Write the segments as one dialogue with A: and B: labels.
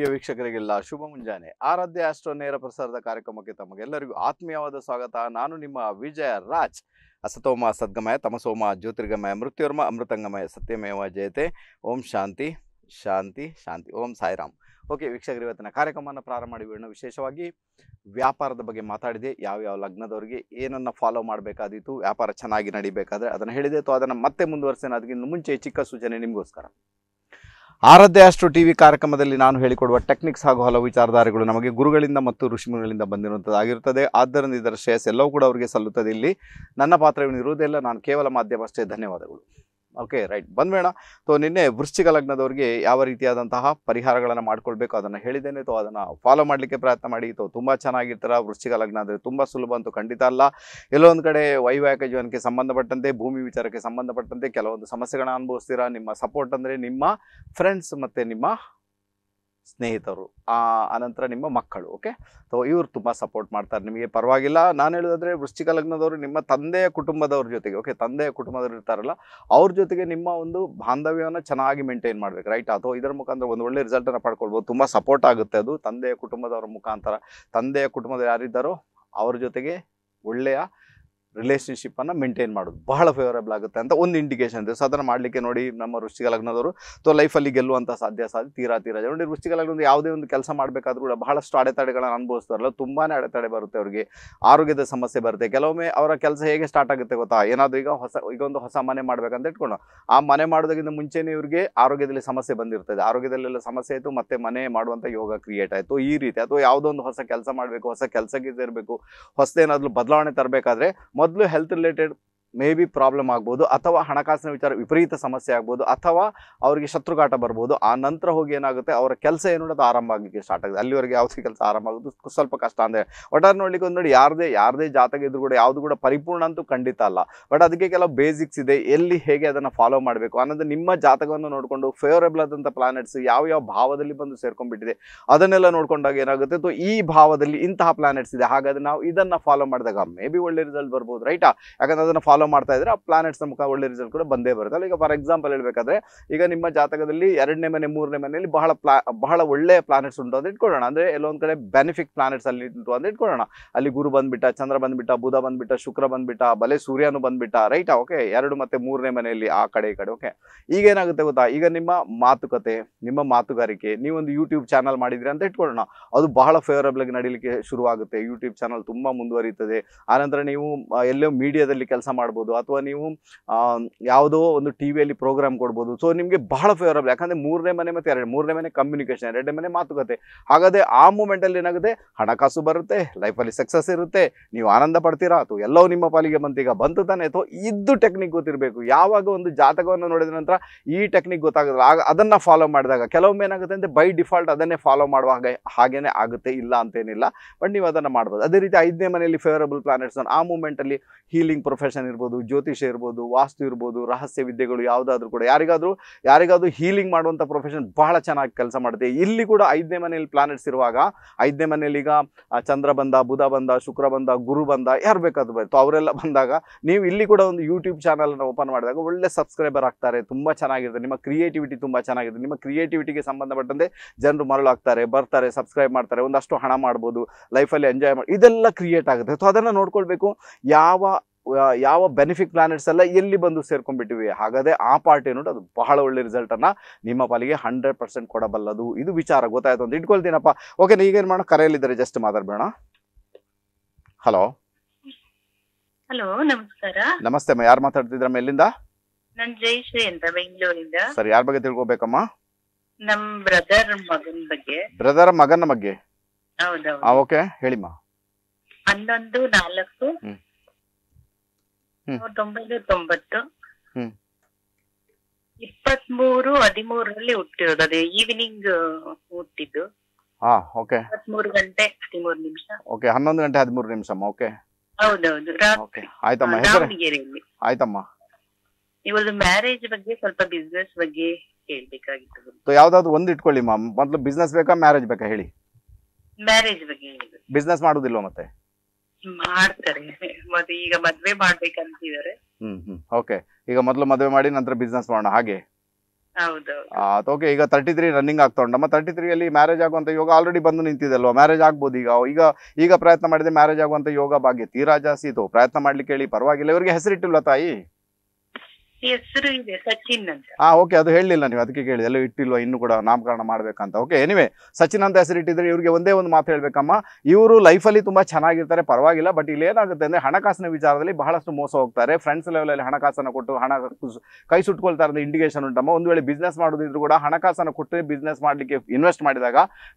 A: ಪ್ರಿಯ ವೀಕ್ಷಕರಿಗೆಲ್ಲ ಶುಭ ಮುಂಜಾನೆ ಆರಾಧ್ಯ ಆಸ್ಟ್ರೋ ನೇರ ಪ್ರಸಾರದ ಕಾರ್ಯಕ್ರಮಕ್ಕೆ ತಮಗೆಲ್ಲರಿಗೂ ಆತ್ಮೀಯವಾದ ಸ್ವಾಗತ ನಾನು ನಿಮ್ಮ ವಿಜಯ ರಾಜ್ ಅಸತೋಮ ಸದ್ಗಮಯ ತಮಸೋಮ ಜ್ಯೋತಿರ್ಗಮಯ ಮೃತ್ಯುರ್ಮ ಅಮೃತಂಗಮಯ ಸತ್ಯಮೇವ ಜಯತೆ ಓಂ ಶಾಂತಿ ಶಾಂತಿ ಶಾಂತಿ ಓಂ ಸಾಯಿರಾಮ್ ಓಕೆ ವೀಕ್ಷಕರು ಇವತ್ತಿನ ಕಾರ್ಯಕ್ರಮವನ್ನು ಪ್ರಾರಂಭ ಮಾಡಿ ವಿಶೇಷವಾಗಿ ವ್ಯಾಪಾರದ ಬಗ್ಗೆ ಮಾತಾಡಿದೆ ಯಾವ್ಯಾವ ಲಗ್ನದವರಿಗೆ ಏನನ್ನ ಫಾಲೋ ಮಾಡಬೇಕಾದೀತು ವ್ಯಾಪಾರ ಚೆನ್ನಾಗಿ ನಡಿಬೇಕಾದ್ರೆ ಅದನ್ನು ಹೇಳಿದೆ ಅಥವಾ ಅದನ್ನು ಮತ್ತೆ ಮುಂದುವರೆಸಿನ ಅದಕ್ಕಿಂತ ಮುಂಚೆ ಚಿಕ್ಕ ಸೂಚನೆ ನಿಮಗೋಸ್ಕರ ಆರಾಧ್ಯ ಅಷ್ಟು ಟಿ ವಿ ಕಾರ್ಯಕ್ರಮದಲ್ಲಿ ನಾನು ಹೇಳಿಕೊಡುವ ಟೆಕ್ನಿಕ್ಸ್ ಹಾಗೂ ಹಲವು ವಿಚಾರಧಾರೆಗಳು ನಮಗೆ ಗುರುಗಳಿಂದ ಮತ್ತು ಋಷಿಮುಗಳಿಂದ ಬಂದಿರುವಂಥದ್ದಾಗಿರುತ್ತದೆ ಆದ್ದರಿಂದ ಇದರ ಶ್ರೇಯಸ್ ಎಲ್ಲವೂ ಕೂಡ ಅವರಿಗೆ ಸಲ್ಲುತ್ತದೆ ಇಲ್ಲಿ ನನ್ನ ಇರುವುದಿಲ್ಲ ನಾನು ಕೇವಲ ಮಾಧ್ಯಮ ಅಷ್ಟೇ ಧನ್ಯವಾದಗಳು ಓಕೆ ರೈಟ್ ಬಂದ್ಬೇಡ ಸೊ ನಿನ್ನೆ ವೃಶ್ಚಿಕ ಲಗ್ನದವ್ರಿಗೆ ಯಾವ ರೀತಿಯಾದಂತಹ ಪರಿಹಾರಗಳನ್ನು ಮಾಡ್ಕೊಳ್ಬೇಕು ಅದನ್ನು ಹೇಳಿದ್ದೇನೆ ಸೊ ಅದನ್ನು ಫಾಲೋ ಮಾಡಲಿಕ್ಕೆ ಪ್ರಯತ್ನ ಮಾಡಿ ಸೊ ತುಂಬ ಚೆನ್ನಾಗಿರ್ತಾರೆ ವೃಶ್ಚಿಕ ಲಗ್ನ ಅಂದರೆ ತುಂಬ ಸುಲಭ ಅಂತೂ ಖಂಡಿತ ಅಲ್ಲ ಎಲ್ಲೊಂದು ಕಡೆ ವೈವಾಹಿಕ ಜೀವನಕ್ಕೆ ಸಂಬಂಧಪಟ್ಟಂತೆ ಭೂಮಿ ವಿಚಾರಕ್ಕೆ ಸಂಬಂಧಪಟ್ಟಂತೆ ಕೆಲವೊಂದು ಸಮಸ್ಯೆಗಳನ್ನ ಅನುಭವಿಸ್ತೀರಾ ನಿಮ್ಮ ಸಪೋರ್ಟ್ ಅಂದರೆ ನಿಮ್ಮ ಫ್ರೆಂಡ್ಸ್ ಮತ್ತು ನಿಮ್ಮ ಸ್ನೇಹಿತರು ಆನಂತರ ನಿಮ್ಮ ಮಕ್ಕಳು ಓಕೆ ಸೊ ಇವರು ತುಂಬ ಸಪೋರ್ಟ್ ಮಾಡ್ತಾರೆ ನಿಮಗೆ ಪರವಾಗಿಲ್ಲ ನಾನು ಹೇಳೋದಾದರೆ ವೃಶ್ಚಿಕ ಲಗ್ನದವರು ನಿಮ್ಮ ತಂದೆಯ ಕುಟುಂಬದವ್ರ ಜೊತೆಗೆ ಓಕೆ ತಂದೆಯ ಕುಟುಂಬದವ್ರು ಇರ್ತಾರಲ್ಲ ಅವ್ರ ಜೊತೆಗೆ ನಿಮ್ಮ ಒಂದು ಬಾಂಧವ್ಯವನ್ನು ಚೆನ್ನಾಗಿ ಮೇಂಟೈನ್ ಮಾಡಬೇಕು ರೈಟ್ ಅಥವಾ ಇದರ ಮುಖಾಂತರ ಒಂದು ಒಳ್ಳೆ ರಿಸಲ್ಟನ್ನು ಪಡ್ಕೊಳ್ಬೋದು ತುಂಬ ಸಪೋರ್ಟ್ ಆಗುತ್ತೆ ಅದು ತಂದೆಯ ಕುಟುಂಬದವರ ಮುಖಾಂತರ ತಂದೆಯ ಕುಟುಂಬದ ಯಾರಿದ್ದಾರೋ ಅವ್ರ ಜೊತೆಗೆ ಒಳ್ಳೆಯ ರಿಲೇಷನ್ಶಿಪ್ಪನ್ನು ಮೇಂಟೈನ್ ಮಾಡೋದು ಬಹಳ ಫೇವರೇಬಲ್ ಆಗುತ್ತೆ ಅಂತ ಒಂದು ಇಂಡಿಕೇಶನ್ ಇದೆ ಸದನ ಮಾಡಲಿಕ್ಕೆ ನೋಡಿ ನಮ್ಮ ವೃಷ್ಟಿಗ ಲಗ್ನದವರು ಲೈಫ್ ಲೈಫಲ್ಲಿ ಗೆಲ್ಲುವಂಥ ಸಾಧ್ಯ ಸಾಧ್ಯ ತೀರಾ ತೀರಾ ನೋಡಿ ವೃಷ್ಟಿಗ ಲಗ್ನದ ಯಾವುದೇ ಒಂದು ಕೆಲಸ ಮಾಡಬೇಕಾದ್ರೂ ಕೂಡ ಬಹಳಷ್ಟು ಅಡೆತಡೆಗಳನ್ನು ಅನುಭವಿಸ್ತಾರಲ್ಲ ತುಂಬಾ ಅಡೆತಡೆ ಬರುತ್ತೆ ಅವರಿಗೆ ಆರೋಗ್ಯದ ಸಮಸ್ಯೆ ಬರುತ್ತೆ ಕೆಲವೊಮ್ಮೆ ಅವರ ಕೆಲಸ ಹೇಗೆ ಸ್ಟಾರ್ಟ್ ಆಗುತ್ತೆ ಗೊತ್ತಾ ಏನಾದರೂ ಈಗ ಹೊಸ ಈಗ ಒಂದು ಹೊಸ ಮನೆ ಮಾಡ್ಬೇಕಂತ ಇಟ್ಕೊಂಡು ಆ ಮನೆ ಮಾಡೋದಕ್ಕಿಂತ ಮುಂಚೆನೇ ಇವರಿಗೆ ಆರೋಗ್ಯದಲ್ಲಿ ಸಮಸ್ಯೆ ಬಂದಿರ್ತದೆ ಆರೋಗ್ಯದಲ್ಲೆಲ್ಲ ಸಮಸ್ಯೆ ಆಯಿತು ಮತ್ತೆ ಮನೆ ಮಾಡುವಂಥ ಯೋಗ ಕ್ರಿಯೇಟ್ ಆಯಿತು ಈ ರೀತಿ ಅಥವಾ ಯಾವುದೋ ಒಂದು ಹೊಸ ಕೆಲಸ ಮಾಡಬೇಕು ಹೊಸ ಕೆಲಸಕ್ಕೆ ಸೇರಬೇಕು ಹೊಸದೇನಾದರೂ ಬದಲಾವಣೆ ತರಬೇಕಾದ್ರೆ ಮೊದಲು health related maybe problem ಆಗ್ಬೋದು ಅಥವಾ ಹಣಕಾಸಿನ ವಿಚಾರ ವಿಪರೀತ ಸಮಸ್ಯೆ ಆಗ್ಬೋದು ಅಥವಾ ಅವರಿಗೆ ಶತ್ರುಘಾಟ ಬರ್ಬೋದು ಆ ನಂತರ ಹೋಗಿ ಏನಾಗುತ್ತೆ ಅವರ ಕೆಲಸ ಏನು ಅದು ಆರಂಭ ಆಗಲಿಕ್ಕೆ ಸ್ಟಾರ್ಟ್ ಆಗಿದೆ ಅಲ್ಲಿವರೆಗೆ ಯಾವುದೇ ಕೆಲಸ ಆರಂಭ ಆಗೋದು ಸ್ವಲ್ಪ ಕಷ್ಟ ಅಂದರೆ ಒಟ್ಟಾರೆ ನೋಡಲಿಕ್ಕೆ ಒಂದು ನೋಡಿ ಯಾರದೇ ಯಾರದೇ ಜಾತಕ ಇದ್ರು ಕೂಡ ಯಾವುದು ಕೂಡ ಪರಿಪೂರ್ಣ ಅಂತೂ ಖಂಡಿತ ಅಲ್ಲ ಬಟ್ ಅದಕ್ಕೆ ಕೆಲವು ಬೇಸಿಕ್ಸ್ ಇದೆ ಎಲ್ಲಿ ಹೇಗೆ ಅದನ್ನು ಫಾಲೋ ಮಾಡಬೇಕು ಅನ್ನೋದು ನಿಮ್ಮ ಜಾತಕವನ್ನು ನೋಡಿಕೊಂಡು ಫೇವರೇಬಲ್ ಆದಂಥ ಪ್ಲಾನೆಟ್ಸ್ ಯಾವ ಯಾವ ಭಾವದಲ್ಲಿ ಬಂದು ಸೇರ್ಕೊಂಡ್ಬಿಟ್ಟಿದೆ ಅದನ್ನೆಲ್ಲ ನೋಡ್ಕೊಂಡಾಗ ಏನಾಗುತ್ತೆ ಅಥವಾ ಈ ಭಾವದಲ್ಲಿ ಇಂತಹ ಪ್ಲಾನೆಟ್ಸ್ ಇದೆ ಹಾಗಾದ್ರೆ ನಾವು ಇದನ್ನು ಫಾಲೋ ಮಾಡಿದಾಗ ಮೇ ಬಿ ಒಳ್ಳೆ ರಿಸಲ್ಟ್ ಬರ್ಬೋದು ರೈಟಾ ಯಾಕಂದ್ರೆ ಅದನ್ನು ಫಾಲೋ ಫಾಲೋ ಮಾಡ್ತಾ ಇದ್ರೆ ಆ ಪ್ಲಾನೆಟ್ಸ್ ಮುಖ ಒಳ್ಳೆ ರಿಸಲ್ಟ್ ಕೂಡ ಬಂದೇ ಬರುತ್ತೆ ಅಲ್ಲಿ ಈಗ ಫಾರ್ ಎಕ್ಸಾಂಪಲ್ ಹೇಳ್ಬೇಕಾದ್ರೆ ಈಗ ನಿಮ್ಮ ಜಾತಕದಲ್ಲಿ ಎರಡನೇ ಮನೆ ಮೂರನೇ ಮನೆಯಲ್ಲಿ ಬಹಳ ಬಹಳ ಒಳ್ಳೆ ಪ್ಲಾನೆಟ್ಸ್ ಉಂಟು ಅಂತ ಇಟ್ಕೊಳ್ಳೋಣ ಅಂದ್ರೆ ಎಲ್ಲೊಂದ್ ಕಡೆ ಬೆನಿಫಿಕ್ ಪ್ಲಾನೆಟ್ಸ್ ಅಲ್ಲಿ ಉಂಟು ಅಂತ ಇಟ್ಕೊಳ್ಳೋಣ ಅಲ್ಲಿ ಗುರು ಬಂದ್ಬಿಟ್ಟ ಚಂದ್ರ ಬಂದ್ಬಿಟ್ಟ ಬುಧ ಬಂದ್ಬಿಟ್ಟ ಶುಕ್ರ ಬಂದ್ಬಿಟ್ಟ ಬಲೆ ಸೂರ್ಯನು ಬಂದ್ಬಿಟ್ಟ ರೈಟಾ ಓಕೆ ಎರಡು ಮತ್ತೆ ಮೂರನೇ ಮನೆಯಲ್ಲಿ ಆ ಕಡೆ ಈ ಕಡೆ ಓಕೆ ಈಗ ಏನಾಗುತ್ತೆ ಗೊತ್ತಾ ಈಗ ನಿಮ್ಮ ಮಾತುಕತೆ ನಿಮ್ಮ ಮಾತುಗಾರಿಕೆ ನೀವೊಂದು ಯೂಟ್ಯೂಬ್ ಚಾನಲ್ ಮಾಡಿದ್ರಿ ಅಂತ ಇಟ್ಕೊಳ್ಳೋಣ ಅದು ಬಹಳ ಫೇವರಬಲ್ ಆಗಿ ನಡೀಲಿಕ್ಕೆ ಶುರುವಾಗುತ್ತೆ ಯೂಟ್ಯೂಬ್ ಚಾನಲ್ ತುಂಬಾ ಮುಂದುವರಿಯುತ್ತದೆ ಆನಂತರ ನೀವು ಎಲ್ಲೋ ಮೀಡಿಯಾದಲ್ಲಿ ಕೆಲಸ ಮಾಡಿ ಮಾಡ್ಬೋದು ಅಥವಾ ನೀವು ಯಾವುದೋ ಒಂದು ಟಿ ವಿಯಲ್ಲಿ ಪ್ರೋಗ್ರಾಮ್ ಕೊಡ್ಬೋದು ಸೊ ನಿಮಗೆ ಬಹಳ ಫೇವರಬಲ್ ಯಾಕಂದರೆ ಮೂರನೇ ಮನೆ ಮತ್ತು ಎರಡು ಮೂರನೇ ಮನೆ ಕಮ್ಯುನಿಕೇಷನ್ ಎರಡನೇ ಮನೆ ಮಾತುಕತೆ ಹಾಗಾದರೆ ಆ ಮೂಮೆಂಟಲ್ಲಿ ಏನಾಗುತ್ತೆ ಹಣಕಾಸು ಬರುತ್ತೆ ಲೈಫಲ್ಲಿ ಸಕ್ಸಸ್ ಇರುತ್ತೆ ನೀವು ಆನಂದ ಪಡ್ತೀರಾ ಅಥವಾ ಎಲ್ಲವೂ ನಿಮ್ಮ ಪಾಲಿಗೆ ಬಂತೀಗ ಬಂತು ತಾನೆ ಅಥವಾ ಇದ್ದು ಟೆಕ್ನಿಕ್ ಗೊತ್ತಿರಬೇಕು ಯಾವಾಗ ಒಂದು ಜಾತಕವನ್ನು ನೋಡಿದ ನಂತರ ಈ ಟೆಕ್ನಿಕ್ ಗೊತ್ತಾಗೋದಿಲ್ಲ ಆಗ ಅದನ್ನು ಫಾಲೋ ಮಾಡಿದಾಗ ಕೆಲವೊಮ್ಮೆ ಏನಾಗುತ್ತೆ ಅಂದರೆ ಬೈ ಡಿಫಾಲ್ಟ್ ಅದನ್ನೇ ಫಾಲೋ ಮಾಡುವ ಹಾಗೆ ಹಾಗೇನೆ ಆಗುತ್ತೆ ಇಲ್ಲ ಅಂತೇನಿಲ್ಲ ಬಟ್ ನೀವು ಅದನ್ನು ಮಾಡ್ಬೋದು ಅದೇ ರೀತಿ ಐದನೇ ಮನೆಯಲ್ಲಿ ಫೇವರಬಲ್ ಪ್ಲಾನೆಟ್ಸ್ ಆ ಮೂಮೆಂಟಲ್ಲಿ ಹೀಲಿಂಗ್ ಪ್ರೊಫೆಷನ್ ಇರ್ಬೋದು ಇರ್ಬೋದು ಜ್ಯೋತಿಷ ಇರ್ಬೋದು ವಾಸ್ತು ಇರ್ಬೋದು ರಹಸ್ಯ ವಿದ್ಯೆಗಳು ಯಾವುದಾದ್ರೂ ಕೂಡ ಯಾರಿಗಾದರೂ ಯಾರಿಗಾದ್ರೂ ಹೀಲಿಂಗ್ ಮಾಡುವಂಥ ಪ್ರೊಫೆಷನ್ ಬಹಳ ಚೆನ್ನಾಗಿ ಕೆಲಸ ಮಾಡುತ್ತೆ ಇಲ್ಲಿ ಕೂಡ ಐದನೇ ಮನೆಯಲ್ಲಿ ಪ್ಲಾನೆಟ್ಸ್ ಇರುವಾಗ ಐದನೇ ಮನೆಯಲ್ಲಿ ಈಗ ಚಂದ್ರ ಬಂದ ಬುಧ ಬಂದ ಶುಕ್ರ ಬಂದ ಗುರು ಬಂದ ಯಾರು ಬೇಕಾದ್ರೂ ಬರ್ತು ಅವರೆಲ್ಲ ಬಂದಾಗ ನೀವು ಇಲ್ಲಿ ಕೂಡ ಒಂದು ಯೂಟ್ಯೂಬ್ ಚಾನಲನ್ನು ಓಪನ್ ಮಾಡಿದಾಗ ಒಳ್ಳೆ ಸಬ್ಸ್ಕ್ರೈಬರ್ ಆಗ್ತಾರೆ ತುಂಬ ಚೆನ್ನಾಗಿರುತ್ತೆ ನಿಮ್ಮ ಕ್ರಿಯೇಟಿವಿಟಿ ತುಂಬ ಚೆನ್ನಾಗಿರುತ್ತೆ ನಿಮ್ಮ ಕ್ರಿಯೇಟಿವಿಟಿಗೆ ಸಂಬಂಧಪಟ್ಟಂತೆ ಜನರು ಮರಳಾಗ್ತಾರೆ ಬರ್ತಾರೆ ಸಬ್ಸ್ಕ್ರೈಬ್ ಮಾಡ್ತಾರೆ ಒಂದಷ್ಟು ಹಣ ಮಾಡ್ಬೋದು ಲೈಫಲ್ಲಿ ಎಂಜಾಯ್ ಮಾಡಿ ಇದೆಲ್ಲ ಕ್ರಿಯೇಟ್ ಆಗುತ್ತೆ ಸೊ ಅದನ್ನು ನೋಡ್ಕೊಳ್ಬೇಕು ಯಾವ ಯಾವ ಬೆನಿಫಿಕ್ ಪ್ಲಾನೆಟ್ಸ್ ಎಲ್ಲ ಎಲ್ಲಿ ಬಂದು ಸೇರ್ಕೊಂಡ್ಬಿಟ್ಟಿವಿ ಹಾಗಾದ್ರೆ ಆ ಪಾರ್ಟಿ ನೋಡಿ ಅದು ಬಹಳ ಒಳ್ಳೆ ರಿಸಲ್ಟ್ ರಿಸಲ್ಟನ್ನು ನಿಮ್ಮ ಪಾಲಿಗೆ ಹಂಡ್ರೆಡ್ ಪರ್ಸೆಂಟ್ ಕೊಡಬಲ್ಲದು ಇದು ವಿಚಾರ ಗೊತ್ತಾಯ್ತು ಅಂತ ಇಟ್ಕೊಳ್ತೀನಪ್ಪ ಓಕೆ ಏನು ಮಾಡೋ ಕರೆಯಲ್ಲಿದ್ದಾರೆ ಜಸ್ಟ್ ಮಾತಾಡಬೇಡ ಹಲೋ
B: ಹಲೋ ನಮಸ್ಕಾರ
A: ನಮಸ್ತೆ ಅಮ್ಮ ಯಾರು ಮಾತಾಡ್ತಿದ್ರ ಎಲ್ಲಿಂದ
B: ನಾನು ಜಯಶ್ರೀ ಅಂತ ಬೆಂಗಳೂರಿಂದ
A: ಸರ್ ಯಾರ ಬಗ್ಗೆ ತಿಳ್ಕೊಬೇಕಮ್ಮ
B: ನಮ್ ಬ್ರದರ್ ಮಗನ್ ಬಗ್ಗೆ
A: ಬ್ರದರ್ ಮಗನ ಬಗ್ಗೆ ಹೌದೌದು ಓಕೆ ಹೇಳಿಮ್ಮ
B: ಹನ್ನೊಂದು ನಾಲ್ಕು ಸಾವಿರದ ತೊಂಬತ್ತು ಇಪ್ಪತ್ಮೂರು ಹದಿಮೂರರಲ್ಲಿ ಹುಟ್ಟಿರೋದು ಅದೇ ಈವ್ನಿಂಗ್ ಹುಟ್ಟಿದ್ದು ಹಾ ಓಕೆ ಇಪ್ಪತ್ಮೂರು ಗಂಟೆ ಹದಿಮೂರು ನಿಮಿಷ
A: ಓಕೆ ಹನ್ನೊಂದು ಗಂಟೆ ಹದಿಮೂರು ನಿಮಿಷಮ್ಮ ಓಕೆ
B: ಹೌದೌದು ಓಕೆ ಆಯ್ತಮ್ಮ ಹೆಸರು ಆಯ್ತಮ್ಮ ಇವತ್ತು ಮ್ಯಾರೇಜ್ ಬಗ್ಗೆ ಸ್ವಲ್ಪ ಬಿಸ್ನೆಸ್ ಬಗ್ಗೆ ಕೇಳ್ಬೇಕಾಗಿತ್ತು
A: ಸೊ ಯಾವ್ದಾದ್ರು ಒಂದ್ ಇಟ್ಕೊಳ್ಳಿ ಮ್ಯಾಮ್ ಮೊದಲು ಬಿಸ್ನೆಸ್ ಬೇಕಾ ಮ್ಯಾರೇಜ್ ಬೇಕಾ ಹೇಳಿ
B: ಮ್ಯಾರೇಜ್ ಬಗ್ಗೆ ಹೇಳಿದ್ರು
A: ಬಿಸ್ನೆಸ್ ಮಾಡೋದಿಲ್ವಾ ಮತ್ತೆ
B: ಮಾಡ್ತಾರೆ ಈಗ ಮದ್ವೆ ಮಾಡ್ಬೇಕಂತಿದ್ದಾರೆ
A: ಹ್ಮ್ ಹ್ಮ್ ಓಕೆ ಈಗ ಮೊದಲು ಮದ್ವೆ ಮಾಡಿ ನಂತರ ಬಿಸ್ನೆಸ್ ಮಾಡೋಣ ಹಾಗೆ ಓಕೆ ಈಗ ತರ್ಟಿ ತ್ರೀ ರನ್ನಿಂಗ್ ಆಗ್ತಾ ಉಂಟಮ್ಮ ತರ್ಟಿ ತ್ರೀ ಅಲ್ಲಿ ಮ್ಯಾರೇಜ್ ಆಗುವಂತ ಯೋಗ ಆಲ್ರೆಡಿ ಬಂದು ನಿಂತಿದೆ ಮ್ಯಾರೇಜ್ ಆಗ್ಬೋದು ಈಗ ಈಗ ಈಗ ಪ್ರಯತ್ನ ಮಾಡಿದ್ರೆ ಮ್ಯಾರೇಜ್ ಆಗುವಂತ ಯೋಗ ಭಾಗ್ಯ ತೀರಾ ಜಾಸ್ತಿ ಇತ್ತು ಪ್ರಯತ್ನ ಮಾಡ್ಲಿಕ್ಕೆ ಹೇಳಿ ಪರವಾಗಿಲ್ಲ ಇವರಿಗೆ ಹೆಸರಿಟ್ಟಿಲ್ಲ ತಾಯಿ
B: ಹೆಸರು ಇದೆ ಸಚಿನ್ ಅಂತ
A: ಓಕೆ ಅದು ಹೇಳಲಿಲ್ಲ ನೀವು ಅದಕ್ಕೆ ಕೇಳಿದೆ ಎಲ್ಲ ಇಟ್ಟಿಲ್ವಾ ಇನ್ನು ಕೂಡ ನಾಮಕರಣ ಮಾಡ್ಬೇಕಂತ ಓಕೆ ಎನಿವೆ ಸಚಿನ್ ಅಂತ ಹೆಸರು ಇಟ್ಟಿದ್ರೆ ಇವ್ರಿಗೆ ಒಂದೇ ಒಂದು ಮಾತು ಹೇಳ್ಬೇಕಮ್ಮ ಇವರು ಲೈಫಲ್ಲಿ ತುಂಬಾ ಚೆನ್ನಾಗಿರ್ತಾರೆ ಪರವಾಗಿಲ್ಲ ಬಟ್ ಇಲ್ಲಿ ಏನಾಗುತ್ತೆ ಅಂದ್ರೆ ಹಣಕಾಸಿನ ವಿಚಾರದಲ್ಲಿ ಬಹಳಷ್ಟು ಮೋಸ ಹೋಗ್ತಾರೆ ಫ್ರೆಂಡ್ಸ್ ಲೆವೆಲಲ್ಲಿ ಹಣಕಾಸನ ಕೊಟ್ಟು ಹಣ ಕೈ ಸುಟ್ಕೊಳ್ತಾ ಇರೋದು ಇಂಡಿಕೇಶನ್ ಉಂಟಮ್ಮ ಒಂದು ವೇಳೆ ಬಿಸ್ನೆಸ್ ಮಾಡೋದಿದ್ರು ಕೂಡ ಹಣಕಾಸನ ಕೊಟ್ಟು ಬಿಸ್ನೆಸ್ ಮಾಡಲಿಕ್ಕೆ ಇನ್ವೆಸ್ಟ್ ಮಾಡಿದಾಗ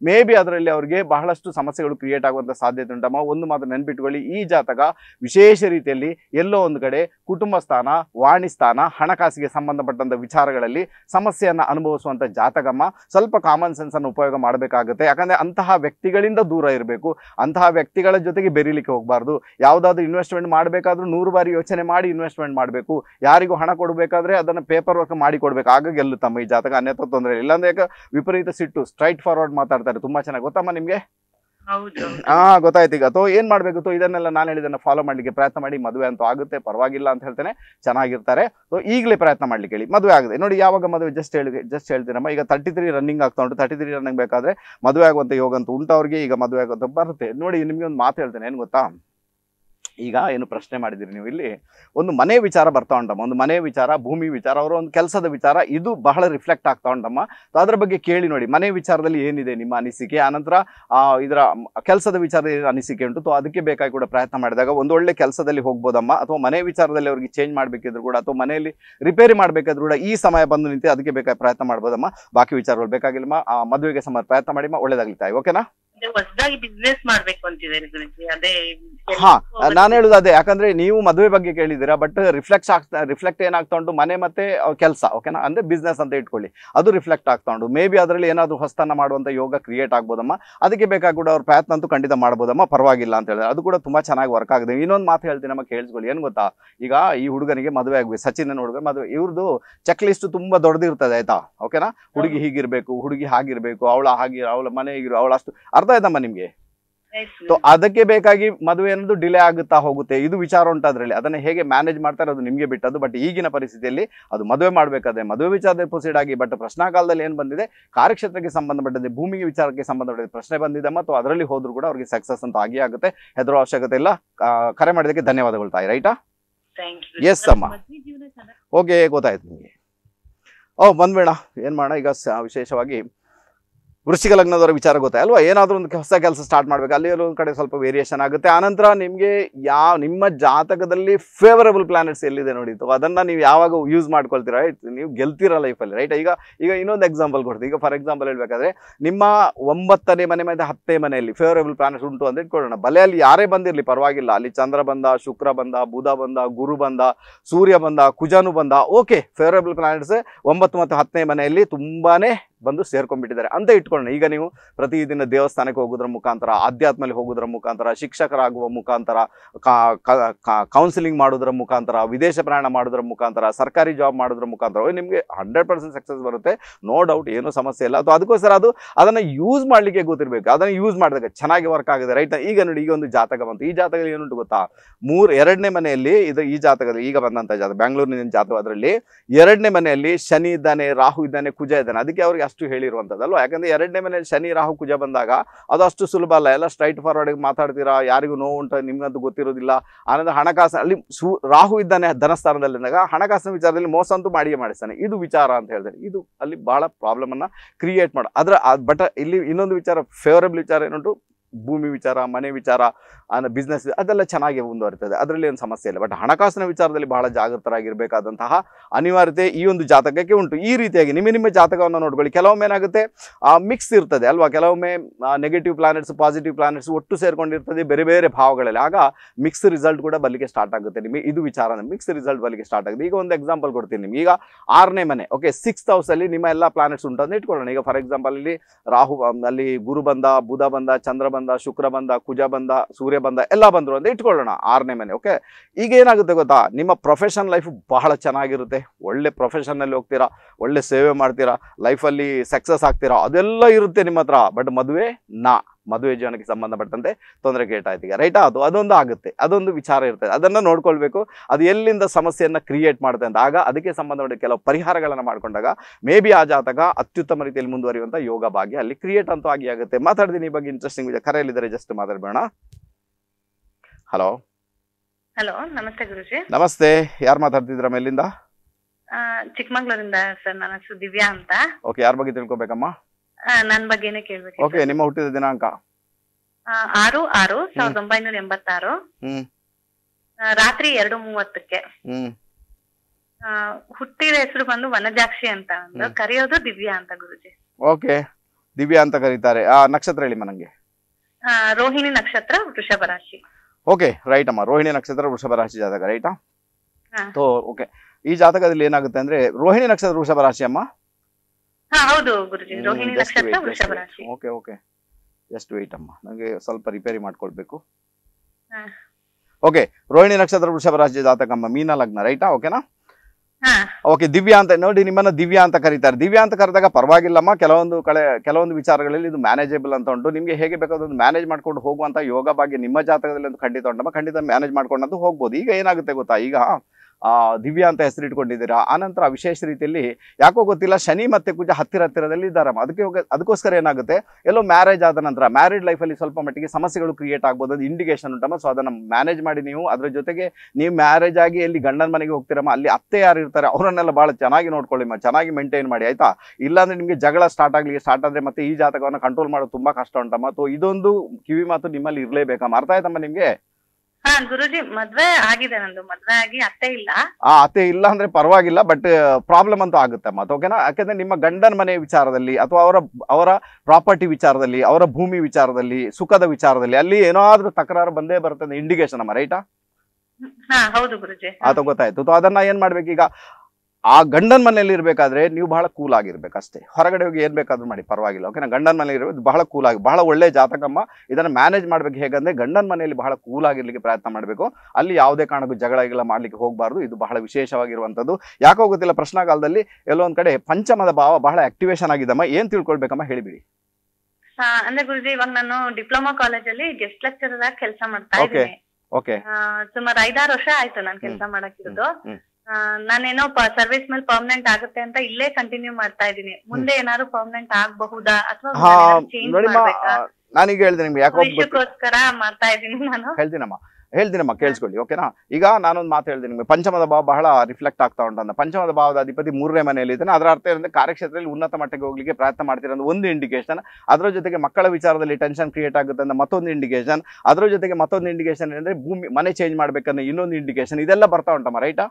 A: ಮೇ ಬಿ ಅದರಲ್ಲಿ ಅವರಿಗೆ ಬಹಳಷ್ಟು ಸಮಸ್ಯೆಗಳು ಕ್ರಿಯೇಟ್ ಆಗುವಂತಹ ಸಾಧ್ಯತೆ ಉಂಟಮ್ಮ ಒಂದು ಮಾತು ನೆನ್ಪಿಟ್ಕೊಳ್ಳಿ ಈ ಜಾತಕ ವಿಶೇಷ ರೀತಿಯಲ್ಲಿ ಎಲ್ಲೋ ಒಂದು ಕಡೆ ಕುಟುಂಬ ಸ್ಥಾನ ವಾಣಿ ಸ್ಥಾನ ಹಣಕಾಸಿಗೆ ಸಂಬಂಧಪಟ್ಟಂಥ ವಿಚಾರಗಳಲ್ಲಿ ಸಮಸ್ಯೆಯನ್ನು ಅನುಭವಿಸುವಂಥ ಜಾತಕಮ್ಮ ಸ್ವಲ್ಪ ಕಾಮನ್ ಸೆನ್ಸನ್ನು ಉಪಯೋಗ ಮಾಡಬೇಕಾಗುತ್ತೆ ಯಾಕಂದರೆ ಅಂತಹ ವ್ಯಕ್ತಿಗಳಿಂದ ದೂರ ಇರಬೇಕು ಅಂತಹ ವ್ಯಕ್ತಿಗಳ ಜೊತೆಗೆ ಬೆರೀಲಿಕ್ಕೆ ಹೋಗಬಾರ್ದು ಯಾವುದಾದ್ರೂ ಇನ್ವೆಸ್ಟ್ಮೆಂಟ್ ಮಾಡಬೇಕಾದ್ರೂ ನೂರು ಬಾರಿ ಯೋಚನೆ ಮಾಡಿ ಇನ್ವೆಸ್ಟ್ಮೆಂಟ್ ಮಾಡಬೇಕು ಯಾರಿಗೂ ಹಣ ಕೊಡಬೇಕಾದ್ರೆ ಅದನ್ನು ಪೇಪರ್ ವರ್ಕ್ ಮಾಡಿ ಕೊಡಬೇಕು ಆಗ ಗೆಲ್ಲುತ್ತಮ್ಮ ಈ ಜಾತಕ ಅನ್ಯಥ ತೊಂದರೆ ಇಲ್ಲ ಇಲ್ಲಾಂದ್ರೆ ಯಾಕೆ ವಿಪರೀತ ಸಿಟ್ಟು ಸ್ಟ್ರೈಟ್ ಫಾರ್ವರ್ಡ್ ಮಾತಾಡ್ತಾರೆ ತುಂಬ ಚೆನ್ನಾಗಿ ಗೊತ್ತಮ್ಮ ನಿಮಗೆ ಹಾ ಗೊತ್ತಾಯ್ತು ಈಗ ಅಥವಾ ಏನ್ ಮಾಡ್ಬೇಕು ತೋ ಇದನ್ನೆಲ್ಲ ನಾನು ಹೇಳಿದನ್ನ ಫಾಲೋ ಮಾಡ್ಲಿಕ್ಕೆ ಪ್ರಯತ್ನ ಮಾಡಿ ಮದುವೆ ಅಂತೂ ಆಗುತ್ತೆ ಪರವಾಗಿಲ್ಲ ಅಂತ ಹೇಳ್ತೇನೆ ಚೆನ್ನಾಗಿರ್ತಾರೆ ಸೊ ಈಗಲೇ ಪ್ರಯತ್ನ ಮಾಡ್ಲಿಕ್ಕೆ ಹೇಳಿ ಮದುವೆ ಆಗದೆ ನೋಡಿ ಯಾವಾಗ ಮದುವೆ ಜಸ್ಟ್ ಹೇಳಿ ಜಸ್ಟ್ ಹೇಳ್ತೀರಮ್ಮ ಈಗ ತರ್ಟಿ ತ್ರೀ ರನ್ನಿಂಗ್ ಆಗ್ತಾ ಉಂಟು ತರ್ಟಿ ತ್ರೀ ರನ್ನಿಂಗ್ ಬೇಕಾದ್ರೆ ಮದುವೆ ಆಗುವಂತ ಯೋಗ ಅಂತ ಉಂಟು ಅವ್ರಿಗೆ ಈಗ ಮದುವೆ ಆಗುವಂತ ಬರುತ್ತೆ ನೋಡಿ ನಿಮ್ಗೆ ಒಂದು ಮಾತು ಹೇಳ್ತೇನೆ ಏನ್ ಗೊತ್ತಾ ಈಗ ಏನು ಪ್ರಶ್ನೆ ಮಾಡಿದಿರಿ ನೀವು ಇಲ್ಲಿ ಒಂದು ಮನೆ ವಿಚಾರ ಬರ್ತಾ ಉಂಟಮ್ಮ ಒಂದು ಮನೆ ವಿಚಾರ ಭೂಮಿ ವಿಚಾರ ಅವರ ಒಂದು ಕೆಲಸದ ವಿಚಾರ ಇದು ಬಹಳ ರಿಫ್ಲೆಕ್ಟ್ ಆಗ್ತಾ ಉಂಟಮ್ಮ ಅದರ ಬಗ್ಗೆ ಕೇಳಿ ನೋಡಿ ಮನೆ ವಿಚಾರದಲ್ಲಿ ಏನಿದೆ ನಿಮ್ಮ ಅನಿಸಿಕೆ ಆನಂತರ ಇದರ ಕೆಲಸದ ವಿಚಾರದಲ್ಲಿ ಅನಿಸಿಕೆ ಉಂಟು ಅದಕ್ಕೆ ಬೇಕಾಗಿ ಕೂಡ ಪ್ರಯತ್ನ ಮಾಡಿದಾಗ ಒಂದೊಳ್ಳೆ ಕೆಲಸದಲ್ಲಿ ಹೋಗ್ಬೋದಮ್ಮ ಅಥವಾ ಮನೆ ವಿಚಾರದಲ್ಲಿ ಅವರಿಗೆ ಚೇಂಜ್ ಮಾಡಬೇಕಿದ್ರು ಕೂಡ ಅಥವಾ ಮನೆಯಲ್ಲಿ ರಿಪೇರಿ ಮಾಡಬೇಕಾದ್ರು ಕೂಡ ಈ ಸಮಯ ಬಂದು ನಿಂತು ಅದಕ್ಕೆ ಬೇಕಾಗಿ ಪ್ರಯತ್ನ ಮಾಡ್ಬೋದಮ್ಮ ಬಾಕಿ ವಿಚಾರಗಳು ಬೇಕಾಗಿಲ್ಲಮ್ಮ ಮದುವೆಗೆ ಸಮ ಪ್ರಯತ್ನ ಮಾಡಿಮ್ಮ ತಾಯಿ ಓಕೆನಾ
B: ಹಾ ನಾನು ಹೇಳುದು
A: ಅದೇ ಯಾಕಂದ್ರೆ ನೀವು ಮದುವೆ ಬಗ್ಗೆ ಕೇಳಿದೀರಾ ಬಟ್ ರಿಫ್ಲೆಕ್ಟ್ ಆಗ್ತಾ ರಿಫ್ಲೆಕ್ಟ್ ಏನಾಗ್ತಾ ಉಂಟು ಮನೆ ಮತ್ತೆ ಕೆಲಸ ಓಕೆನಾ ಅಂದ್ರೆ ಬಿಸ್ನೆಸ್ ಅಂತ ಇಟ್ಕೊಳ್ಳಿ ಅದು ರಿಫ್ಲೆಕ್ಟ್ ಆಗ್ತಾ ಉಂಟು ಮೇ ಬಿ ಅದರಲ್ಲಿ ಏನಾದ್ರು ಹೊಸ್ತನ ಮಾಡುವಂತ ಯೋಗ ಕ್ರಿಯೇಟ್ ಆಗ್ಬೋದಮ್ಮ ಅದಕ್ಕೆ ಬೇಕಾಗಿ ಕೂಡ ಅವ್ರ ಪ್ರಯತ್ನ ಅಂತೂ ಖಂಡಿತ ಮಾಡ್ಬೋದಮ್ಮ ಪರವಾಗಿಲ್ಲ ಅಂತ ಹೇಳಿದ್ರೆ ಅದು ಕೂಡ ತುಂಬಾ ಚೆನ್ನಾಗಿ ವರ್ಕ್ ಆಗಿದೆ ಇನ್ನೊಂದು ಮಾತು ಹೇಳ್ತೀನಿ ನಮ್ಮ ಕೇಳಿಸ್ಕೊಳ್ಳಿ ಏನ್ ಗೊತ್ತಾ ಈಗ ಈ ಹುಡುಗನಿಗೆ ಮದುವೆ ಆಗ್ಬೇಕು ಸಚಿನ್ ಹುಡುಗ ಮದುವೆ ಇವ್ರದ್ದು ಚೆಕ್ ಲಿಸ್ಟ್ ತುಂಬಾ ದೊಡ್ಡದಿರ್ತದೆ ಆಯ್ತಾ ಓಕೆನಾ ಹುಡುಗಿ ಹೀಗಿರ್ಬೇಕು ಹುಡುಗಿ ಹಾಗಿರ್ಬೇಕು ಅವಳ ಹಾಗೆ ಅವಳ ಮನೆ ಹೀಗಿರು ಅವಳ ಅರ್ಧ ನಿಮ್ಗೆ ಅದಕ್ಕೆ ಬೇಕಾಗಿ ಮದುವೆ ಅನ್ನೋದು ಡಿಲೇ ಆಗುತ್ತಾ ಹೋಗುತ್ತೆ ಇದು ವಿಚಾರ ಉಂಟು ಅದರಲ್ಲಿ ಅದನ್ನ ಹೇಗೆ ಮ್ಯಾನೇಜ್ ಮಾಡ್ತಾರೆ ಅದು ನಿಮಗೆ ಬಿಟ್ಟದ್ದು ಬಟ್ ಈಗಿನ ಪರಿಸ್ಥಿತಿಯಲ್ಲಿ ಅದು ಮದುವೆ ಮಾಡಬೇಕಾದ್ರೆ ಮದುವೆ ವಿಚಾರದಲ್ಲಿ ಪ್ರೊಸೀಡ್ ಆಗಿ ಬಟ್ ಪ್ರಶ್ನಾ ಕಾಲದಲ್ಲಿ ಏನ್ ಬಂದಿದೆ ಕಾರ್ಯಕ್ಷೇತ್ರಕ್ಕೆ ಸಂಬಂಧಪಟ್ಟಂತೆ ಭೂಮಿಗೆ ವಿಚಾರಕ್ಕೆ ಸಂಬಂಧಪಟ್ಟಂತೆ ಪ್ರಶ್ನೆ ಬಂದಿದೆ ಮತ್ತು ಅದರಲ್ಲಿ ಹೋದ್ರು ಕೂಡ ಅವರಿಗೆ ಸಕ್ಸಸ್ ಅಂತ ಆಗಿ ಆಗುತ್ತೆ ಹೆದರೋ ಅವಶ್ಯಕತೆ ಇಲ್ಲ ಕರೆ ಮಾಡಿದಕ್ಕೆ ಧನ್ಯವಾದಗಳು ತಾಯಿ ರೈಟಾ ಎಸ್ ಅಮ್ಮ ಓಕೆ ಗೊತ್ತಾಯ್ತು ನಿಮಗೆ ಓ ಬಂದ್ಬೇಡ ಏನ್ ಮಾಡ ಈಗ ವಿಶೇಷವಾಗಿ ವೃಷಿಕ ಲಗ್ನದವರ ವಿಚಾರ ಅಲ್ವಾ ಏನಾದರೂ ಒಂದು ಹೊಸ ಕೆಲಸ ಸ್ಟಾರ್ಟ್ ಮಾಡಬೇಕು ಅಲ್ಲಿ ಒಂದು ಕಡೆ ಸ್ವಲ್ಪ ವೇರಿಯೇಷನ್ ಆಗುತ್ತೆ ಆನಂತರ ನಿಮಗೆ ಯಾವ ನಿಮ್ಮ ಜಾತಕದಲ್ಲಿ ಫೇವರಬಲ್ ಪ್ಲಾನೆಟ್ಸ್ ಎಲ್ಲಿದೆ ನೋಡಿತ್ತು ಅದನ್ನು ನೀವು ಯಾವಾಗ ಯೂಸ್ ಮಾಡ್ಕೊಳ್ತೀರ ರೈಟ್ ನೀವು ಗೆಲ್ತೀರ ಲೈಫಲ್ಲಿ ರೈಟ್ ಈಗ ಈಗ ಇನ್ನೊಂದು ಎಕ್ಸಾಂಪಲ್ ಕೊಡ್ತೀವಿ ಈಗ ಫಾರ್ ಎಕ್ಸಾಂಪಲ್ ಹೇಳಬೇಕಾದ್ರೆ ನಿಮ್ಮ ಒಂಬತ್ತನೇ ಮನೆ ಮೇಲೆ ಹತ್ತನೇ ಮನೆಯಲ್ಲಿ ಫೇವರಬಲ್ ಪ್ಲಾನೆಟ್ಸ್ ಉಂಟು ಅಂತ ಇಟ್ಕೊಳ್ಳೋಣ ಬಲೆ ಅಲ್ಲಿ ಯಾರೇ ಬಂದಿರಲಿ ಪರವಾಗಿಲ್ಲ ಅಲ್ಲಿ ಚಂದ್ರ ಬಂದ ಶುಕ್ರ ಬಂದ ಬುಧ ಬಂದ ಗುರು ಬಂದ ಸೂರ್ಯ ಬಂದ ಕುಜನು ಬಂದ ಓಕೆ ಫೇವರಬಲ್ ಪ್ಲಾನೆಟ್ಸ್ ಒಂಬತ್ತು ಮತ್ತು ಹತ್ತನೇ ಮನೆಯಲ್ಲಿ ತುಂಬಾ ಬಂದು ಸೇರ್ಕೊಂಡ್ಬಿಟ್ಟಿದ್ದಾರೆ ಅಂತ ಇಟ್ಕೊಳ್ಳೋಣ ಈಗ ನೀವು ಪ್ರತಿದಿನ ದೇವಸ್ಥಾನಕ್ಕೆ ಹೋಗೋದ್ರ ಮುಖಾಂತರ ಆಧ್ಯಾತ್ಮಲ್ಲಿ ಹೋಗೋದ್ರ ಮುಖಾಂತರ ಶಿಕ್ಷಕರಾಗುವ ಮುಖಾಂತರ ಕೌನ್ಸಿಲಿಂಗ್ ಮಾಡೋದ್ರ ಮುಖಾಂತರ ವಿದೇಶ ಪ್ರಯಾಣ ಮಾಡೋದ್ರ ಮುಖಾಂತರ ಸರ್ಕಾರಿ ಜಾಬ್ ಮಾಡೋದ್ರ ಮುಖಾಂತರ ನಿಮಗೆ ಹಂಡ್ರೆಡ್ ಪರ್ಸೆಂಟ್ ಸಕ್ಸಸ್ ಬರುತ್ತೆ ನೋ ಡೌಟ್ ಏನು ಸಮಸ್ಯೆ ಇಲ್ಲ ಅಥವಾ ಅದಕ್ಕೋಸ್ಕರ ಅದು ಅದನ್ನು ಯೂಸ್ ಮಾಡಲಿಕ್ಕೆ ಗೊತ್ತಿರಬೇಕು ಅದನ್ನು ಯೂಸ್ ಮಾಡಿದಾಗ ಚೆನ್ನಾಗಿ ವರ್ಕ್ ಆಗಿದೆ ರೈಟ್ ಈಗ ನೋಡಿ ಈಗ ಒಂದು ಜಾತಕ ಬಂತು ಈ ಜಾತಕದಲ್ಲಿ ಏನುಂಟು ಗೊತ್ತಾ ಮೂರು ಎರಡನೇ ಮನೆಯಲ್ಲಿ ಇದು ಈ ಜಾತಕದಲ್ಲಿ ಈಗ ಬಂದಂಥ ಜಾತಕ ಬೆಂಗಳೂರಿನ ಜಾತಕ ಅದರಲ್ಲಿ ಎರಡನೇ ಮನೆಯಲ್ಲಿ ಶನಿ ಇದ್ದಾನೆ ರಾಹು ಇದ್ದಾನೆ ಕುಜ ಇದ್ದಾನೆ ಅದಕ್ಕೆ ಅವ್ರಿಗೆ ಫಸ್ಟು ಹೇಳಿರುವಂಥದ್ದಲ್ವ ಯಾಕಂದರೆ ಎರಡನೇ ಮನೇಲಿ ಶನಿ ರಾಹು ಕುಜ ಬಂದಾಗ ಅದು ಅಷ್ಟು ಸುಲಭ ಅಲ್ಲ ಎಲ್ಲ ಸ್ಟ್ರೈಟ್ ಫಾರ್ವರ್ಡ್ ಮಾತಾಡ್ತೀರಾ ಯಾರಿಗೂ ನೋವು ಉಂಟು ನಿಮ್ಗಂತೂ ಗೊತ್ತಿರೋದಿಲ್ಲ ಆನಂದ ಹಣಕಾಸು ಅಲ್ಲಿ ಸು ರಾಹು ಇದ್ದಾನೆ ಧನಸ್ಥಾನದಲ್ಲಿದ್ದಾಗ ಹಣಕಾಸಿನ ವಿಚಾರದಲ್ಲಿ ಮೋಸ ಅಂತೂ ಮಾಡಿಯೇ ಮಾಡಿಸ್ತಾನೆ ಇದು ವಿಚಾರ ಅಂತ ಹೇಳಿದ್ರೆ ಇದು ಅಲ್ಲಿ ಭಾಳ ಪ್ರಾಬ್ಲಮನ್ನು ಕ್ರಿಯೇಟ್ ಮಾಡೋ ಅದರ ಬಟ್ ಇಲ್ಲಿ ಇನ್ನೊಂದು ವಿಚಾರ ಫೇವರೇಬಲ್ ವಿಚಾರ ಏನುಂಟು ಭೂಮಿ ವಿಚಾರ ಮನೆ ವಿಚಾರ ಬಿಸ್ನೆಸ್ ಅದೆಲ್ಲ ಚೆನ್ನಾಗಿ ಮುಂದುವರಿತದೆ ಅದರಲ್ಲಿ ಏನು ಸಮಸ್ಯೆ ಇಲ್ಲ ಬಟ್ ಹಣಕಾಸಿನ ವಿಚಾರದಲ್ಲಿ ಬಹಳ ಜಾಗೃತರಾಗಿರಬೇಕಾದಂತಹ ಅನಿವಾರ್ಯತೆ ಈ ಒಂದು ಜಾತಕಕ್ಕೆ ಉಂಟು ಈ ರೀತಿಯಾಗಿ ನಿಮ್ಮ ನಿಮ್ಮ ಜಾತಕವನ್ನು ನೋಡ್ಕೊಳ್ಳಿ ಕೆಲವೊಮ್ಮೆ ಏನಾಗುತ್ತೆ ಮಿಕ್ಸ್ ಇರ್ತದೆ ಅಲ್ವಾ ಕೆಲವೊಮ್ಮೆ ನೆಗೆಟಿವ್ ಪ್ಲಾನೆಟ್ಸ್ ಪಾಸಿಟಿವ್ ಪ್ಲಾನೆಟ್ಸ್ ಒಟ್ಟು ಸೇರಿಕೊಂಡಿರ್ತದೆ ಬೇರೆ ಬೇರೆ ಭಾವಗಳಲ್ಲಿ ಆಗ ಮಿಕ್ಸ್ ರಿಸಲ್ಟ್ ಕೂಡ ಬರಲಿಕ್ಕೆ ಸ್ಟಾರ್ಟ್ ಆಗುತ್ತೆ ನಿಮಗೆ ಇದು ವಿಚಾರ ಮಿಕ್ಸ್ ರಿಸಲ್ಟ್ ಬಲಿಕ್ಕೆ ಸ್ಟಾರ್ಟ್ ಆಗುತ್ತೆ ಈಗ ಒಂದು ಎಕ್ಸಾಂಪಲ್ ಕೊಡ್ತೀನಿ ನಿಮ್ಗೆ ಈಗ ಆರನೇ ಮನೆ ಓಕೆ ಸಿಕ್ಸ್ತ್ ಹೌಸಲ್ಲಿ ನಿಮ್ಮ ಎಲ್ಲ ಪ್ಲಾನೆಟ್ಸ್ ಉಂಟು ಅಂತ ಇಟ್ಕೊಳ್ಳೋಣ ಈಗ ಫಾರ್ ಎಕ್ಸಾಂಪಲ್ ಇಲ್ಲಿ ರಾಹು ಅಲ್ಲಿ ಗುರು ಬಂದ ಬುಧ ಬಂದ ಚಂದ್ರ ಬಂದ ಬಂದ ಶುಕ್ರ ಬಂದ ಕುಜ ಬಂದ ಸೂರ್ಯ ಬಂದ ಎಲ್ಲ ಬಂದರು ಅಂತ ಇಟ್ಕೊಳ್ಳೋಣ ಆರನೇ ಮನೆ ಓಕೆ ಈಗ ಏನಾಗುತ್ತೆ ಗೊತ್ತಾ ನಿಮ್ಮ ಪ್ರೊಫೆಷನ್ ಲೈಫ್ ಬಹಳ ಚೆನ್ನಾಗಿರುತ್ತೆ ಒಳ್ಳೆ ಪ್ರೊಫೆಷನಲ್ಲಿ ಹೋಗ್ತೀರಾ ಒಳ್ಳೆ ಸೇವೆ ಮಾಡ್ತೀರಾ ಲೈಫಲ್ಲಿ ಸಕ್ಸಸ್ ಆಗ್ತೀರಾ ಅದೆಲ್ಲ ಇರುತ್ತೆ ನಿಮ್ಮ ಹತ್ರ ಬಟ್ ಮದುವೆ ನಾ ಮದುವೆ ಜೀವನಕ್ಕೆ ಸಂಬಂಧಪಟ್ಟಂತೆ ತೊಂದರೆ ಕೇಟಾಯ್ತೀಗ ರೈಟಾ ಅದು ಅದೊಂದು ಆಗುತ್ತೆ ಅದೊಂದು ವಿಚಾರ ಇರ್ತದೆ ಅದನ್ನು ನೋಡ್ಕೊಳ್ಬೇಕು ಅದು ಎಲ್ಲಿಂದ ಸಮಸ್ಯೆಯನ್ನು ಕ್ರಿಯೇಟ್ ಮಾಡುತ್ತೆ ಅಂತ ಆಗ ಅದಕ್ಕೆ ಸಂಬಂಧಪಟ್ಟ ಕೆಲವು ಪರಿಹಾರಗಳನ್ನು ಮಾಡಿಕೊಂಡಾಗ ಮೇ ಬಿ ಆ ಜಾತಕ ಅತ್ಯುತ್ತಮ ರೀತಿಯಲ್ಲಿ ಮುಂದುವರಿಯುವಂಥ ಯೋಗ ಭಾಗ್ಯ ಅಲ್ಲಿ ಕ್ರಿಯೇಟ್ ಅಂತೂ ಆಗಿ ಆಗುತ್ತೆ ಮಾತಾಡ್ತೀನಿ ಈ ಬಗ್ಗೆ ಇಂಟ್ರೆಸ್ಟಿಂಗ್ ವಿಚಾರ ಕರೆಯಲ್ಲಿದ್ದಾರೆ ಜಸ್ಟ್ ಮಾತಾಡಬೇಡ ಹಲೋ
B: ಹಲೋ ನಮಸ್ತೆ ಗುರುಜಿ
A: ನಮಸ್ತೆ ಯಾರು ಮಾತಾಡ್ತಿದ್ರ ಮೇಲಿಂದ
B: ಚಿಕ್ಕಮಂಗ್ಳೂರಿಂದ ಸರ್ ನನ್ನ ದಿವ್ಯಾ ಅಂತ
A: ಓಕೆ ಯಾರ ಬಗ್ಗೆ ತಿಳ್ಕೊಬೇಕಮ್ಮ
B: ನನ್ ಬಗ್ಗೆನೇ ಕೇಳ್ಬೇಕು
A: ಓಕೆ ನಿಮ್ಮ ಹುಟ್ಟಿದ ದಿನಾಂಕ ಆರು ಆರು
B: ಸಾವಿರದ ಒಂಬೈನೂರ ಎಂಬತ್ತಾರು ರಾತ್ರಿ ಎರಡು ಮೂವತ್ತಕ್ಕೆ ಹುಟ್ಟಿದ ಹೆಸರು ಬಂದು ವನಜಾಕ್ಷಿ ಅಂತ ಒಂದು ಕರೆಯೋದು ದಿವ್ಯಾ ಅಂತ ಗುರುಜಿ
A: ಓಕೆ ದಿವ್ಯಾ ಅಂತ ಕರೀತಾರೆ ಆ ನಕ್ಷತ್ರ ಹೇಳಿ ನನಗೆ
B: ರೋಹಿಣಿ ನಕ್ಷತ್ರ ವೃಷಭ ರಾಶಿ
A: ಓಕೆ ರೈಟ್ ಅಮ್ಮ ರೋಹಿಣಿ ನಕ್ಷತ್ರ ವೃಷಭ ರಾಶಿ ಜಾತಕ ರೈಟಾ ಓಕೆ ಈ ಜಾತಕದಲ್ಲಿ ಏನಾಗುತ್ತೆ ಅಂದ್ರೆ ರೋಹಿಣಿ ನಕ್ಷತ್ರ ವೃಷಭ ರಾಶಿ ಅಮ್ಮ
B: ಹೌದು ಗುರುಜಿ ರೋಹಿಣಿ ನಕ್ಷತ್ರ ವೃಷಭ ರಾಶಿ
A: ಓಕೆ ಓಕೆ ವೇಟ್ ಅಮ್ಮ ನನಗೆ ಸ್ವಲ್ಪ ರಿಪೇರಿ ಮಾಡ್ಕೊಳ್ಬೇಕು ಓಕೆ ರೋಹಿಣಿ ನಕ್ಷತ್ರ ವೃಷಭ ಜಾತಕಮ್ಮ ಮೀನ ಲಗ್ನ ರೈಟ್ ಓಕೆನಾ ಓಕೆ ದಿವ್ಯಾ ಅಂತ ನೋಡಿ ನಿಮ್ಮನ್ನ ದಿವ್ಯಾ ಅಂತ ಕರೀತಾರೆ ದಿವ್ಯಾ ಅಂತ ಕರೆದಾಗ ಪರವಾಗಿಲ್ಲಮ್ಮ ಕೆಲವೊಂದು ಕಳೆ ಕೆಲವೊಂದು ವಿಚಾರಗಳಲ್ಲಿ ಇದು ಮ್ಯಾನೇಜಬಲ್ ಅಂತ ಉಂಟು ನಿಮಗೆ ಹೇಗೆ ಬೇಕಾದ ಒಂದು ಮ್ಯಾನೇಜ್ ಮಾಡ್ಕೊಂಡು ಹೋಗುವಂತ ಯೋಗ ಬಗ್ಗೆ ನಿಮ್ಮ ಜಾತಕದಲ್ಲಿ ಒಂದು ಖಂಡಿತ ಉಂಟಮ್ಮ ಖಂಡಿತ ಮ್ಯಾನೇಜ್ ಮಾಡ್ಕೊಂಡಂತೂ ಹೋಗ್ಬೋದು ಈಗ ಏನಾಗುತ್ತೆ ಗೊತ್ತಾ ಈಗ ದಿವ್ಯಾ ಅಂತ ಹೆಸರಿಟ್ಕೊಂಡಿದ್ದೀರಾ ಆನಂತರ ವಿಶೇಷ ರೀತಿಯಲ್ಲಿ ಯಾಕೋ ಗೊತ್ತಿಲ್ಲ ಶನಿ ಮತ್ತು ಕುಜ ಹತ್ತಿರ ಹತ್ತಿರದಲ್ಲಿ ಇದ್ದಾರಮ್ಮ ಅದಕ್ಕೆ ಅದಕ್ಕೋಸ್ಕರ ಏನಾಗುತ್ತೆ ಎಲ್ಲೋ ಮ್ಯಾರೇಜ್ ಆದ ನಂತರ ಮ್ಯಾರಿಡ್ ಲೈಫಲ್ಲಿ ಸ್ವಲ್ಪ ಮಟ್ಟಿಗೆ ಸಮಸ್ಯೆಗಳು ಕ್ರಿಯೇಟ್ ಆಗ್ಬೋದು ಅದು ಇಂಡಿಕೇಶನ್ ಉಂಟಮ್ಮ ಸೊ ಅದನ್ನು ಮ್ಯಾನೇಜ್ ಮಾಡಿ ನೀವು ಅದರ ಜೊತೆಗೆ ನೀವು ಮ್ಯಾರೇಜ್ ಆಗಿ ಅಲ್ಲಿ ಗಂಡನ ಮನೆಗೆ ಹೋಗ್ತಿರಮ್ಮ ಅಲ್ಲಿ ಅತ್ತೆ ಯಾರು ಇರ್ತಾರೆ ಅವರನ್ನೆಲ್ಲ ಭಾಳ ಚೆನ್ನಾಗಿ ನೋಡ್ಕೊಳ್ಳಿಮ್ಮ ಚೆನ್ನಾಗಿ ಮೇಂಟೈನ್ ಮಾಡಿ ಆಯಿತಾ ಇಲ್ಲಾಂದರೆ ನಿಮಗೆ ಜಗಳ ಸ್ಟಾರ್ಟ್ ಆಗಲಿ ಸ್ಟಾರ್ಟ್ ಆದರೆ ಮತ್ತೆ ಈ ಜಾತಕವನ್ನು ಕಂಟ್ರೋಲ್ ಮಾಡೋದು ತುಂಬ ಕಷ್ಟ ಉಂಟಮ್ಮ ಸೊ ಇದೊಂದು ಕಿವಿ ಮಾತು ನಿಮ್ಮಲ್ಲಿ ಇರಲೇಬೇಕಮ್ಮ ಅರ್ಥ ಆಯ್ತಮ್ಮ ನಿಮಗೆ
B: ಗುರುಜಿ ಆಗಿದೆ ಅತ್ತೆ ಇಲ್ಲ
A: ಆ ಇಲ್ಲ ಅಂದ್ರೆ ಪರವಾಗಿಲ್ಲ ಬಟ್ ಪ್ರಾಬ್ಲಮ್ ಅಂತೂ ಆಗುತ್ತೆ ಮತ್ತೆ ಓಕೆನಾ ಯಾಕಂದ್ರೆ ನಿಮ್ಮ ಗಂಡನ ಮನೆ ವಿಚಾರದಲ್ಲಿ ಅಥವಾ ಅವರ ಅವರ ಪ್ರಾಪರ್ಟಿ ವಿಚಾರದಲ್ಲಿ ಅವರ ಭೂಮಿ ವಿಚಾರದಲ್ಲಿ ಸುಖದ ವಿಚಾರದಲ್ಲಿ ಅಲ್ಲಿ ಏನಾದ್ರೂ ತಕರಾರು ಬಂದೇ ಬರುತ್ತೆ ಇಂಡಿಕೇಶನ್ ಅಮ್ಮ ರೈಟಾ
B: ಹೌದು ಗುರುಜಿ ಅದು
A: ಗೊತ್ತಾಯ್ತು ಅದನ್ನ ಏನ್ ಮಾಡ್ಬೇಕೀಗ ಆ ಗಂಡನ ಮನೆಯಲ್ಲಿ ಇರಬೇಕಾದ್ರೆ ನೀವು ಬಹಳ ಕೂಲ್ ಆಗಿರ್ಬೇಕು ಅಷ್ಟೇ ಹೊರಗಡೆ ಹೋಗಿ ಏನ್ ಬೇಕಾದ್ರೂ ಮಾಡಿ ಪರವಾಗಿಲ್ಲ ಓಕೆನಾ ಗಂಡನ ಮನೆಯಲ್ಲಿ ಇರೋದು ಬಹಳ ಕೂಲ್ ಆಗಿ ಬಹಳ ಒಳ್ಳೆ ಜಾತಕಮ್ಮ ಇದನ್ನ ಮ್ಯಾನೇಜ್ ಮಾಡಬೇಕು ಹೇಗಂದ್ರೆ ಗಂಡನ ಮನೆಯಲ್ಲಿ ಬಹಳ ಕೂಲ್ ಆಗಿರ್ಲಿಕ್ಕೆ ಪ್ರಯತ್ನ ಮಾಡಬೇಕು ಅಲ್ಲಿ ಯಾವುದೇ ಕಾರಣಕ್ಕೂ ಜಗಳಗಳ ಮಾಡ್ಲಿಕ್ಕೆ ಹೋಗಬಾರ್ದು ಇದು ಬಹಳ ವಿಶೇಷವಾಗಿರುವಂತದ್ದು ಯಾಕೋ ಗೊತ್ತಿಲ್ಲ ಪ್ರಶ್ನಾಕಾಲದಲ್ಲಿ ಎಲ್ಲೊಂದು ಕಡೆ ಪಂಚಮದ ಭಾವ ಬಹಳ ಆಕ್ಟಿವೇಶನ್ ಆಗಿದ್ದಮ್ಮ ಏನು ತಿಳ್ಕೊಳ್ಬೇಕಮ್ಮ ಹೇಳಿಬಿಡಿ
B: ಅಂದ್ರೆ ಗುರುಜಿ ಇವಾಗ ನಾನು ಡಿಪ್ಲೊಮಾ ಕಾಲೇಜಲ್ಲಿ ಗೆಸ್ಟ್ ಲೆಕ್ಚರರ್ ಕೆಲಸ ಮಾಡ್ತಾ ಇದ್ದೀನಿ ಸುಮಾರು ಐದಾರು ವರ್ಷ ಆಯ್ತು ನಾನು ಕೆಲಸ ಮಾಡಕ್ಕಿರೋದು ನಾನೇನೋ ಸರ್ವಿಸ್ ಮೇಲೆ ಪರ್ಮನೆಂಟ್ ಆಗುತ್ತೆ ಅಂತ ಇಲ್ಲೇ ಕಂಟಿನ್ಯೂ ಮಾಡ್ತಾ ಇದೀನಿ ಮುಂದೆ ಏನಾದ್ರು ಪರ್ಮನೆಂಟ್ ಆಗಬಹುದಾ ಅಥವಾ ನಾನೀಗ ಹೇಳ್ದೆ ಮಾಡ್ತಾ ಇದೀನಿ ನಾನು
A: ಹೇಳ್ತೀನಮ್ಮ ಕೇಳಿಸ್ಕೊಳ್ಳಿ ಓಕೆನಾ ಈಗ ನಾನೊಂದು ಮಾತು ಹೇಳ್ದೆ ನಿಮಗೆ ಪಂಚಮದ ಭಾವ ಬಹಳ ರಿಫ್ಲೆಕ್ಟ್ ಆಗ್ತಾ ಅಂತ ಪಂಚಮದ ಭಾವದ ಅಧಿಪತಿ ಮೂರನೇ ಮನೆಯಲ್ಲಿ ಇದ್ದಾನೆ ಅದರ ಅರ್ಥ ಏನಂದ್ರೆ ಕಾರ್ಯಕ್ಷೇತ್ರದಲ್ಲಿ ಉನ್ನತ ಮಟ್ಟಕ್ಕೆ ಹೋಗ್ಲಿಕ್ಕೆ ಪ್ರಯತ್ನ ಮಾಡ್ತೀರ ಒಂದು ಇಂಡಿಕೇಶನ್ ಅದರ ಜೊತೆಗೆ ಮಕ್ಕಳ ವಿಚಾರದಲ್ಲಿ ಟೆನ್ಷನ್ ಕ್ರಿಯೇಟ್ ಆಗುತ್ತೆ ಅಂತ ಮತ್ತೊಂದು ಇಂಡಿಕೇಶನ್ ಅದರ ಜೊತೆಗೆ ಮತ್ತೊಂದು ಇಂಡಿಕೇಶನ್ ಏನಂದ್ರೆ ಭೂಮಿ ಮನೆ ಚೇಂಜ್ ಮಾಡ್ಬೇಕನ್ನೋ ಇನ್ನೊಂದು ಇಂಡಿಕೇಶನ್ ಇದೆಲ್ಲ ಬರ್ತಾ ಉಂಟಮ್ಮ ರೈಟಾ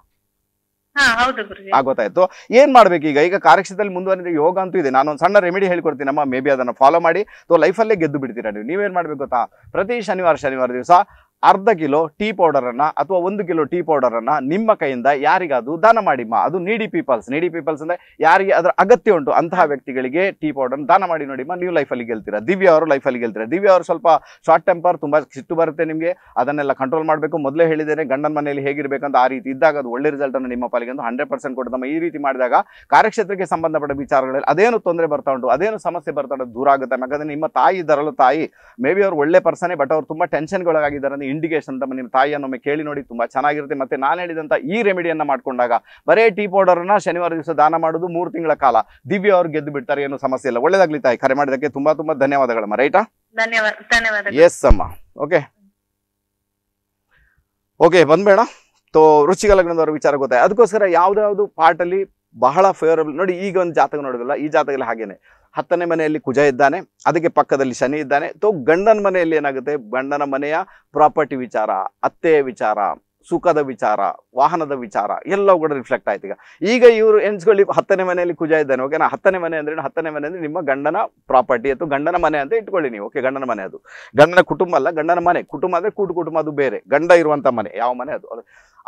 A: ಆಗೋತಾಯ್ತು ಏನ್ ಮಾಡ್ಬೇಕು ಈಗ ಈಗ ಕಾರ್ಯಕ್ಷೇತ್ರದಲ್ಲಿ ಮುಂದುವರೆದ ಯೋಗ ಅಂತೂ ಇದೆ ನಾನು ಒಂದು ಸಣ್ಣ ರೆಮಿಡಿ ಹೇಳ್ಕೊಡ್ತೀನಿ ನಮ್ಮ ಮೇ ಬಿ ಅದನ್ನ ಫಾಲೋ ಮಾಡಿ ಅಥವಾ ಲೈಫಲ್ಲೇ ಗೆದ್ದು ಬಿಡ್ತೀರಾ ನೀವು ನೀವೇನ್ ಮಾಡ್ಬೇಕು ಗೊತ್ತಾ ಪ್ರತಿ ಶನಿವಾರ ಶನಿವಾರ ದಿವಸ ಅರ್ಧ ಕಿಲೋ ಟೀ ಪೌಡರನ್ನು ಅಥವಾ ಒಂದು ಕಿಲೋ ಟೀ ಪೌಡರನ್ನು ನಿಮ್ಮ ಕೈಯಿಂದ ಯಾರಿಗಾದರೂ ದಾನ ಮಾಡಿಮ್ಮ ಅದು ನೀಡಿ ಪೀಪಲ್ಸ್ ನೀಡಿ ಪೀಪಲ್ಸ್ ಅಂದರೆ ಯಾರಿಗೆ ಅದರ ಅಗತ್ಯ ಉಂಟು ಅಂತಹ ವ್ಯಕ್ತಿಗಳಿಗೆ ಟೀ ಪೌಡರ್ ದಾನ ಮಾಡಿ ನೋಡಿಮ್ಮ ನೀವು ಲೈಫಲ್ಲಿ ಗೆಲ್ತೀರಾ ದಿವ್ಯ ಅವರು ಲೈಫಲ್ಲಿ ಗೆಲ್ತೀರಾ ದಿವ್ಯ ಅವರು ಸ್ವಲ್ಪ ಶಾರ್ಟ್ ಟೆಂಪರ್ ತುಂಬ ಸಿಟ್ಟು ಬರುತ್ತೆ ನಿಮಗೆ ಅದನ್ನೆಲ್ಲ ಕಂಟ್ರೋಲ್ ಮಾಡಬೇಕು ಮೊದಲೇ ಹೇಳಿದ್ದೇನೆ ಗಂಡನ ಮನೆಯಲ್ಲಿ ಹೇಗಿರಬೇಕಂತ ಆ ರೀತಿ ಇದ್ದಾಗ ಅದು ಒಳ್ಳೆ ರಿಸಲ್ಟನ್ನು ನಿಮ್ಮ ಪಾಲಿಗೆ ಒಂದು ಹಂಡ್ರೆಡ್ ಪರ್ಸೆಂಟ್ ಕೊಡ್ತಮ್ಮ ಈ ರೀತಿ ಮಾಡಿದಾಗ ಕಾರ್ಯಕ್ಷೇತ್ರಕ್ಕೆ ಸಂಬಂಧಪಟ್ಟ ವಿಚಾರಗಳಲ್ಲಿ ಅದೇನು ತೊಂದರೆ ಬರ್ತಾ ಉಂಟು ಅದೇನು ಸಮಸ್ಯೆ ಬರ್ತಾ ಉಂಟು ದೂರ ಆಗುತ್ತೆ ಯಾಕಂದರೆ ನಿಮ್ಮ ತಾಯಿ ಇದ್ದಾರಲ್ಲ ತಾಯಿ ಮೇ ಬಿ ಅವ್ರು ಒಳ್ಳೆ ಪರ್ಸನೇ ಬಟ್ ಅವ್ರು ತುಂಬ ಟೆನ್ಷನ್ಗೊಳಗಾಗಿದ್ದಾರೆ ಇಂಡಿಕೇಶನ್ ಅಂತ ನಿಮ್ಮ ತಾಯಿಯನ್ನೊಮ್ಮೆ ಕೇಳಿ ನೋಡಿ ತುಂಬಾ ಚೆನ್ನಾಗಿರುತ್ತೆ ಮತ್ತೆ ನಾನು ಹೇಳಿದಂತ ಈ ರೆಮಿಡಿಯನ್ನ ಮಾಡ್ಕೊಂಡಾಗ ಬರೇ ಟೀ ಪೌಡರ್ ಅನ್ನ ಶನಿವಾರ ದಿವಸ ದಾನ ಮಾಡೋದು ಮೂರು ತಿಂಗಳ ಕಾಲ ದಿವ್ಯ ಅವರು ಗೆದ್ದು ಬಿಡ್ತಾರೆ ಏನು ಸಮಸ್ಯೆ ಇಲ್ಲ ಒಳ್ಳೇದಾಗ್ಲಿ ತಾಯಿ ಕರೆ ಮಾಡಿದಕ್ಕೆ ತುಂಬಾ ತುಂಬಾ ಧನ್ಯವಾದಗಳಮ್ಮ ರೈಟಾ
B: ಧನ್ಯವಾದ ಎಸ್
A: ಅಮ್ಮ ಓಕೆ ಓಕೆ ಬಂದ್ಬೇಡ ತೋ ರುಚಿಕ ವಿಚಾರ ಗೊತ್ತಾಯ ಅದಕ್ಕೋಸ್ಕರ ಯಾವ್ದಾವ್ದು ಪಾರ್ಟಲ್ಲಿ ಬಹಳ ಫೇವರಬಲ್ ನೋಡಿ ಈಗ ಒಂದು ಜಾತಕ ನೋಡೋದಿಲ್ಲ ಈ ಜಾತಕಲ್ಲಿ ಹಾಗೇನೆ ಹತ್ತನೇ ಮನೆಯಲ್ಲಿ ಕುಜ ಇದ್ದಾನೆ ಅದಕ್ಕೆ ಪಕ್ಕದಲ್ಲಿ ಶನಿ ಇದ್ದಾನೆ ತೊ ಗಂಡನ ಮನೆಯಲ್ಲಿ ಏನಾಗುತ್ತೆ ಗಂಡನ ಮನೆಯ ಪ್ರಾಪರ್ಟಿ ವಿಚಾರ ಅತ್ತೆಯ ವಿಚಾರ ಸುಖದ ವಿಚಾರ ವಾಹನದ ವಿಚಾರ ಎಲ್ಲವೂ ಕೂಡ ರಿಫ್ಲೆಕ್ಟ್ ಆಯ್ತು ಈಗ ಈಗ ಇವರು ಎಣಿಸ್ಕೊಳ್ಳಿ ಹತ್ತನೇ ಮನೆಯಲ್ಲಿ ಕುಜ ಇದ್ದಾನೆ ಓಕೆನಾ ಹತ್ತನೇ ಮನೆ ಅಂದ್ರೆ ಹತ್ತನೇ ಮನೆ ಅಂದ್ರೆ ನಿಮ್ಮ ಗಂಡನ ಪ್ರಾಪರ್ಟಿ ಅಥವಾ ಗಂಡನ ಮನೆ ಅಂತ ಇಟ್ಕೊಳ್ಳಿ ನೀವು ಓಕೆ ಗಂಡನ ಮನೆ ಅದು ಗಂಡನ ಕುಟುಂಬ ಅಲ್ಲ ಗಂಡನ ಮನೆ ಕುಟುಂಬ ಅಂದ್ರೆ ಕೂಟು ಕುಟುಂಬ ಅದು ಬೇರೆ ಗಂಡ ಇರುವಂತ ಮನೆ ಯಾವ ಮನೆ ಅದು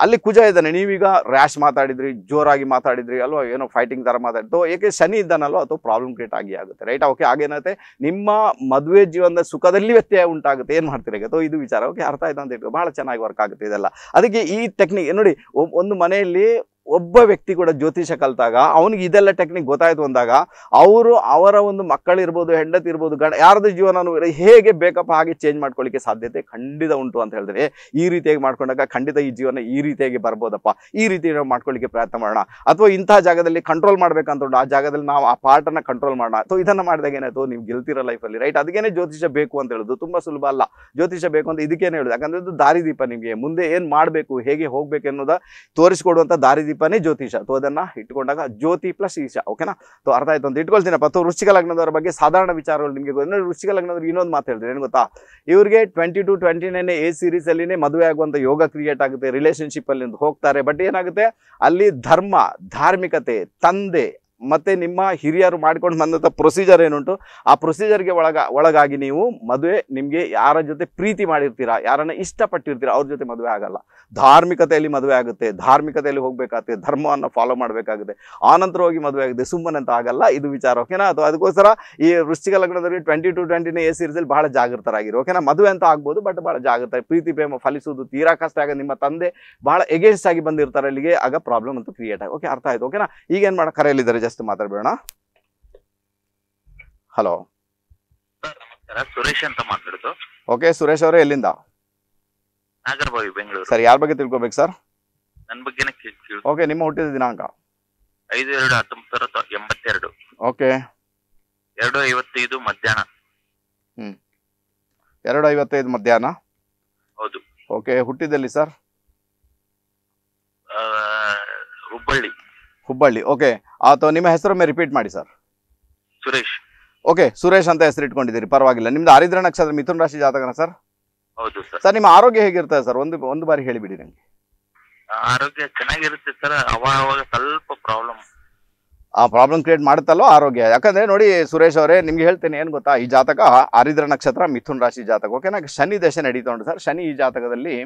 A: ಅಲ್ಲಿ ಕುಜ ಇದ್ದಾನೆ ನೀವೀಗ ರ್ಯಾಶ್ ಮಾತಾಡಿದ್ರಿ ಜೋರಾಗಿ ಮಾತಾಡಿದ್ರಿ ಅಲ್ವಾ ಏನೋ ಫೈಟಿಂಗ್ ಥರ ಮಾತಾಡಿದ್ದು ಏಕೆ ಶನಿ ಇದ್ದಾನಲ್ವ ಅಥವಾ ಪ್ರಾಬ್ಲಮ್ ಕ್ರಿಯೇಟ್ ಆಗಿ ಆಗುತ್ತೆ ರೈಟ್ ಓಕೆ ಆಗೇನಾಗುತ್ತೆ ನಿಮ್ಮ ಮದುವೆ ಜೀವನದ ಸುಖದಲ್ಲಿ ವ್ಯತ್ಯಯ ಉಂಟಾಗುತ್ತೆ ಏನು ಮಾಡ್ತೀರಿ ಅಥವಾ ಇದು ವಿಚಾರ ಓಕೆ ಅರ್ಥ ಆಯ್ತು ಅಂತ ಇಟ್ಟು ಬಹಳ ಚೆನ್ನಾಗಿ ವರ್ಕ್ ಆಗುತ್ತೆ ಇದೆಲ್ಲ ಅದಕ್ಕೆ ಈ ಟೆಕ್ನಿಕ್ ನೋಡಿ ಒಂದು ಮನೆಯಲ್ಲಿ ಒಬ್ಬ ವ್ಯಕ್ತಿ ಕೂಡ ಜ್ಯೋತಿಷ ಕಲಿತಾಗ ಅವನಿಗೆ ಇದೆಲ್ಲ ಟೆಕ್ನಿಕ್ ಗೊತ್ತಾಯಿತು ಅಂದಾಗ ಅವರು ಅವರ ಒಂದು ಮಕ್ಕಳಿರ್ಬೋದು ಹೆಂಡತಿ ಇರ್ಬೋದು ಗಂಡ ಯಾರದ ಜೀವನ ಹೇಗೆ ಬೇಕಪ್ಪ ಹಾಗೆ ಚೇಂಜ್ ಮಾಡ್ಕೊಳ್ಳಿಕ್ಕೆ ಸಾಧ್ಯತೆ ಖಂಡಿತ ಉಂಟು ಅಂತ ಹೇಳಿದ್ರೆ ಈ ರೀತಿಯಾಗಿ ಮಾಡ್ಕೊಂಡಾಗ ಖಂಡಿತ ಈ ಜೀವನ ಈ ರೀತಿಯಾಗಿ ಬರ್ಬೋದಪ್ಪ ಈ ರೀತಿ ನಾವು ಮಾಡ್ಕೊಳ್ಳಿಕ್ಕೆ ಪ್ರಯತ್ನ ಮಾಡೋಣ ಅಥವಾ ಇಂತಹ ಜಾಗದಲ್ಲಿ ಕಂಟ್ರೋಲ್ ಮಾಡ್ಬೇಕಂತ ಉಂಟು ಆ ಜಾಗದಲ್ಲಿ ನಾವು ಆ ಪಾರ್ಟನ್ನು ಕಂಟ್ರೋಲ್ ಮಾಡೋಣ ಅಥವಾ ಇದನ್ನು ಮಾಡಿದಾಗ ಏನಾಯ್ತು ನೀವು ಗೆಲ್ತಿರೋ ಲೈಫಲ್ಲಿ ರೈಟ್ ಅದಕ್ಕೇನೆ ಜ್ಯೋತಿಷ ಬೇಕು ಅಂತ ಹೇಳೋದು ತುಂಬ ಸುಲಭ ಅಲ್ಲ ಜ್ಯೋತಿಷ ಬೇಕು ಅಂತ ಇದಕ್ಕೇನೆ ಹೇಳೋದು ಯಾಕಂದ್ರೆ ಇದು ದಾರಿದೀಪ ನಿಮಗೆ ಮುಂದೆ ಏನು ಮಾಡಬೇಕು ಹೇಗೆ ಹೋಗ್ಬೇಕು ಅನ್ನೋದ ತೋರಿಸ್ಕೊಡುವಂಥ ದಾರಿದೀಪ ದೀಪನೇ ಜ್ಯೋತಿಷ ಸೊ ಅದನ್ನ ಇಟ್ಕೊಂಡಾಗ ಜ್ಯೋತಿ ಪ್ಲಸ್ ಈಶ ಓಕೆನಾ ಸೊ ಅರ್ಥ ಆಯ್ತು ಅಂತ ಇಟ್ಕೊಳ್ತೀನಪ್ಪ ಸೊ ವೃಶ್ಚಿಕ ಲಗ್ನದವರ ಬಗ್ಗೆ ಸಾಧಾರಣ ವಿಚಾರಗಳು ನಿಮಗೆ ಗೊತ್ತಿಲ್ಲ ವೃಶ್ಚಿಕ ಲಗ್ನದವ್ರು ಇನ್ನೊಂದು ಮಾತು ಏನು ಗೊತ್ತಾ ಇವರಿಗೆ twenty two twenty nine A series ಅಲ್ಲಿನೇ ಮದುವೆ ಆಗುವಂತ ಯೋಗ ಕ್ರಿಯೇಟ್ ಆಗುತ್ತೆ ರಿಲೇಶನ್ಶಿಪ್ ಅಲ್ಲಿ ಹೋಗ್ತಾರೆ ಬಟ್ ಏನಾಗುತ್ತೆ ಅಲ್ಲಿ ಧರ್ಮ ಧಾರ್ಮಿಕತೆ ತಂದೆ ಮತ್ತೆ ನಿಮ್ಮ ಹಿರಿಯರು ಮಾಡ್ಕೊಂಡು ಬಂದಂಥ ಪ್ರೊಸೀಜರ್ ಏನುಂಟು ಆ ಪ್ರೊಸೀಜರ್ಗೆ ಒಳಗ ಒಳಗಾಗಿ ನೀವು ಮದುವೆ ನಿಮಗೆ ಯಾರ ಜೊತೆ ಪ್ರೀತಿ ಮಾಡಿರ್ತೀರಾ ಯಾರನ್ನ ಇಷ್ಟಪಟ್ಟಿರ್ತೀರಾ ಅವ್ರ ಜೊತೆ ಮದುವೆ ಆಗಲ್ಲ ಧಾರ್ಮಿಕತೆಯಲ್ಲಿ ಮದುವೆ ಆಗುತ್ತೆ ಧಾರ್ಮಿಕತೆಯಲ್ಲಿ ಹೋಗಬೇಕಾಗುತ್ತೆ ಧರ್ಮವನ್ನು ಫಾಲೋ ಮಾಡಬೇಕಾಗುತ್ತೆ ಆನಂತರ ಹೋಗಿ ಮದುವೆ ಆಗುತ್ತೆ ಸುಮ್ಮನೆ ಅಂತ ಆಗಲ್ಲ ಇದು ವಿಚಾರ ಓಕೆನಾ ಅಥವಾ ಅದಕ್ಕೋಸ್ಕರ ಈ ವೃಷ್ಟಿಕ ಲಗ್ನದಲ್ಲಿ ಟ್ವೆಂಟಿ ಟು ಟ್ವೆಂಟಿನ ಎ ಸೀರೀಸಲ್ಲಿ ಭಾಳ ಜಾಗೃತರಾಗಿರು ಓಕೆನಾ ಮದುವೆ ಅಂತ ಆಗ್ಬೋದು ಬಟ್ ಬಹಳ ಜಾಗೃತ ಪ್ರೀತಿ ಪ್ರೇಮ ಫಲಿಸುವುದು ತೀರಾ ಕಷ್ಟ ಆಗ ನಿಮ್ಮ ತಂದೆ ಬಹಳ ಎಗೇನ್ಸ್ಟ್ ಆಗಿ ಬಂದಿರ್ತಾರೆ ಅಲ್ಲಿಗೆ ಆಗ ಪ್ರಾಬ್ಲಮ್ ಅಂತ ಕ್ರಿಯೇಟ್ ಆಗಿ ಓಕೆ ಅರ್ಥ ಆಯಿತು ಓಕೆನಾ ಈಗೇನು ಮಾಡೋ ಕರೆಯಲ್ಲಿದ್ದಾರೆ ಜಾಸ್ತಿ ಮಾತಾಡಬೇಡ ಹಲೋ
C: ಸುರೇಶ್ ಅಂತ ಮಾತಾಡುದು
A: ಓಕೆ ಸುರೇಶ್ ಅವರೇ ಎಲ್ಲಿಂದ
C: ನಾಗರಬಾವಿ ಬೆಂಗಳೂರು ಸರ್
A: ಯಾರ ಬಗ್ಗೆ ತಿಳ್ಕೊಬೇಕು ಸರ್
C: ನನ್ನ ಬಗ್ಗೆನೇ ಕೇಳಿ ಓಕೆ
A: ನಿಮ್ಮ ಹುಟ್ಟಿದ ದಿನಾಂಕ
C: ಐದು ಎರಡು ಹತ್ತೊಂಬತ್ತು ಎಂಬತ್ತೆರಡು ಓಕೆ ಎರಡು ಐವತ್ತೈದು ಮಧ್ಯಾಹ್ನ
A: ಹ್ಮ್ ಎರಡು ಐವತ್ತೈದು ಮಧ್ಯಾಹ್ನ ಹೌದು ಓಕೆ ಹುಟ್ಟಿದಲ್ಲಿ ಸರ್ ಹುಬ್ಬಳ್ಳಿ ಹುಬ್ಬಳ್ಳಿ ಓಕೆ ಅಥವಾ ನಿಮ್ಮ ಹೆಸರೊಮ್ಮೆ ರಿಪೀಟ್ ಮಾಡಿ ಸರ್ ಸುರೇಶ್ ಓಕೆ ಸುರೇಶ್ ಅಂತ ಹೆಸರು ಇಟ್ಕೊಂಡಿದ್ದೀರಿ ಪರವಾಗಿಲ್ಲ ನಿಮ್ದು ಆರಿದ್ರ ನಕ್ಷತ್ರ ಮಿಥುನ್ ರಾಶಿ ಜಾತಕನ ಸರ್ ಹೌದು ಸರ್ ನಿಮ್ಮ ಆರೋಗ್ಯ ಹೇಗಿರ್ತದೆ ಸರ್ ಒಂದು ಒಂದು ಬಾರಿ ಹೇಳಿಬಿಡಿ ನನಗೆ
C: ಆರೋಗ್ಯ ಚೆನ್ನಾಗಿರುತ್ತೆ ಸರ್ ಅವಾಗ ಸ್ವಲ್ಪ ಪ್ರಾಬ್ಲಮ್
A: ಆ ಪ್ರಾಬ್ಲಮ್ ಕ್ರಿಯೇಟ್ ಮಾಡುತ್ತಲ್ಲೋ ಆರೋಗ್ಯ ಯಾಕಂದ್ರೆ ನೋಡಿ ಸುರೇಶ್ ಅವರೇ ನಿಮ್ಗೆ ಹೇಳ್ತೇನೆ ಏನು ಗೊತ್ತಾ ಈ ಜಾತಕ ಆರಿದ್ರ ನಕ್ಷತ್ರ ಮಿಥುನ್ ರಾಶಿ ಜಾತಕ ಓಕೆನಾ ಶನಿ ದಶೆ ನಡೀತಾ ಉಂಟು ಸರ್ ಶನಿ ಈ ಜಾತಕದಲ್ಲಿ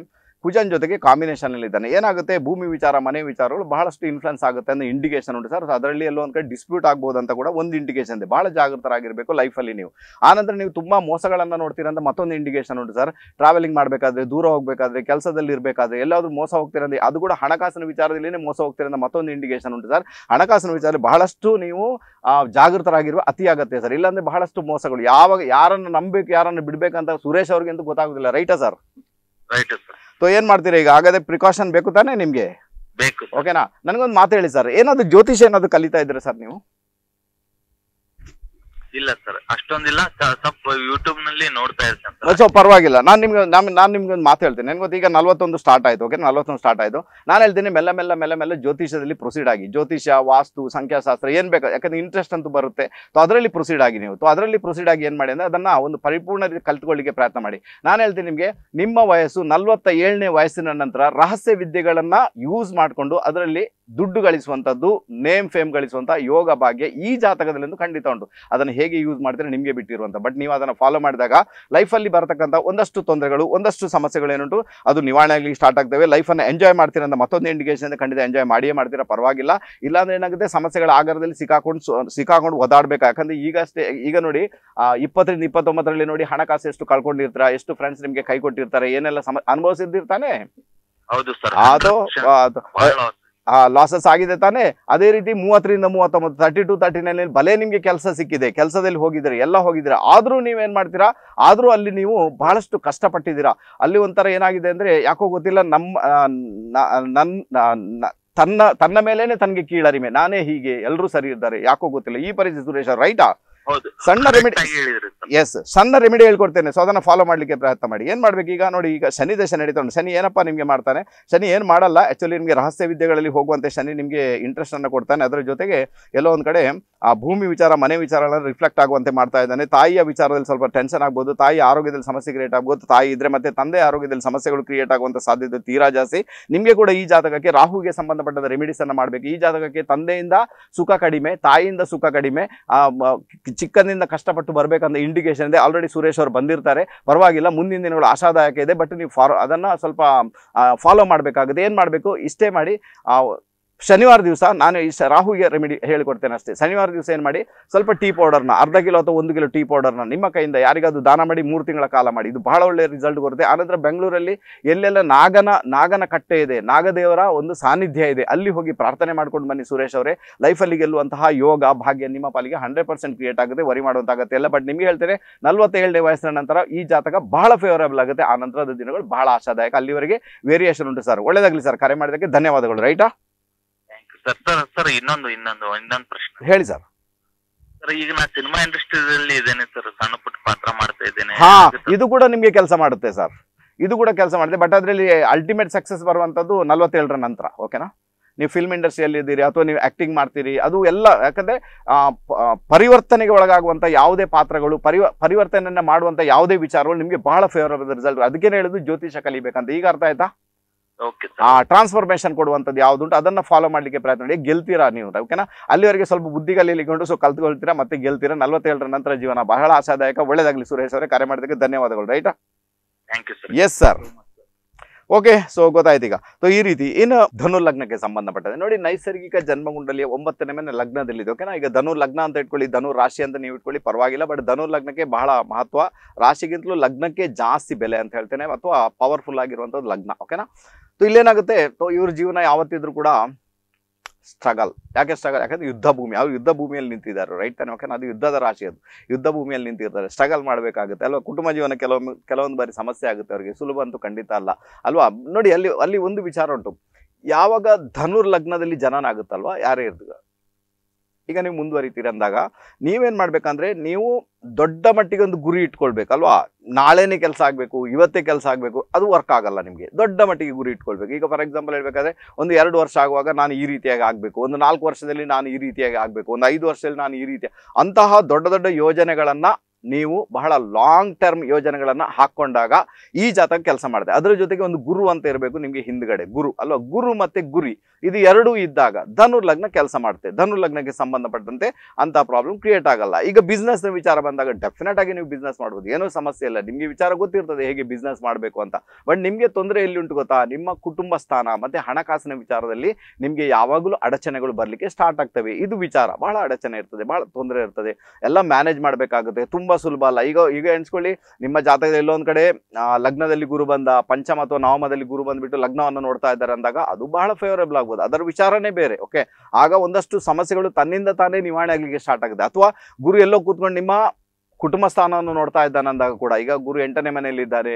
A: ಕುಜನ್ ಜೊತೆಗೆ ಕಾಂಬಿನೇಷನ್ ಅಲ್ಲಿ ಇದ್ದಾನೆ ಏನಾಗುತ್ತೆ ಭೂಮಿ ವಿಚಾರ ಮನೆ ವಿಚಾರಗಳು ಬಹಳಷ್ಟು ಇನ್ಫ್ಲುಯೆನ್ಸ್ ಆಗುತ್ತೆ ಅಂತ ಇಂಡಿಕೇಶನ್ ಉಂಟು ಸರ್ ಅದರಲ್ಲಿ ಎಲ್ಲೋ ಒಂದ್ ಕಡೆ ಡಿಸ್ಪ್ಯೂಟ್ ಆಗ್ಬೋದು ಅಂತ ಕೂಡ ಒಂದು ಇಂಡಿಕೇಶನ್ ಇದೆ ಬಹಳ ಜಾಗೃತರಾಗಿರಬೇಕು ಲೈಫಲ್ಲಿ ನೀವು ಆನಂತರ ನೀವು ತುಂಬಾ ಮೋಸಗಳನ್ನ ನೋಡ್ತೀರಂತ ಮತ್ತೊಂದು ಇಂಡಿಕೇಶನ್ ಉಂಟು ಸರ್ ಟ್ರಾವೆಲಿಂಗ್ ಮಾಡಬೇಕಾದ್ರೆ ದೂರ ಹೋಗಬೇಕಾದ್ರೆ ಕೆಲಸದಲ್ಲಿ ಇರಬೇಕಾದ್ರೆ ಎಲ್ಲಾದ್ರೂ ಮೋಸ ಹೋಗ್ತೀರ ಅದು ಕೂಡ ಹಣಕಾಸಿನ ವಿಚಾರದಲ್ಲಿನೇ ಮೋಸ ಹೋಗ್ತಿರಂತ ಮತ್ತೊಂದು ಇಂಡಿಕೇಶನ್ ಉಂಟು ಸರ್ ಹಣಕಾಸಿನ ವಿಚಾರ ಬಹಳಷ್ಟು ನೀವು ಜಾಗೃತರಾಗಿರುವ ಅತಿ ಆಗತ್ತೆ ಸರ್ ಇಲ್ಲಾಂದ್ರೆ ಬಹಳಷ್ಟು ಮೋಸಗಳು ಯಾವಾಗ ಯಾರನ್ನ ನಂಬಬೇಕು ಯಾರನ್ನ ಬಿಡ್ಬೇಕಂತ ಸುರೇಶ್ ಅವ್ರಿಗೆ ಗೊತ್ತಾಗುದಿಲ್ಲ ರೈಟಾ ಸರ್ ರೈಟ್ ಸರ್ ಸೊ ಏನ್ ಮಾಡ್ತೀರಾ ಈಗ ಹಾಗಾದ್ರೆ ಪ್ರಿಕಾಷನ್ ಬೇಕು ತಾನೇ ನಿಮ್ಗೆ ಬೇಕು ಓಕೆನಾ ನನಗೊಂದು ಮಾತು ಹೇಳಿ ಸರ್ ಏನಾದ್ರು ಜ್ಯೋತಿಷ್ ಏನಾದ್ರು ಕಲಿತಾ ಇದ್ರೆ ಸರ್ ನೀವು
C: ಇಲ್ಲ ಸರ್ ಅಷ್ಟೊಂದಿಲ್ಲ ಸ್ವಲ್ಪ ಯೂಟ್ಯೂಬ್ ನಲ್ಲಿ ನೋಡ್ತಾ
A: ಇರ್ತೇನೆ ಸೊ ಪರವಾಗಿಲ್ಲ ನಾನು ನಿಮ್ಗೆ ನಾನು ನಾನು ನಿಮ್ಗೆ ಒಂದು ಮಾತು ಹೇಳ್ತೀನಿ ನನಗೆ ಈಗ ನಲ್ವತ್ತೊಂದು ಸ್ಟಾರ್ಟ್ ಆಯ್ತು ಓಕೆ ನಲ್ವತ್ತೊಂದು ಸ್ಟಾರ್ಟ್ ಆಯ್ತು ನಾನು ಹೇಳ್ತೀನಿ ಮೆಲ್ಲ ಮೆಲ್ಲ ಮೆಲ್ಲ ಮೆಲ್ಲ ಜ್ಯೋತಿಷದಲ್ಲಿ ಪ್ರೊಸೀಡ್ ಆಗಿ ಜ್ಯೋತಿಷ ವಾಸ್ತು ಸಂಖ್ಯಾಶಾಸ್ತ್ರ ಏನು ಬೇಕು ಯಾಕಂದ್ರೆ ಇಂಟ್ರೆಸ್ಟ್ ಅಂತೂ ಬರುತ್ತೆ ಸೊ ಅದರಲ್ಲಿ ಪ್ರೊಸೀಡ್ ಆಗಿ ನೀವು ಸೊ ಅದರಲ್ಲಿ ಪ್ರೊಸೀಡ್ ಆಗಿ ಏನು ಮಾಡಿ ಅಂದರೆ ಅದನ್ನು ಒಂದು ಪರಿಪೂರ್ಣ ರೀತಿ ಕಲ್ತ್ಕೊಳ್ಳಿಕ್ಕೆ ಪ್ರಯತ್ನ ಮಾಡಿ ನಾನು ಹೇಳ್ತೀನಿ ನಿಮಗೆ ನಿಮ್ಮ ವಯಸ್ಸು ನಲ್ವತ್ತ ಏಳನೇ ವಯಸ್ಸಿನ ನಂತರ ರಹಸ್ಯ ವಿದ್ಯೆಗಳನ್ನು ಯೂಸ್ ಮಾಡಿಕೊಂಡು ಅದರಲ್ಲಿ ದುಡ್ಡು ಗಳಿಸುವಂಥದ್ದು ನೇಮ್ ಫೇಮ್ ಗಳಿಸುವಂಥ ಯೋಗ ಭಾಗ್ಯ ಈ ಒಂದು ಖಂಡಿತ ಉಂಟು ಅದನ್ನು ಹೇಗೆ ಯೂಸ್ ಮಾಡ್ತಾರೆ ನಿಮಗೆ ಬಿಟ್ಟಿರುವಂಥ ಬಟ್ ನೀವು ಅದನ್ನು ಫಾಲೋ ಮಾಡಿದಾಗ ಲೈಫಲ್ಲಿ ಬರತಕ್ಕಂಥ ಒಂದಷ್ಟು ತೊಂದರೆಗಳು ಒಂದಷ್ಟು ಸಮಸ್ಯೆಗಳು ಏನುಂಟು ಅದು ನಿವಾರಣೆ ಆಗಲಿ ಸ್ಟಾರ್ಟ್ ಆಗ್ತವೆ ಲೈಫನ್ನು ಎಂಜಾಯ್ ಮಾಡ್ತೀರ ಅಂತ ಮತ್ತೊಂದು ಇಂಡಿಕೇಶನ್ ಖಂಡಿತ ಎಂಜಾಯ್ ಮಾಡಿಯೇ ಮಾಡ್ತೀರಾ ಪರವಾಗಿಲ್ಲ ಇಲ್ಲಾಂದ್ರೆ ಏನಾಗುತ್ತೆ ಸಮಸ್ಯೆಗಳ ಆಗಾರದಲ್ಲಿ ಸಿಕ್ಕಾಕೊಂಡು ಸಿಕ್ಕಾಕೊಂಡು ಒದಾಡಬೇಕು ಯಾಕಂದ್ರೆ ಈಗಷ್ಟೇ ಈಗ ನೋಡಿ ಇಪ್ಪತ್ತರಿಂದ ಇಪ್ಪತ್ತೊಂಬತ್ತರಲ್ಲಿ ನೋಡಿ ಹಣಕಾಸು ಎಷ್ಟು ಕಳ್ಕೊಂಡಿರ್ತಾರ ಎಷ್ಟು ಫ್ರೆಂಡ್ಸ್ ನಿಮಗೆ ಕೈ ಕೊಟ್ಟಿರ್ತಾರೆ ಏನೆಲ್ಲ ಸಮ ಅನುಭವಿಸಿದ್ದಿರ್ತಾನೆ ಹೌದು ಸರ್ ಅದು ಲಾಸಸ್ ಆಗಿದೆ ತಾನೇ ಅದೇ ರೀತಿ ಮೂವತ್ತರಿಂದ ಮೂವತ್ತೊಂಬತ್ತು ತರ್ಟಿ ಟು ತರ್ಟಿ ನೈನಲ್ಲಿ ಭಲೇ ನಿಮಗೆ ಕೆಲಸ ಸಿಕ್ಕಿದೆ ಕೆಲಸದಲ್ಲಿ ಹೋಗಿದ್ದೀರಿ ಎಲ್ಲ ಹೋಗಿದ್ದೀರ ಆದರೂ ನೀವೇನು ಮಾಡ್ತೀರಾ ಆದರೂ ಅಲ್ಲಿ ನೀವು ಬಹಳಷ್ಟು ಕಷ್ಟಪಟ್ಟಿದ್ದೀರಾ ಅಲ್ಲಿ ಒಂಥರ ಏನಾಗಿದೆ ಅಂದರೆ ಯಾಕೋ ಗೊತ್ತಿಲ್ಲ ನಮ್ಮ ನನ್ನ ತನ್ನ ತನ್ನ ಮೇಲೇ ತನಗೆ ಕೀಳರಿಮೆ ನಾನೇ ಹೀಗೆ ಎಲ್ಲರೂ ಸರಿ ಇದ್ದಾರೆ ಯಾಕೋ ಗೊತ್ತಿಲ್ಲ ಈ ಪರಿಸ್ಥಿತಿ ಸುರೇಶ ರೈಟಾ ಸಣ್ಣ ರೆಮಿಡಿ ಎಸ್ ಸಣ್ಣ ರೆಮಿಡಿ ಹೇಳ್ಕೊಡ್ತೇನೆ ಸೊ ಅದನ್ನ ಫಾಲೋ ಮಾಡ್ಲಿಕ್ಕೆ ಪ್ರಯತ್ನ ಮಾಡಿ ಏನ್ ಮಾಡ್ಬೇಕು ಈಗ ನೋಡಿ ಈಗ ಶನಿ ದೇಶ ನಡೀತಾ ಶನಿ ಏನಪ್ಪಾ ನಿಮ್ಗೆ ಮಾಡ್ತಾನೆ ಶನಿ ಏನು ಮಾಡಲ್ಲ ಆಕ್ಚುಲಿ ನಿಮಗೆ ರಹಸ್ಯ ವಿದ್ಯೆಗಳಲ್ಲಿ ಹೋಗುವಂತೆ ಶನಿ ನಿಮಗೆ ಇಂಟ್ರೆಸ್ಟ್ ಅನ್ನು ಕೊಡ್ತಾನೆ ಅದರ ಜೊತೆಗೆ ಎಲ್ಲೋ ಒಂದ್ ಕಡೆ ಆ ಭೂಮಿ ವಿಚಾರ ಮನೆ ವಿಚಾರಗಳನ್ನು ರಿಫ್ಲೆಕ್ಟ್ ಆಗುವಂತೆ ಮಾಡ್ತಾ ಇದ್ದಾನೆ ತಾಯಿಯ ವಿಚಾರದಲ್ಲಿ ಸ್ವಲ್ಪ ಟೆನ್ಷನ್ ಆಗ್ಬೋದು ತಾಯಿ ಆರೋಗ್ಯದಲ್ಲಿ ಸಮಸ್ಯೆ ಕ್ರಿಯೇಟ್ ಆಗ್ಬೋದು ತಾಯಿ ಇದ್ರೆ ಮತ್ತೆ ತಂದೆ ಆರೋಗ್ಯದಲ್ಲಿ ಸಮಸ್ಯೆಗಳು ಕ್ರಿಯೇಟ್ ಆಗುವಂತ ಸಾಧ್ಯತೆ ತೀರಾ ಜಾಸ್ತಿ ನಿಮಗೆ ಕೂಡ ಈ ಜಾತಕಕ್ಕೆ ರಾಹುಗೆ ಸಂಬಂಧಪಟ್ಟ ರೆಮಿಡೀಸ್ ಅನ್ನ ಮಾಡಬೇಕು ಈ ಜಾತಕಕ್ಕೆ ತಂದೆಯಿಂದ ಸುಖ ಕಡಿಮೆ ತಾಯಿಯಿಂದ ಸುಖ ಕಡಿಮೆ ಚಿಕ್ಕಂದಿಂದ ಕಷ್ಟಪಟ್ಟು ಬರಬೇಕಂತ ಇಂಡಿಕೇಶನ್ ಇದೆ ಆಲ್ರೆಡಿ ಸುರೇಶ್ ಅವರು ಬಂದಿರ್ತಾರೆ ಪರವಾಗಿಲ್ಲ ಮುಂದಿನ ದಿನಗಳು ಆಶಾದಾಯಕ ಇದೆ ಬಟ್ ನೀವು ಫಾರ್ ಅದನ್ನು ಸ್ವಲ್ಪ ಫಾಲೋ ಮಾಡಬೇಕಾಗುತ್ತೆ ಏನು ಮಾಡಬೇಕು ಇಷ್ಟೇ ಮಾಡಿ ಶನಿವಾರ ದಿವಸ ನಾನು ಈ ರಾಹುಗೆ ರೆಮಿಡಿ ಹೇಳಿಕೊಡ್ತೇನೆ ಅಷ್ಟೇ ಶನಿವಾರ ದಿವಸ ಏನು ಮಾಡಿ ಸ್ವಲ್ಪ ಟೀ ಪೌಡರ್ನ ಅರ್ಧ ಕಿಲೋ ಅಥವಾ ಒಂದು ಕಿಲೋ ಟೀ ಪೌಡರ್ನ ನಿಮ್ಮ ಕೈಯಿಂದ ಯಾರಿಗಾದ್ರೂ ದಾನ ಮಾಡಿ ಮೂರು ತಿಂಗಳ ಕಾಲ ಮಾಡಿ ಇದು ಬಹಳ ಒಳ್ಳೆಯ ರಿಸಲ್ಟ್ ಬರುತ್ತೆ ಆನಂತರ ಬೆಂಗಳೂರಲ್ಲಿ ಎಲ್ಲೆಲ್ಲ ನಾಗನ ನಾಗನ ಕಟ್ಟೆ ಇದೆ ನಾಗದೇವರ ಒಂದು ಸಾನ್ನಿಧ್ಯ ಇದೆ ಅಲ್ಲಿ ಹೋಗಿ ಪ್ರಾರ್ಥನೆ ಮಾಡ್ಕೊಂಡು ಬನ್ನಿ ಸುರೇಶ್ ಅವರೇ ಲೈಫಲ್ಲಿ ಗೆಲ್ಲುವಂತಹ ಯೋಗ ಭಾಗ್ಯ ನಿಮ್ಮ ಪಾಲಿಗೆ ಹಂಡ್ರೆಡ್ ಪರ್ಸೆಂಟ್ ಕ್ರಿಯೇಟ್ ಆಗುತ್ತೆ ವರಿ ಮಾಡುವಂತಾಗುತ್ತೆ ಎಲ್ಲ ಬಟ್ ನಿಮಗೆ ಹೇಳ್ತೇನೆ ನಲವತ್ತೇಳನೇ ವಯಸ್ಸಿನ ನಂತರ ಈ ಜಾತಕ ಬಹಳ ಫೇವರಬಲ್ ಆಗುತ್ತೆ ಆನಂತರದ ದಿನಗಳು ಬಹಳ ಆಶಾದಾಯಕ ಅಲ್ಲಿವರೆಗೆ ವೇರಿಯೇಷನ್ ಉಂಟು ಸರ್ ಒಳ್ಳೇದಾಗಲಿ ಸರ್ ಕರೆ ಮಾಡಿದಕ್ಕೆ ಧನ್ಯವಾದಗಳು ರೈಟಾ
C: ಸರ್ ಸರ್ ಇನ್ನೊಂದು ಇನ್ನೊಂದು ಇನ್ನೊಂದು
A: ಪ್ರಶ್ನೆ ಹೇಳಿ ಸರ್
C: ಸರ್ ಈಗ ನಾ ಸಿನಿಮಾ ಇಂಡಸ್ಟ್ರಿಯಲ್ಲಿ ಇದೇನೆ ಸರ್ ಸಣ್ಣ ಪುಟ್ಟ ಪಾತ್ರ ಮಾಡ್ತಾ ಇದ್ದೇನೆ
A: ಇದು ಕೂಡ ನಿಮಗೆ ಕೆಲಸ ಮಾಡುತ್ತೆ ಸರ್ ಇದು ಕೂಡ ಕೆಲಸ ಮಾಡಿದೆ ಬಟ್ ಅದರಲ್ಲಿ ಅಲ್ಟಿಮೇಟ್ ಸಕ್ಸಸ್ ಬರುವಂಥದ್ದು ನಲ್ವತ್ತೇಳರ ನಂತರ ಓಕೆನಾ ನೀವು ಫಿಲ್ಮ್ ಇಂಡಸ್ಟ್ರಿಯಲ್ಲಿ ಇದ್ದೀರಿ ಅಥವಾ ನೀವು ಆಕ್ಟಿಂಗ್ ಮಾಡ್ತೀರಿ ಅದು ಎಲ್ಲ ಯಾಕಂದ್ರೆ ಪರಿವರ್ತನೆಗೆ ಒಳಗಾಗುವಂಥ ಯಾವುದೇ ಪಾತ್ರಗಳು ಪರಿವ ಪರಿವರ್ತನೆಯನ್ನು ಮಾಡುವಂಥ ಯಾವುದೇ ವಿಚಾರಗಳು ನಿಮಗೆ ಬಹಳ ಫೇವರಬಲ್ ರಿಸಲ್ಟ್ ಅದಕ್ಕೇನು ಹೇಳೋದು ಜ್ಯೋತಿಷ ಕಲಿಬೇಕಂತ ಈಗ ಅರ್ಥ ಆಯ್ತಾ ಆ ಟ್ರಾನ್ಸ್ಫಾರ್ಮೇಶನ್ ಕೊಡುವಂಥದ್ದು ಉಂಟು ಅದನ್ನ ಫಾಲೋ ಮಾಡಲಿಕ್ಕೆ ಪ್ರಯತ್ನ ಮಾಡಿ ಗೆಲ್ತೀರಾ ನೀವು ಓಕೆನಾ ಅಲ್ಲಿವರೆಗೆ ಸ್ವಲ್ಪ ಬುದ್ಧಿಗಲಿಕೊಂಡು ಸೊ ಕಲ್ತ್ಕೊಳ್ತೀರಾ ಮತ್ತೆ ಗೆಲ್ತೀರಾ ನಲ್ವತ್ತೇಳರ ನಂತರ ಜೀವನ ಬಹಳ ಆಶಾದಾಯಕ ಒಳ್ಳೇದಾಗಲಿ ಸುರೇಶ್ ಅವರೇ ಕರೆ ಮಾಡೋದಕ್ಕೆ ಧನ್ಯವಾದಗಳು right yes sir okay so ಗೊತ್ತಾಯ್ತು ಈಗ ಸೊ ಈ ರೀತಿ ಏನು ಧನು ಲಗ್ನಕ್ಕೆ ಸಂಬಂಧಪಟ್ಟದೆ ನೋಡಿ ನೈಸರ್ಗಿಕ ಜನ್ಮಗುಂಡಲಿಯ ಒಂಬತ್ತನೇ ಮೇಲೆ ಇದೆ ಓಕೆನಾ ಈಗ ಧನು ಲಗ್ನ ಅಂತ ಇಟ್ಕೊಳ್ಳಿ ಧನು ರಾಶಿ ಅಂತ ನೀವು ಇಟ್ಕೊಳ್ಳಿ ಪರವಾಗಿಲ್ಲ ಬಟ್ ಧನು ಲಗ್ನಕ್ಕೆ ಬಹಳ ಮಹತ್ವ ರಾಶಿಗಿಂತಲೂ ಲಗ್ನಕ್ಕೆ ಜಾಸ್ತಿ ಬೆಲೆ ಅಂತ ಹೇಳ್ತೇನೆ ಅಥವಾ ಪವರ್ಫುಲ್ ಆಗಿರುವಂಥದ್ದು ಲಗ್ನ ಓಕೆನಾ ಇಲ್ಲೇನಾಗುತ್ತೆ ಇವ್ರ ಜೀವನ ಯಾವತ್ತಿದ್ರು ಕೂಡ ಸ್ಟ್ರಗಲ್ ಯಾಕೆ ಸ್ಟ್ರಗಲ್ ಯಾಕಂದ್ರೆ ಯುದ್ಧ ಭೂಮಿ ಅವ್ರು ಯುದ್ಧ ಭೂಮಿಯಲ್ಲಿ ನಿಂತಿದ್ದಾರೆ ರೈಟ್ ತಾನೆ ಯಾಕಂದ್ರೆ ಅದು ಯುದ್ಧದ ರಾಶಿ ಅದು ಯುದ್ಧ ಭೂಮಿಯಲ್ಲಿ ನಿಂತಿರ್ತಾರೆ ಸ್ಟ್ರಗಲ್ ಮಾಡಬೇಕಾಗುತ್ತೆ ಅಲ್ವಾ ಕುಟುಂಬ ಜೀವನ ಕೆಲವೊಮ್ಮೆ ಕೆಲವೊಂದು ಬಾರಿ ಸಮಸ್ಯೆ ಆಗುತ್ತೆ ಅವರಿಗೆ ಸುಲಭ ಅಂತೂ ಖಂಡಿತ ಅಲ್ಲ ಅಲ್ವಾ ನೋಡಿ ಅಲ್ಲಿ ಅಲ್ಲಿ ಒಂದು ವಿಚಾರ ಉಂಟು ಯಾವಾಗ ಧನುರ್ ಲಗ್ನದಲ್ಲಿ ಜನನಾಗುತ್ತಲ್ವಾ ಯಾರೇ ಇರಲಿ ಈಗ ನೀವು ಮುಂದುವರಿತೀರಿ ಅಂದಾಗ ನೀವೇನು ಮಾಡಬೇಕಂದ್ರೆ ನೀವು ದೊಡ್ಡ ಮಟ್ಟಿಗೆ ಒಂದು ಗುರಿ ಇಟ್ಕೊಳ್ಬೇಕಲ್ವಾ ನಾಳೆನೇ ಕೆಲಸ ಆಗಬೇಕು ಇವತ್ತೇ ಕೆಲಸ ಆಗಬೇಕು ಅದು ವರ್ಕ್ ಆಗಲ್ಲ ನಿಮಗೆ ದೊಡ್ಡ ಮಟ್ಟಿಗೆ ಗುರಿ ಇಟ್ಕೊಳ್ಬೇಕು ಈಗ ಫಾರ್ ಎಕ್ಸಾಂಪಲ್ ಹೇಳಬೇಕಾದ್ರೆ ಒಂದು ಎರಡು ವರ್ಷ ಆಗುವಾಗ ನಾನು ಈ ರೀತಿಯಾಗಿ ಆಗಬೇಕು ಒಂದು ನಾಲ್ಕು ವರ್ಷದಲ್ಲಿ ನಾನು ಈ ರೀತಿಯಾಗಿ ಆಗಬೇಕು ಒಂದು ಐದು ವರ್ಷದಲ್ಲಿ ನಾನು ಈ ರೀತಿಯ ಅಂತಹ ದೊಡ್ಡ ದೊಡ್ಡ ಯೋಜನೆಗಳನ್ನು ನೀವು ಬಹಳ ಲಾಂಗ್ ಟರ್ಮ್ ಯೋಜನೆಗಳನ್ನು ಹಾಕ್ಕೊಂಡಾಗ ಈ ಜಾತಕ ಕೆಲಸ ಮಾಡಿದೆ ಅದರ ಜೊತೆಗೆ ಒಂದು ಗುರು ಅಂತ ಇರಬೇಕು ನಿಮಗೆ ಹಿಂದ್ಗಡೆ ಗುರು ಅಲ್ವಾ ಗುರು ಮತ್ತು ಗುರಿ ಇದು ಎರಡೂ ಇದ್ದಾಗ ಧನು ಲಗ್ನ ಕೆಲಸ ಮಾಡುತ್ತೆ ಧನು ಲಗ್ನಕ್ಕೆ ಸಂಬಂಧಪಟ್ಟಂತೆ ಅಂತ ಪ್ರಾಬ್ಲಮ್ ಕ್ರಿಯೇಟ್ ಆಗಲ್ಲ ಈಗ ಬಿಸ್ನೆಸ್ನ ವಿಚಾರ ಬಂದಾಗ ಡೆಫಿನೆಟ್ ಆಗಿ ನೀವು ಬಿಸ್ನೆಸ್ ಮಾಡ್ಬೋದು ಏನೂ ಸಮಸ್ಯೆ ಇಲ್ಲ ನಿಮಗೆ ವಿಚಾರ ಗೊತ್ತಿರ್ತದೆ ಹೇಗೆ ಬಿಸ್ನೆಸ್ ಮಾಡಬೇಕು ಅಂತ ಬಟ್ ನಿಮಗೆ ತೊಂದರೆ ಎಲ್ಲಿ ಉಂಟು ಗೊತ್ತಾ ನಿಮ್ಮ ಕುಟುಂಬ ಸ್ಥಾನ ಮತ್ತು ಹಣಕಾಸಿನ ವಿಚಾರದಲ್ಲಿ ನಿಮಗೆ ಯಾವಾಗಲೂ ಅಡಚಣೆಗಳು ಬರಲಿಕ್ಕೆ ಸ್ಟಾರ್ಟ್ ಆಗ್ತವೆ ಇದು ವಿಚಾರ ಬಹಳ ಅಡಚಣೆ ಇರ್ತದೆ ಬಹಳ ತೊಂದರೆ ಇರ್ತದೆ ಎಲ್ಲ ಮ್ಯಾನೇಜ್ ಮಾಡಬೇಕಾಗುತ್ತೆ ತುಂಬ ತುಂಬಾ ಸುಲಭ ಅಲ್ಲ ಈಗ ಈಗ ಎಣಿಸ್ಕೊಳ್ಳಿ ನಿಮ್ಮ ಜಾತಕದಲ್ಲಿ ಎಲ್ಲೊಂದ್ ಕಡೆ ಲಗ್ನದಲ್ಲಿ ಗುರು ಬಂದ ಪಂಚಮ ಅಥವಾ ನವಮದಲ್ಲಿ ಗುರು ಬಂದ್ಬಿಟ್ಟು ಲಗ್ನವನ್ನು ನೋಡ್ತಾ ಇದ್ದಾರೆ ಅಂದಾಗ ಅದು ಬಹಳ ಫೇವರೇಬಲ್ ಆಗ್ಬೋದು ಅದರ ವಿಚಾರನೇ ಬೇರೆ ಓಕೆ ಆಗ ಒಂದಷ್ಟು ಸಮಸ್ಯೆಗಳು ತನ್ನಿಂದ ತಾನೇ ನಿವಾರಣೆ ಆಗ್ಲಿಕ್ಕೆ ಸ್ಟಾರ್ಟ್ ಆಗುತ್ತೆ ಅಥವಾ ಗುರು ಎಲ್ಲೋ ಕೂತ್ಕೊಂಡು ನಿಮ್ಮ ಕುಟುಂಬ ಸ್ಥಾನವನ್ನು ನೋಡ್ತಾ ಇದ್ದಾನೆ ಅಂದಾಗ ಕೂಡ ಈಗ ಗುರು ಎಂಟನೇ ಮನೆಯಲ್ಲಿ ಇದ್ದಾರೆ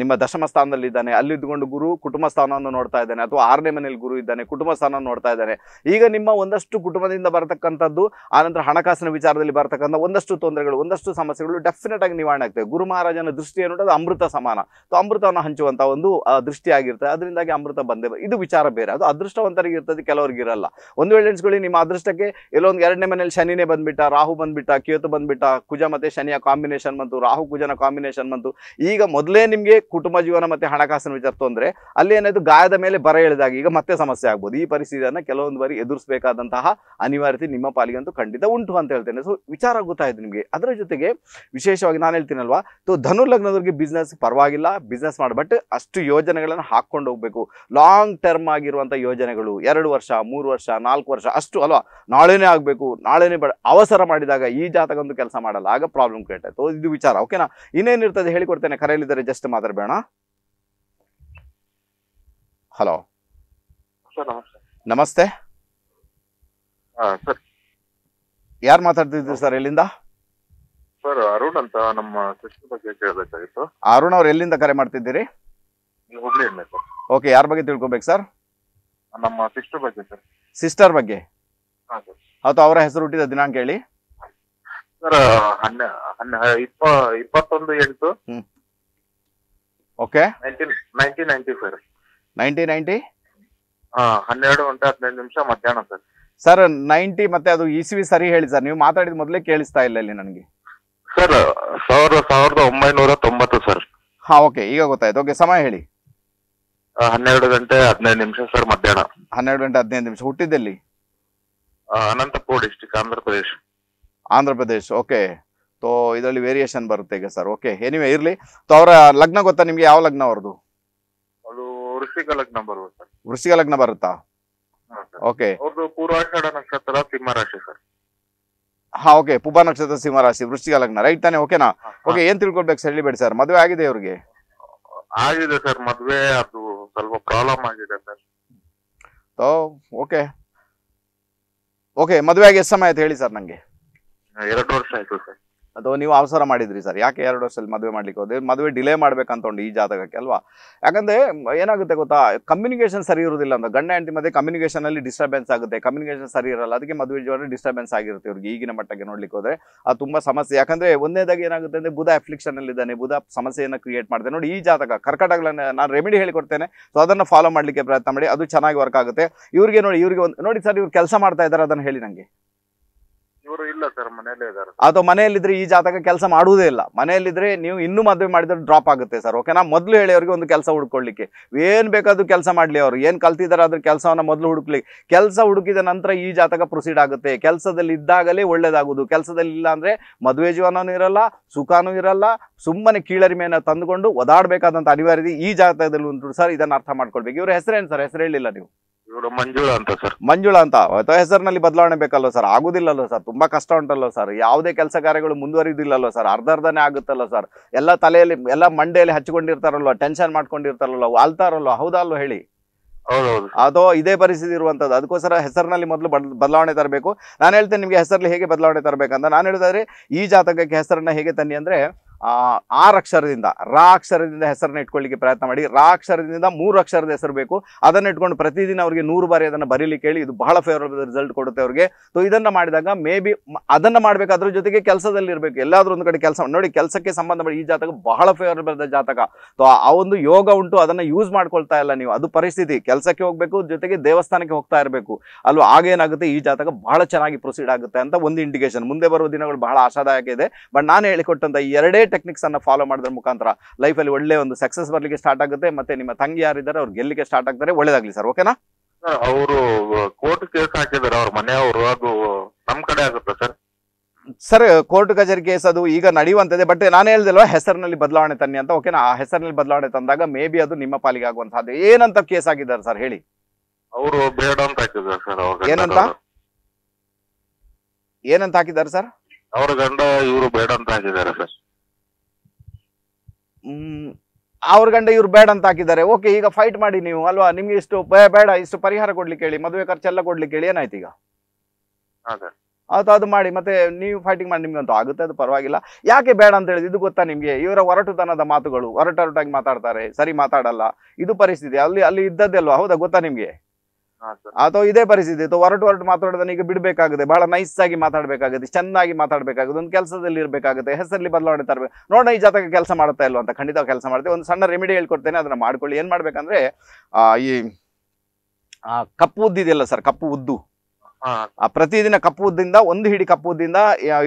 A: ನಿಮ್ಮ ದಶಮ ಸ್ಥಾನದಲ್ಲಿ ಇದ್ದಾನೆ ಅಲ್ಲಿದ್ದುಕೊಂಡು ಗುರು ಕುಟುಂಬ ಸ್ಥಾನವನ್ನು ನೋಡ್ತಾ ಇದ್ದಾನೆ ಅಥವಾ ಆರನೇ ಮನೆಯಲ್ಲಿ ಗುರು ಇದ್ದಾನೆ ಕುಟುಂಬ ಸ್ಥಾನ ನೋಡ್ತಾ ಇದ್ದಾನೆ ಈಗ ನಿಮ್ಮ ಒಂದಷ್ಟು ಕುಟುಂಬದಿಂದ ಬರತಕ್ಕಂಥದ್ದು ಆನಂತರ ಹಣಕಾಸಿನ ವಿಚಾರದಲ್ಲಿ ಬರತಕ್ಕಂಥ ಒಂದಷ್ಟು ತೊಂದರೆಗಳು ಒಂದಷ್ಟು ಸಮಸ್ಯೆಗಳು ಡೆಫಿನೆಟ್ ಆಗಿ ನಿವಾರಣೆ ಆಗ್ತವೆ ಗುರು ಮಹಾರಾಜನ ದೃಷ್ಟಿ ಅದು ಅಮೃತ ಸಮಾನ ಅಮೃತವನ್ನು ಹಂಚುವಂತಹ ಒಂದು ದೃಷ್ಟಿ ಆಗಿರ್ತದೆ ಅದರಿಂದಾಗಿ ಅಮೃತ ಬಂದೇವೆ ಇದು ವಿಚಾರ ಬೇರೆ ಅದು ಅದೃಷ್ಟವಂತರಿಗೆ ಇರ್ತದೆ ಕೆಲವರಿಗೆ ಇರಲ್ಲ ಒಂದು ವೇಳೆ ನಿಮ್ಮ ಅದೃಷ್ಟಕ್ಕೆ ಎಲ್ಲೊಂದು ಎರಡನೇ ಮನೆಯಲ್ಲಿ ಶನಿನೇ ಬಂದ್ಬಿಟ್ಟ ರಾಹು ಬಂದ್ಬಿಟ್ಟ ಕೇತು ಬಂದ್ಬಿಟ್ಟ ಕುಜ ಮತ್ತೆ ಶನಿಯ ಕಾಂಬಿನೇಷನ್ ಬಂತು ರಾಹು ಕುಜನ ಕಾಂಬಿನೇಷನ್ ಬಂತು ಈಗ ಮೊದಲೇ ನಿಮಗೆ ಕುಟುಂಬ ಜೀವನ ಮತ್ತೆ ಹಣಕಾಸಿನ ವಿಚಾರ ತೊಂದ್ರೆ ಅಲ್ಲಿ ಏನಾಯಿತು ಗಾಯದ ಮೇಲೆ ಬರ ಎಳೆದಾಗ ಈಗ ಮತ್ತೆ ಸಮಸ್ಯೆ ಆಗ್ಬೋದು ಈ ಪರಿಸ್ಥಿತಿಯನ್ನು ಕೆಲವೊಂದು ಬಾರಿ ಎದುರಿಸಬೇಕಾದಂತಹ ಅನಿವಾರ್ಯತೆ ನಿಮ್ಮ ಪಾಲಿಗಂತೂ ಖಂಡಿತ ಉಂಟು ಅಂತ ಹೇಳ್ತೇನೆ ಸೊ ವಿಚಾರ ಗೊತ್ತಾಯಿತು ನಿಮಗೆ ಅದರ ಜೊತೆಗೆ ವಿಶೇಷವಾಗಿ ನಾನು ಹೇಳ್ತೀನಲ್ವಾ ತೋ ಧನು ಬಿಸ್ನೆಸ್ ಪರವಾಗಿಲ್ಲ ಬಿಸ್ನೆಸ್ ಮಾಡಿ ಬಟ್ ಅಷ್ಟು ಯೋಜನೆಗಳನ್ನು ಹಾಕ್ಕೊಂಡು ಹೋಗಬೇಕು ಲಾಂಗ್ ಟರ್ಮ್ ಆಗಿರುವಂಥ ಯೋಜನೆಗಳು ಎರಡು ವರ್ಷ ಮೂರು ವರ್ಷ ನಾಲ್ಕು ವರ್ಷ ಅಷ್ಟು ಅಲ್ವಾ ನಾಳೆನೇ ಆಗಬೇಕು ನಾಳೆನೇ ಅವಸರ ಮಾಡಿದಾಗ ಈ ಜಾತಕ ಕೆಲಸ ಮಾಡಲ್ಲ ಆಗ ಪ್ರಾಬ್ಲಮ್ ಕ್ರಿಯೇಟ್ ಆಯ್ತು ಇದು ವಿಚಾರ ಓಕೆನಾ ಇನ್ನೇನಿರ್ತದೆ ಹೇಳಿಕೊಡ್ತೇನೆ ಕರೆಯಲಿದ್ದಾರೆ ಜಸ್ಟ್ ಮಾತಾಡಬೇಡ ಹಲೋ ನಮಸ್ತೆ ಯಾರು ಮಾತಾಡ್ತಿದ್ರಿ ಸರ್ ಎಲ್ಲಿಂದ
C: ಸರ್ ಅರುಣ್ ಅಂತ ನಮ್ಮ ಬಗ್ಗೆ ಕೇಳಬೇಕಾಗಿತ್ತು
A: ಅರುಣ್ ಅವ್ರು ಎಲ್ಲಿಂದ ಕರೆ ಮಾಡ್ತಿದ್ದೀರಿ ಓಕೆ ಯಾರ ಬಗ್ಗೆ ತಿಳ್ಕೊಬೇಕು ಸರ್ ನಮ್ಮ ಸಿಸ್ಟರ್ ಬಗ್ಗೆ ಸರ್ ಸಿಸ್ಟರ್ ಬಗ್ಗೆ ಹೌದು ಅವರ ಹೆಸರು ಹುಟ್ಟಿದ ದಿನಾಂಕ ಹೇಳಿ
C: ಸರ್ ಹನ್ನ ಇಪ್ಪ ಇಪ್ಪತ್ತೊಂದು ಎಂಟು okay nineteen ninety sir ninety ninety ಹನ್ನೆರಡು ಗಂಟೆ ಹದಿನೈದು ನಿಮಿಷ ಮಧ್ಯಾಹ್ನ ಸರ್
A: ಸರ್ ನೈನ್ಟಿ ಮತ್ತೆ ಅದು ಇಸ್ವಿ ಸರಿ ಹೇಳಿ ಸರ್ ನೀವು ಮಾತಾಡಿದ ಮೊದಲೇ ಕೇಳಿಸ್ತಾ ಇಲ್ಲ ಇಲ್ಲಿ ನನಗೆ
C: ಸರ್ ಸಾವಿರ ಸಾವಿರದ ಒಂಬೈನೂರ ತೊಂಬತ್ತು ಸರ್
A: ಹಾ ಓಕೆ ಈಗ ಗೊತ್ತಾಯ್ತು ಓಕೆ ಸಮಯ ಹೇಳಿ ಹನ್ನೆರಡು ಗಂಟೆ ಹದಿನೈದು ನಿಮಿಷ ಸರ್ ಮಧ್ಯಾಹ್ನ ಹನ್ನೆರಡು ಗಂಟೆ ಹದಿನೈದು ನಿಮಿಷ ಹುಟ್ಟಿದ್ದೆಲ್ಲಿ ಅನಂತಪುರ ಡಿಸ್ಟಿಕ್ ಆಂಧ್ರ ಪ್ರದೇಶ್ ಆಂಧ್ರ ಪ್ರದೇಶ್ ಓಕೆ ತೊ ಇದರಲ್ಲಿ ವೇರಿಯೇಷನ್ ಬರುತ್ತೆ ಈಗ ಸರ್ ಓಕೆ ಎನಿವೆ ಇರ್ಲಿ ತೊ ಅವರ ಲಗ್ನ ಗೊತ್ತಾ ನಿಮ್ಗೆ ಯಾವ ಲಗ್ನ ಅವ್ರದ್ದು
C: ಅದು ಲಗ್ನ ಬರುತ್ತೆ
A: ಸರ್ ಲಗ್ನ ಬರುತ್ತಾ ಓಕೆ
C: ಪೂರ್ವಾಷಾಢ ನಕ್ಷತ್ರ ಸಿಂಹ ಸರ್
A: ಹಾ ಓಕೆ ಪುಬ್ಬ ನಕ್ಷತ್ರ ಸಿಂಹ ರಾಶಿ ಲಗ್ನ ರೈಟ್ ತಾನೆ ಓಕೆನಾ ಓಕೆ ಏನ್ ತಿಳ್ಕೊಳ್ಬೇಕು ಸರ್ ಹೇಳಿಬೇಡಿ ಸರ್ ಮದುವೆ ಆಗಿದೆ ಅವ್ರಿಗೆ
C: ಆಗಿದೆ ಸರ್ ಮದುವೆ ಅದು ಸ್ವಲ್ಪ ಪ್ರಾಬ್ಲಮ್ ಆಗಿದೆ ಸರ್
A: ಓಕೆ ಓಕೆ ಮದುವೆ ಆಗಿ ಎಷ್ಟು ಸಮಯ ಆಯ್ತು ಹೇಳಿ ಸರ್ ನಂಗೆ
C: ಎರಡು ವರ್ಷ ಆಯ್ತು ಸರ್
A: ಅದು ನೀವು ಅವಸರ ಮಾಡಿದ್ರಿ ಸರ್ ಯಾಕೆ ಎರಡು ವರ್ಷದಲ್ಲಿ ಮದುವೆ ಮಾಡ್ಲಿಕ್ಕೆ ಹೋದ್ರೆ ಮದುವೆ ಡಿಲೇ ಮಾಡ್ಬೇಕಂತ ಉಂಟು ಈ ಜಾತಕಕ್ಕೆ ಅಲ್ವಾ ಯಾಕಂದ್ರೆ ಏನಾಗುತ್ತೆ ಗೊತ್ತಾ ಕಮ್ಯುನಿಕೇಶನ್ ಸರಿ ಇರುವುದಿಲ್ಲ ಅಂತ ಗಂಡ ಹೆಂಡತಿ ಮಧ್ಯೆ ಕಮ್ಯುನಿಕೇಶನ್ ಅಲ್ಲಿ ಡಿಸ್ಟರ್ಬೆನ್ಸ್ ಆಗುತ್ತೆ ಕಮ್ಯುನಿಕೇಶನ್ ಸರಿ ಇರಲ್ಲ ಅದಕ್ಕೆ ಮದುವೆ ಜೊತೆ ಡಿಸ್ಟರ್ಬೆನ್ಸ್ ಆಗಿರುತ್ತೆ ಇವ್ರಿಗೆ ಈಗಿನ ಮಟ್ಟಕ್ಕೆ ನೋಡ್ಲಿಕ್ಕೆ ಹೋದ್ರೆ ಅದು ತುಂಬಾ ಸಮಸ್ಯೆ ಯಾಕಂದ್ರೆ ಒಂದೇದಾಗಿ ಏನಾಗುತ್ತೆ ಅಂದ್ರೆ ಬುಧ ಅಫ್ಲಿಕ್ಷನ್ ಅಲ್ಲಿ ಇದ್ದಾನೆ ಬುಧ ಸಮಸ್ಯೆಯನ್ನು ಕ್ರಿಯೇಟ್ ಮಾಡಿದೆ ನೋಡಿ ಈ ಜಾತಕ ಕರ್ಕಟಗಳನ್ನ ನಾನು ರೆಮಿಡಿ ಹೇಳಿಕೊಡ್ತೇನೆ ಸೊ ಅದನ್ನ ಫಾಲೋ ಮಾಡ್ಲಿಕ್ಕೆ ಪ್ರಯತ್ನ ಮಾಡಿ ಅದು ಚೆನ್ನಾಗಿ ವರ್ಕ್ ಆಗುತ್ತೆ ಇವ್ರಿಗೆ ನೋಡಿ ಇವ್ರಿಗೆ ಒಂದು ನೋಡಿ ಸರ್ ಇವ್ರು ಕೆಲಸ ಮಾಡ್ತಾ ಇದ್ದಾರೆ ಅದನ್ನ ಹೇಳಿ ನಂಗೆ
C: ಅದು
A: ಅಥವಾ ಮನೆಯಲ್ಲಿದ್ರೆ ಈ ಜಾತಕ ಕೆಲಸ ಮಾಡುವುದೇ ಇಲ್ಲ ಮನೆಯಲ್ಲಿದ್ರೆ ನೀವು ಇನ್ನೂ ಮದುವೆ ಮಾಡಿದ್ರೆ ಡ್ರಾಪ್ ಆಗುತ್ತೆ ಸರ್ ಓಕೆನಾ ಮೊದಲು ಹೇಳಿ ಅವ್ರಿಗೆ ಒಂದು ಕೆಲಸ ಹುಡ್ಕೊಳ್ಳಿಕ್ಕೆ ಏನು ಬೇಕಾದ್ರೂ ಕೆಲಸ ಮಾಡಲಿ ಅವರು ಏನು ಕಲ್ತಿದ್ದಾರೆ ಅದ್ರ ಕೆಲಸವನ್ನು ಮೊದಲು ಹುಡುಕ್ಲಿ ಕೆಲಸ ಹುಡುಕಿದ ನಂತರ ಈ ಜಾತಕ ಪ್ರೊಸೀಡ್ ಆಗುತ್ತೆ ಕೆಲಸದಲ್ಲಿ ಇದ್ದಾಗಲೇ ಒಳ್ಳೇದಾಗುವುದು ಕೆಲಸದಲ್ಲಿ ಇಲ್ಲ ಅಂದರೆ ಮದುವೆ ಜೀವನವೂ ಇರಲ್ಲ ಸುಖನೂ ಇರಲ್ಲ ಸುಮ್ಮನೆ ಕೀಳರಿಮೆಯನ್ನು ತಂದುಕೊಂಡು ಒದಾಡಬೇಕಾದಂಥ ಅನಿವಾರ್ಯತೆ ಈ ಜಾತಕದಲ್ಲಿ ಉಂಟು ಸರ್ ಇದನ್ನು ಅರ್ಥ ಮಾಡ್ಕೊಳ್ಬೇಕು ಇವ್ರ ಹೆಸರೇನು ಸರ್ ಹೆಸರು ಹೇಳಿಲ್ಲ ನೀವು
C: ಮಂಜುಳ ಮಂಜುಳಾ
A: ಅಂತ ಸರ್ ಮಂಜುಳಾ ಅಂತ ಹೆಸರಿನಲ್ಲಿ ಬದಲಾವಣೆ ಬೇಕಲ್ಲ ಸರ್ ಆಗುದಿಲ್ಲಲ್ಲ ಸರ್ ತುಂಬಾ ಕಷ್ಟ ಉಂಟಲ್ಲ ಸರ್ ಯಾವುದೇ ಕೆಲಸ ಕಾರ್ಯಗಳು ಮುಂದುವರಿದಿಲ್ಲಲ್ಲ ಸರ್ ಅರ್ಧ ಆಗುತ್ತಲ್ಲ ಸರ್ ಎಲ್ಲ ತಲೆಯಲ್ಲಿ ಎಲ್ಲ ಮಂಡೆಯಲ್ಲಿ ಹಚ್ಕೊಂಡಿರ್ತಾರಲ್ವ ಟೆನ್ಷನ್ ಮಾಡ್ಕೊಂಡಿರ್ತಾರಲ್ವ ಅಲ್ತಾರಲ್ವ ಹೌದಲ್ವ ಹೇಳಿ ಅದು ಇದೇ ಪರಿಸ್ಥಿತಿ ಇರುವಂತದ್ದು ಅದಕ್ಕೋಸ್ಕರ ಹೆಸರಿನಲ್ಲಿ ಮೊದಲು ಬದಲಾವಣೆ ತರಬೇಕು ನಾನು ಹೇಳ್ತೇನೆ ನಿಮಗೆ ಹೆಸರಲ್ಲಿ ಹೇಗೆ ಬದಲಾವಣೆ ತರಬೇಕಂತ ನಾನು ಹೇಳಿದ್ರೆ ಈ ಜಾತಕಕ್ಕೆ ಹೆಸರನ್ನ ಹೇಗೆ ತನ್ನಿ ಅಂದ್ರೆ ಆರ್ ಅಕ್ಷರದಿಂದ ರಾ ಅಕ್ಷರದಿಂದ ಹೆಸರನ್ನ ಇಟ್ಕೊಳ್ಳಿಕ್ಕೆ ಪ್ರಯತ್ನ ಮಾಡಿ ರಾ ಅಕ್ಷರದಿಂದ ಮೂರು ಅಕ್ಷರದ ಹೆಸರು ಬೇಕು ಅದನ್ನು ಇಟ್ಕೊಂಡು ಪ್ರತಿದಿನ ಅವರಿಗೆ ನೂರು ಬಾರಿ ಅದನ್ನು ಬರೀಲಿಕ್ಕೆ ಹೇಳಿ ಇದು ಬಹಳ ಫೇವರಬಲ್ ರಿಸಲ್ಟ್ ಕೊಡುತ್ತೆ ಅವರಿಗೆ ಸೊ ಇದನ್ನು ಮಾಡಿದಾಗ ಮೇ ಬಿ ಅದನ್ನು ಮಾಡಬೇಕು ಅದ್ರ ಜೊತೆಗೆ ಕೆಲಸದಲ್ಲಿ ಇರಬೇಕು ಎಲ್ಲಾದರೂ ಒಂದು ಕಡೆ ಕೆಲಸ ನೋಡಿ ಕೆಲಸಕ್ಕೆ ಸಂಬಂಧ ಈ ಜಾತಕ ಬಹಳ ಫೇವರಬಲ್ ಜಾತಕ ಸೊ ಆ ಒಂದು ಯೋಗ ಉಂಟು ಅದನ್ನು ಯೂಸ್ ಮಾಡ್ಕೊಳ್ತಾ ಇಲ್ಲ ನೀವು ಅದು ಪರಿಸ್ಥಿತಿ ಕೆಲಸಕ್ಕೆ ಹೋಗಬೇಕು ಜೊತೆಗೆ ದೇವಸ್ಥಾನಕ್ಕೆ ಹೋಗ್ತಾ ಇರಬೇಕು ಅಲ್ವಾ ಆಗೇನಾಗುತ್ತೆ ಈ ಜಾತಕ ಬಹಳ ಚೆನ್ನಾಗಿ ಪ್ರೊಸೀಡ್ ಆಗುತ್ತೆ ಅಂತ ಒಂದು ಇಂಡಿಕೇಶನ್ ಮುಂದೆ ಬರುವ ದಿನಗಳು ಬಹಳ ಆಶಾದಾಯಕ ಇದೆ ಬಟ್ ನಾನು ಹೇಳಿಕೊಟ್ಟಂತ ಎರಡೇ ಟೆಕ್ನಿಕ್ಸ್ ಅನ್ನ ಫಾಲೋ ಮಾಡೋದ್ರ ಮುಖಾಂತರ ಲೈಫಲ್ಲಿ ಒಳ್ಳೆ ಒಂದು ಸಕ್ಸಸ್ ಬರ್ಲಿಕ್ಕೆ ಸ್ಟಾರ್ಟ್ ಆಗುತ್ತೆ ಮತ್ತೆ ನಿಮ್ಮ ತಂಗಿ ಯಾರಿದ್ದಾರೆ ಅವ್ರು ಗೆಲ್ಲಿಕ್ಕೆ ಸ್ಟಾರ್ಟ್ ಆಗ್ತಾರೆ ಒಳ್ಳೇದಾಗ್ಲಿ ಸರ್ ಓಕೆನಾ ಅವರು
C: ಕೋರ್ಟ್ ಕೇಸ್ ಹಾಕಿದ್ದಾರೆ ಅವ್ರ ಮನೆಯವರು ಅದು ನಮ್ ಕಡೆ ಆಗುತ್ತೆ ಸರ್
A: ಸರ್ ಕೋರ್ಟ್ ಕಚೇರಿ ಕೇಸ್ ಅದು ಈಗ ನಡೆಯುವಂತದೆ ಬಟ್ ನಾನು ಹೇಳ್ದಲ್ವಾ ಹೆಸರಿನಲ್ಲಿ ಬದಲಾವಣೆ ತನ್ನಿ ಅಂತ ಓಕೆನಾ ಆ ಹೆಸರಿನಲ್ಲಿ ಬದಲಾವಣೆ ತಂದಾಗ ಮೇ ಬಿ ಅದು ನಿಮ್ಮ ಪಾಲಿಗೆ ಆಗುವಂತ ಸಾಧ್ಯ ಏನಂತ ಕೇಸ್ ಆಗಿದ್ದಾರೆ ಸರ್ ಹೇಳಿ ಅವರು ಬೇಡ ಅಂತ
C: ಹಾಕಿದ್ದಾರೆ ಸರ್ ಏನಂತ
A: ಏನಂತ ಹಾಕಿದ್ದಾರೆ ಸರ್
C: ಅವ್ರ ಗಂಡ ಇವರು ಬೇಡ ಅಂತ ಹಾಕಿದ್ದಾರೆ ಸರ್
A: ಅವ್ರ ಗಂಡ ಇವ್ರು ಬೇಡ ಅಂತ ಹಾಕಿದ್ದಾರೆ ಓಕೆ ಈಗ ಫೈಟ್ ಮಾಡಿ ನೀವು ಅಲ್ವಾ ನಿಮ್ಗೆ ಇಷ್ಟು ಬೇಡ ಇಷ್ಟು ಪರಿಹಾರ ಕೊಡ್ಲಿಕ್ಕೆ ಹೇಳಿ ಮದುವೆ ಖರ್ಚೆಲ್ಲ ಕೊಡ್ಲಿಕ್ಕೆ ಹೇಳಿ ಏನಾಯ್ತು ಈಗ ಆಯ್ತು ಅದು ಮಾಡಿ ಮತ್ತೆ ನೀವು ಫೈಟಿಂಗ್ ಮಾಡಿ ನಿಮ್ಗಂತೂ ಆಗುತ್ತೆ ಅದು ಪರವಾಗಿಲ್ಲ ಯಾಕೆ ಬೇಡ ಅಂತ ಹೇಳಿದ್ರು ಇದು ಗೊತ್ತಾ ನಿಮ್ಗೆ ಇವರ ಹೊರಟುತನದ ಮಾತುಗಳು ಹೊರಟಾಗಿ ಮಾತಾಡ್ತಾರೆ ಸರಿ ಮಾತಾಡಲ್ಲ ಇದು ಪರಿಸ್ಥಿತಿ ಅಲ್ಲಿ ಅಲ್ಲಿ ಅಲ್ವಾ ಹೌದಾ ಗೊತ್ತಾ ನಿಮ್ಗೆ ಅಥವಾ ಇದೇ ಪರಿಸ್ಥಿತಿ ಅಥವಾ ಹೊರಟು ಹೊರಟು ಮಾತಾಡೋದನ್ನ ಈಗ ಬಿಡಬೇಕಾಗುತ್ತೆ ಬಹಳ ನೈಸ್ ಆಗಿ ಮಾತಾಡಬೇಕಾಗುತ್ತೆ ಚೆನ್ನಾಗಿ ಮಾತಾಡಬೇಕಾಗುತ್ತೆ ಒಂದು ಕೆಲಸದಲ್ಲಿ ಇರಬೇಕಾಗುತ್ತೆ ಹೆಸರಲ್ಲಿ ಬದಲಾವಣೆ ತರಬೇಕು ನೋಡೋಣ ಈ ಜಾತಕ ಕೆಲಸ ಮಾಡ್ತಾ ಇಲ್ವ ಅಂತ ಖಂಡಿತ ಕೆಲಸ ಮಾಡ್ತೇವೆ ಒಂದು ಸಣ್ಣ ರೆಮಿಡಿ ಹೇಳ್ಕೊಡ್ತೇನೆ ಅದನ್ನ ಮಾಡ್ಕೊಳ್ಳಿ ಏನ್ ಮಾಡ್ಬೇಕಂದ್ರೆ ಈ ಕಪ್ಪು ಉದ್ದಿದೆಯಲ್ಲ ಸರ್ ಕಪ್ಪು ಉದ್ದು ಆ ಪ್ರತಿದಿನ ಕಪ್ಪುದಿಂದ ಒಂದು ಹಿಡಿ ಕಪ್ಪುದಿಂದ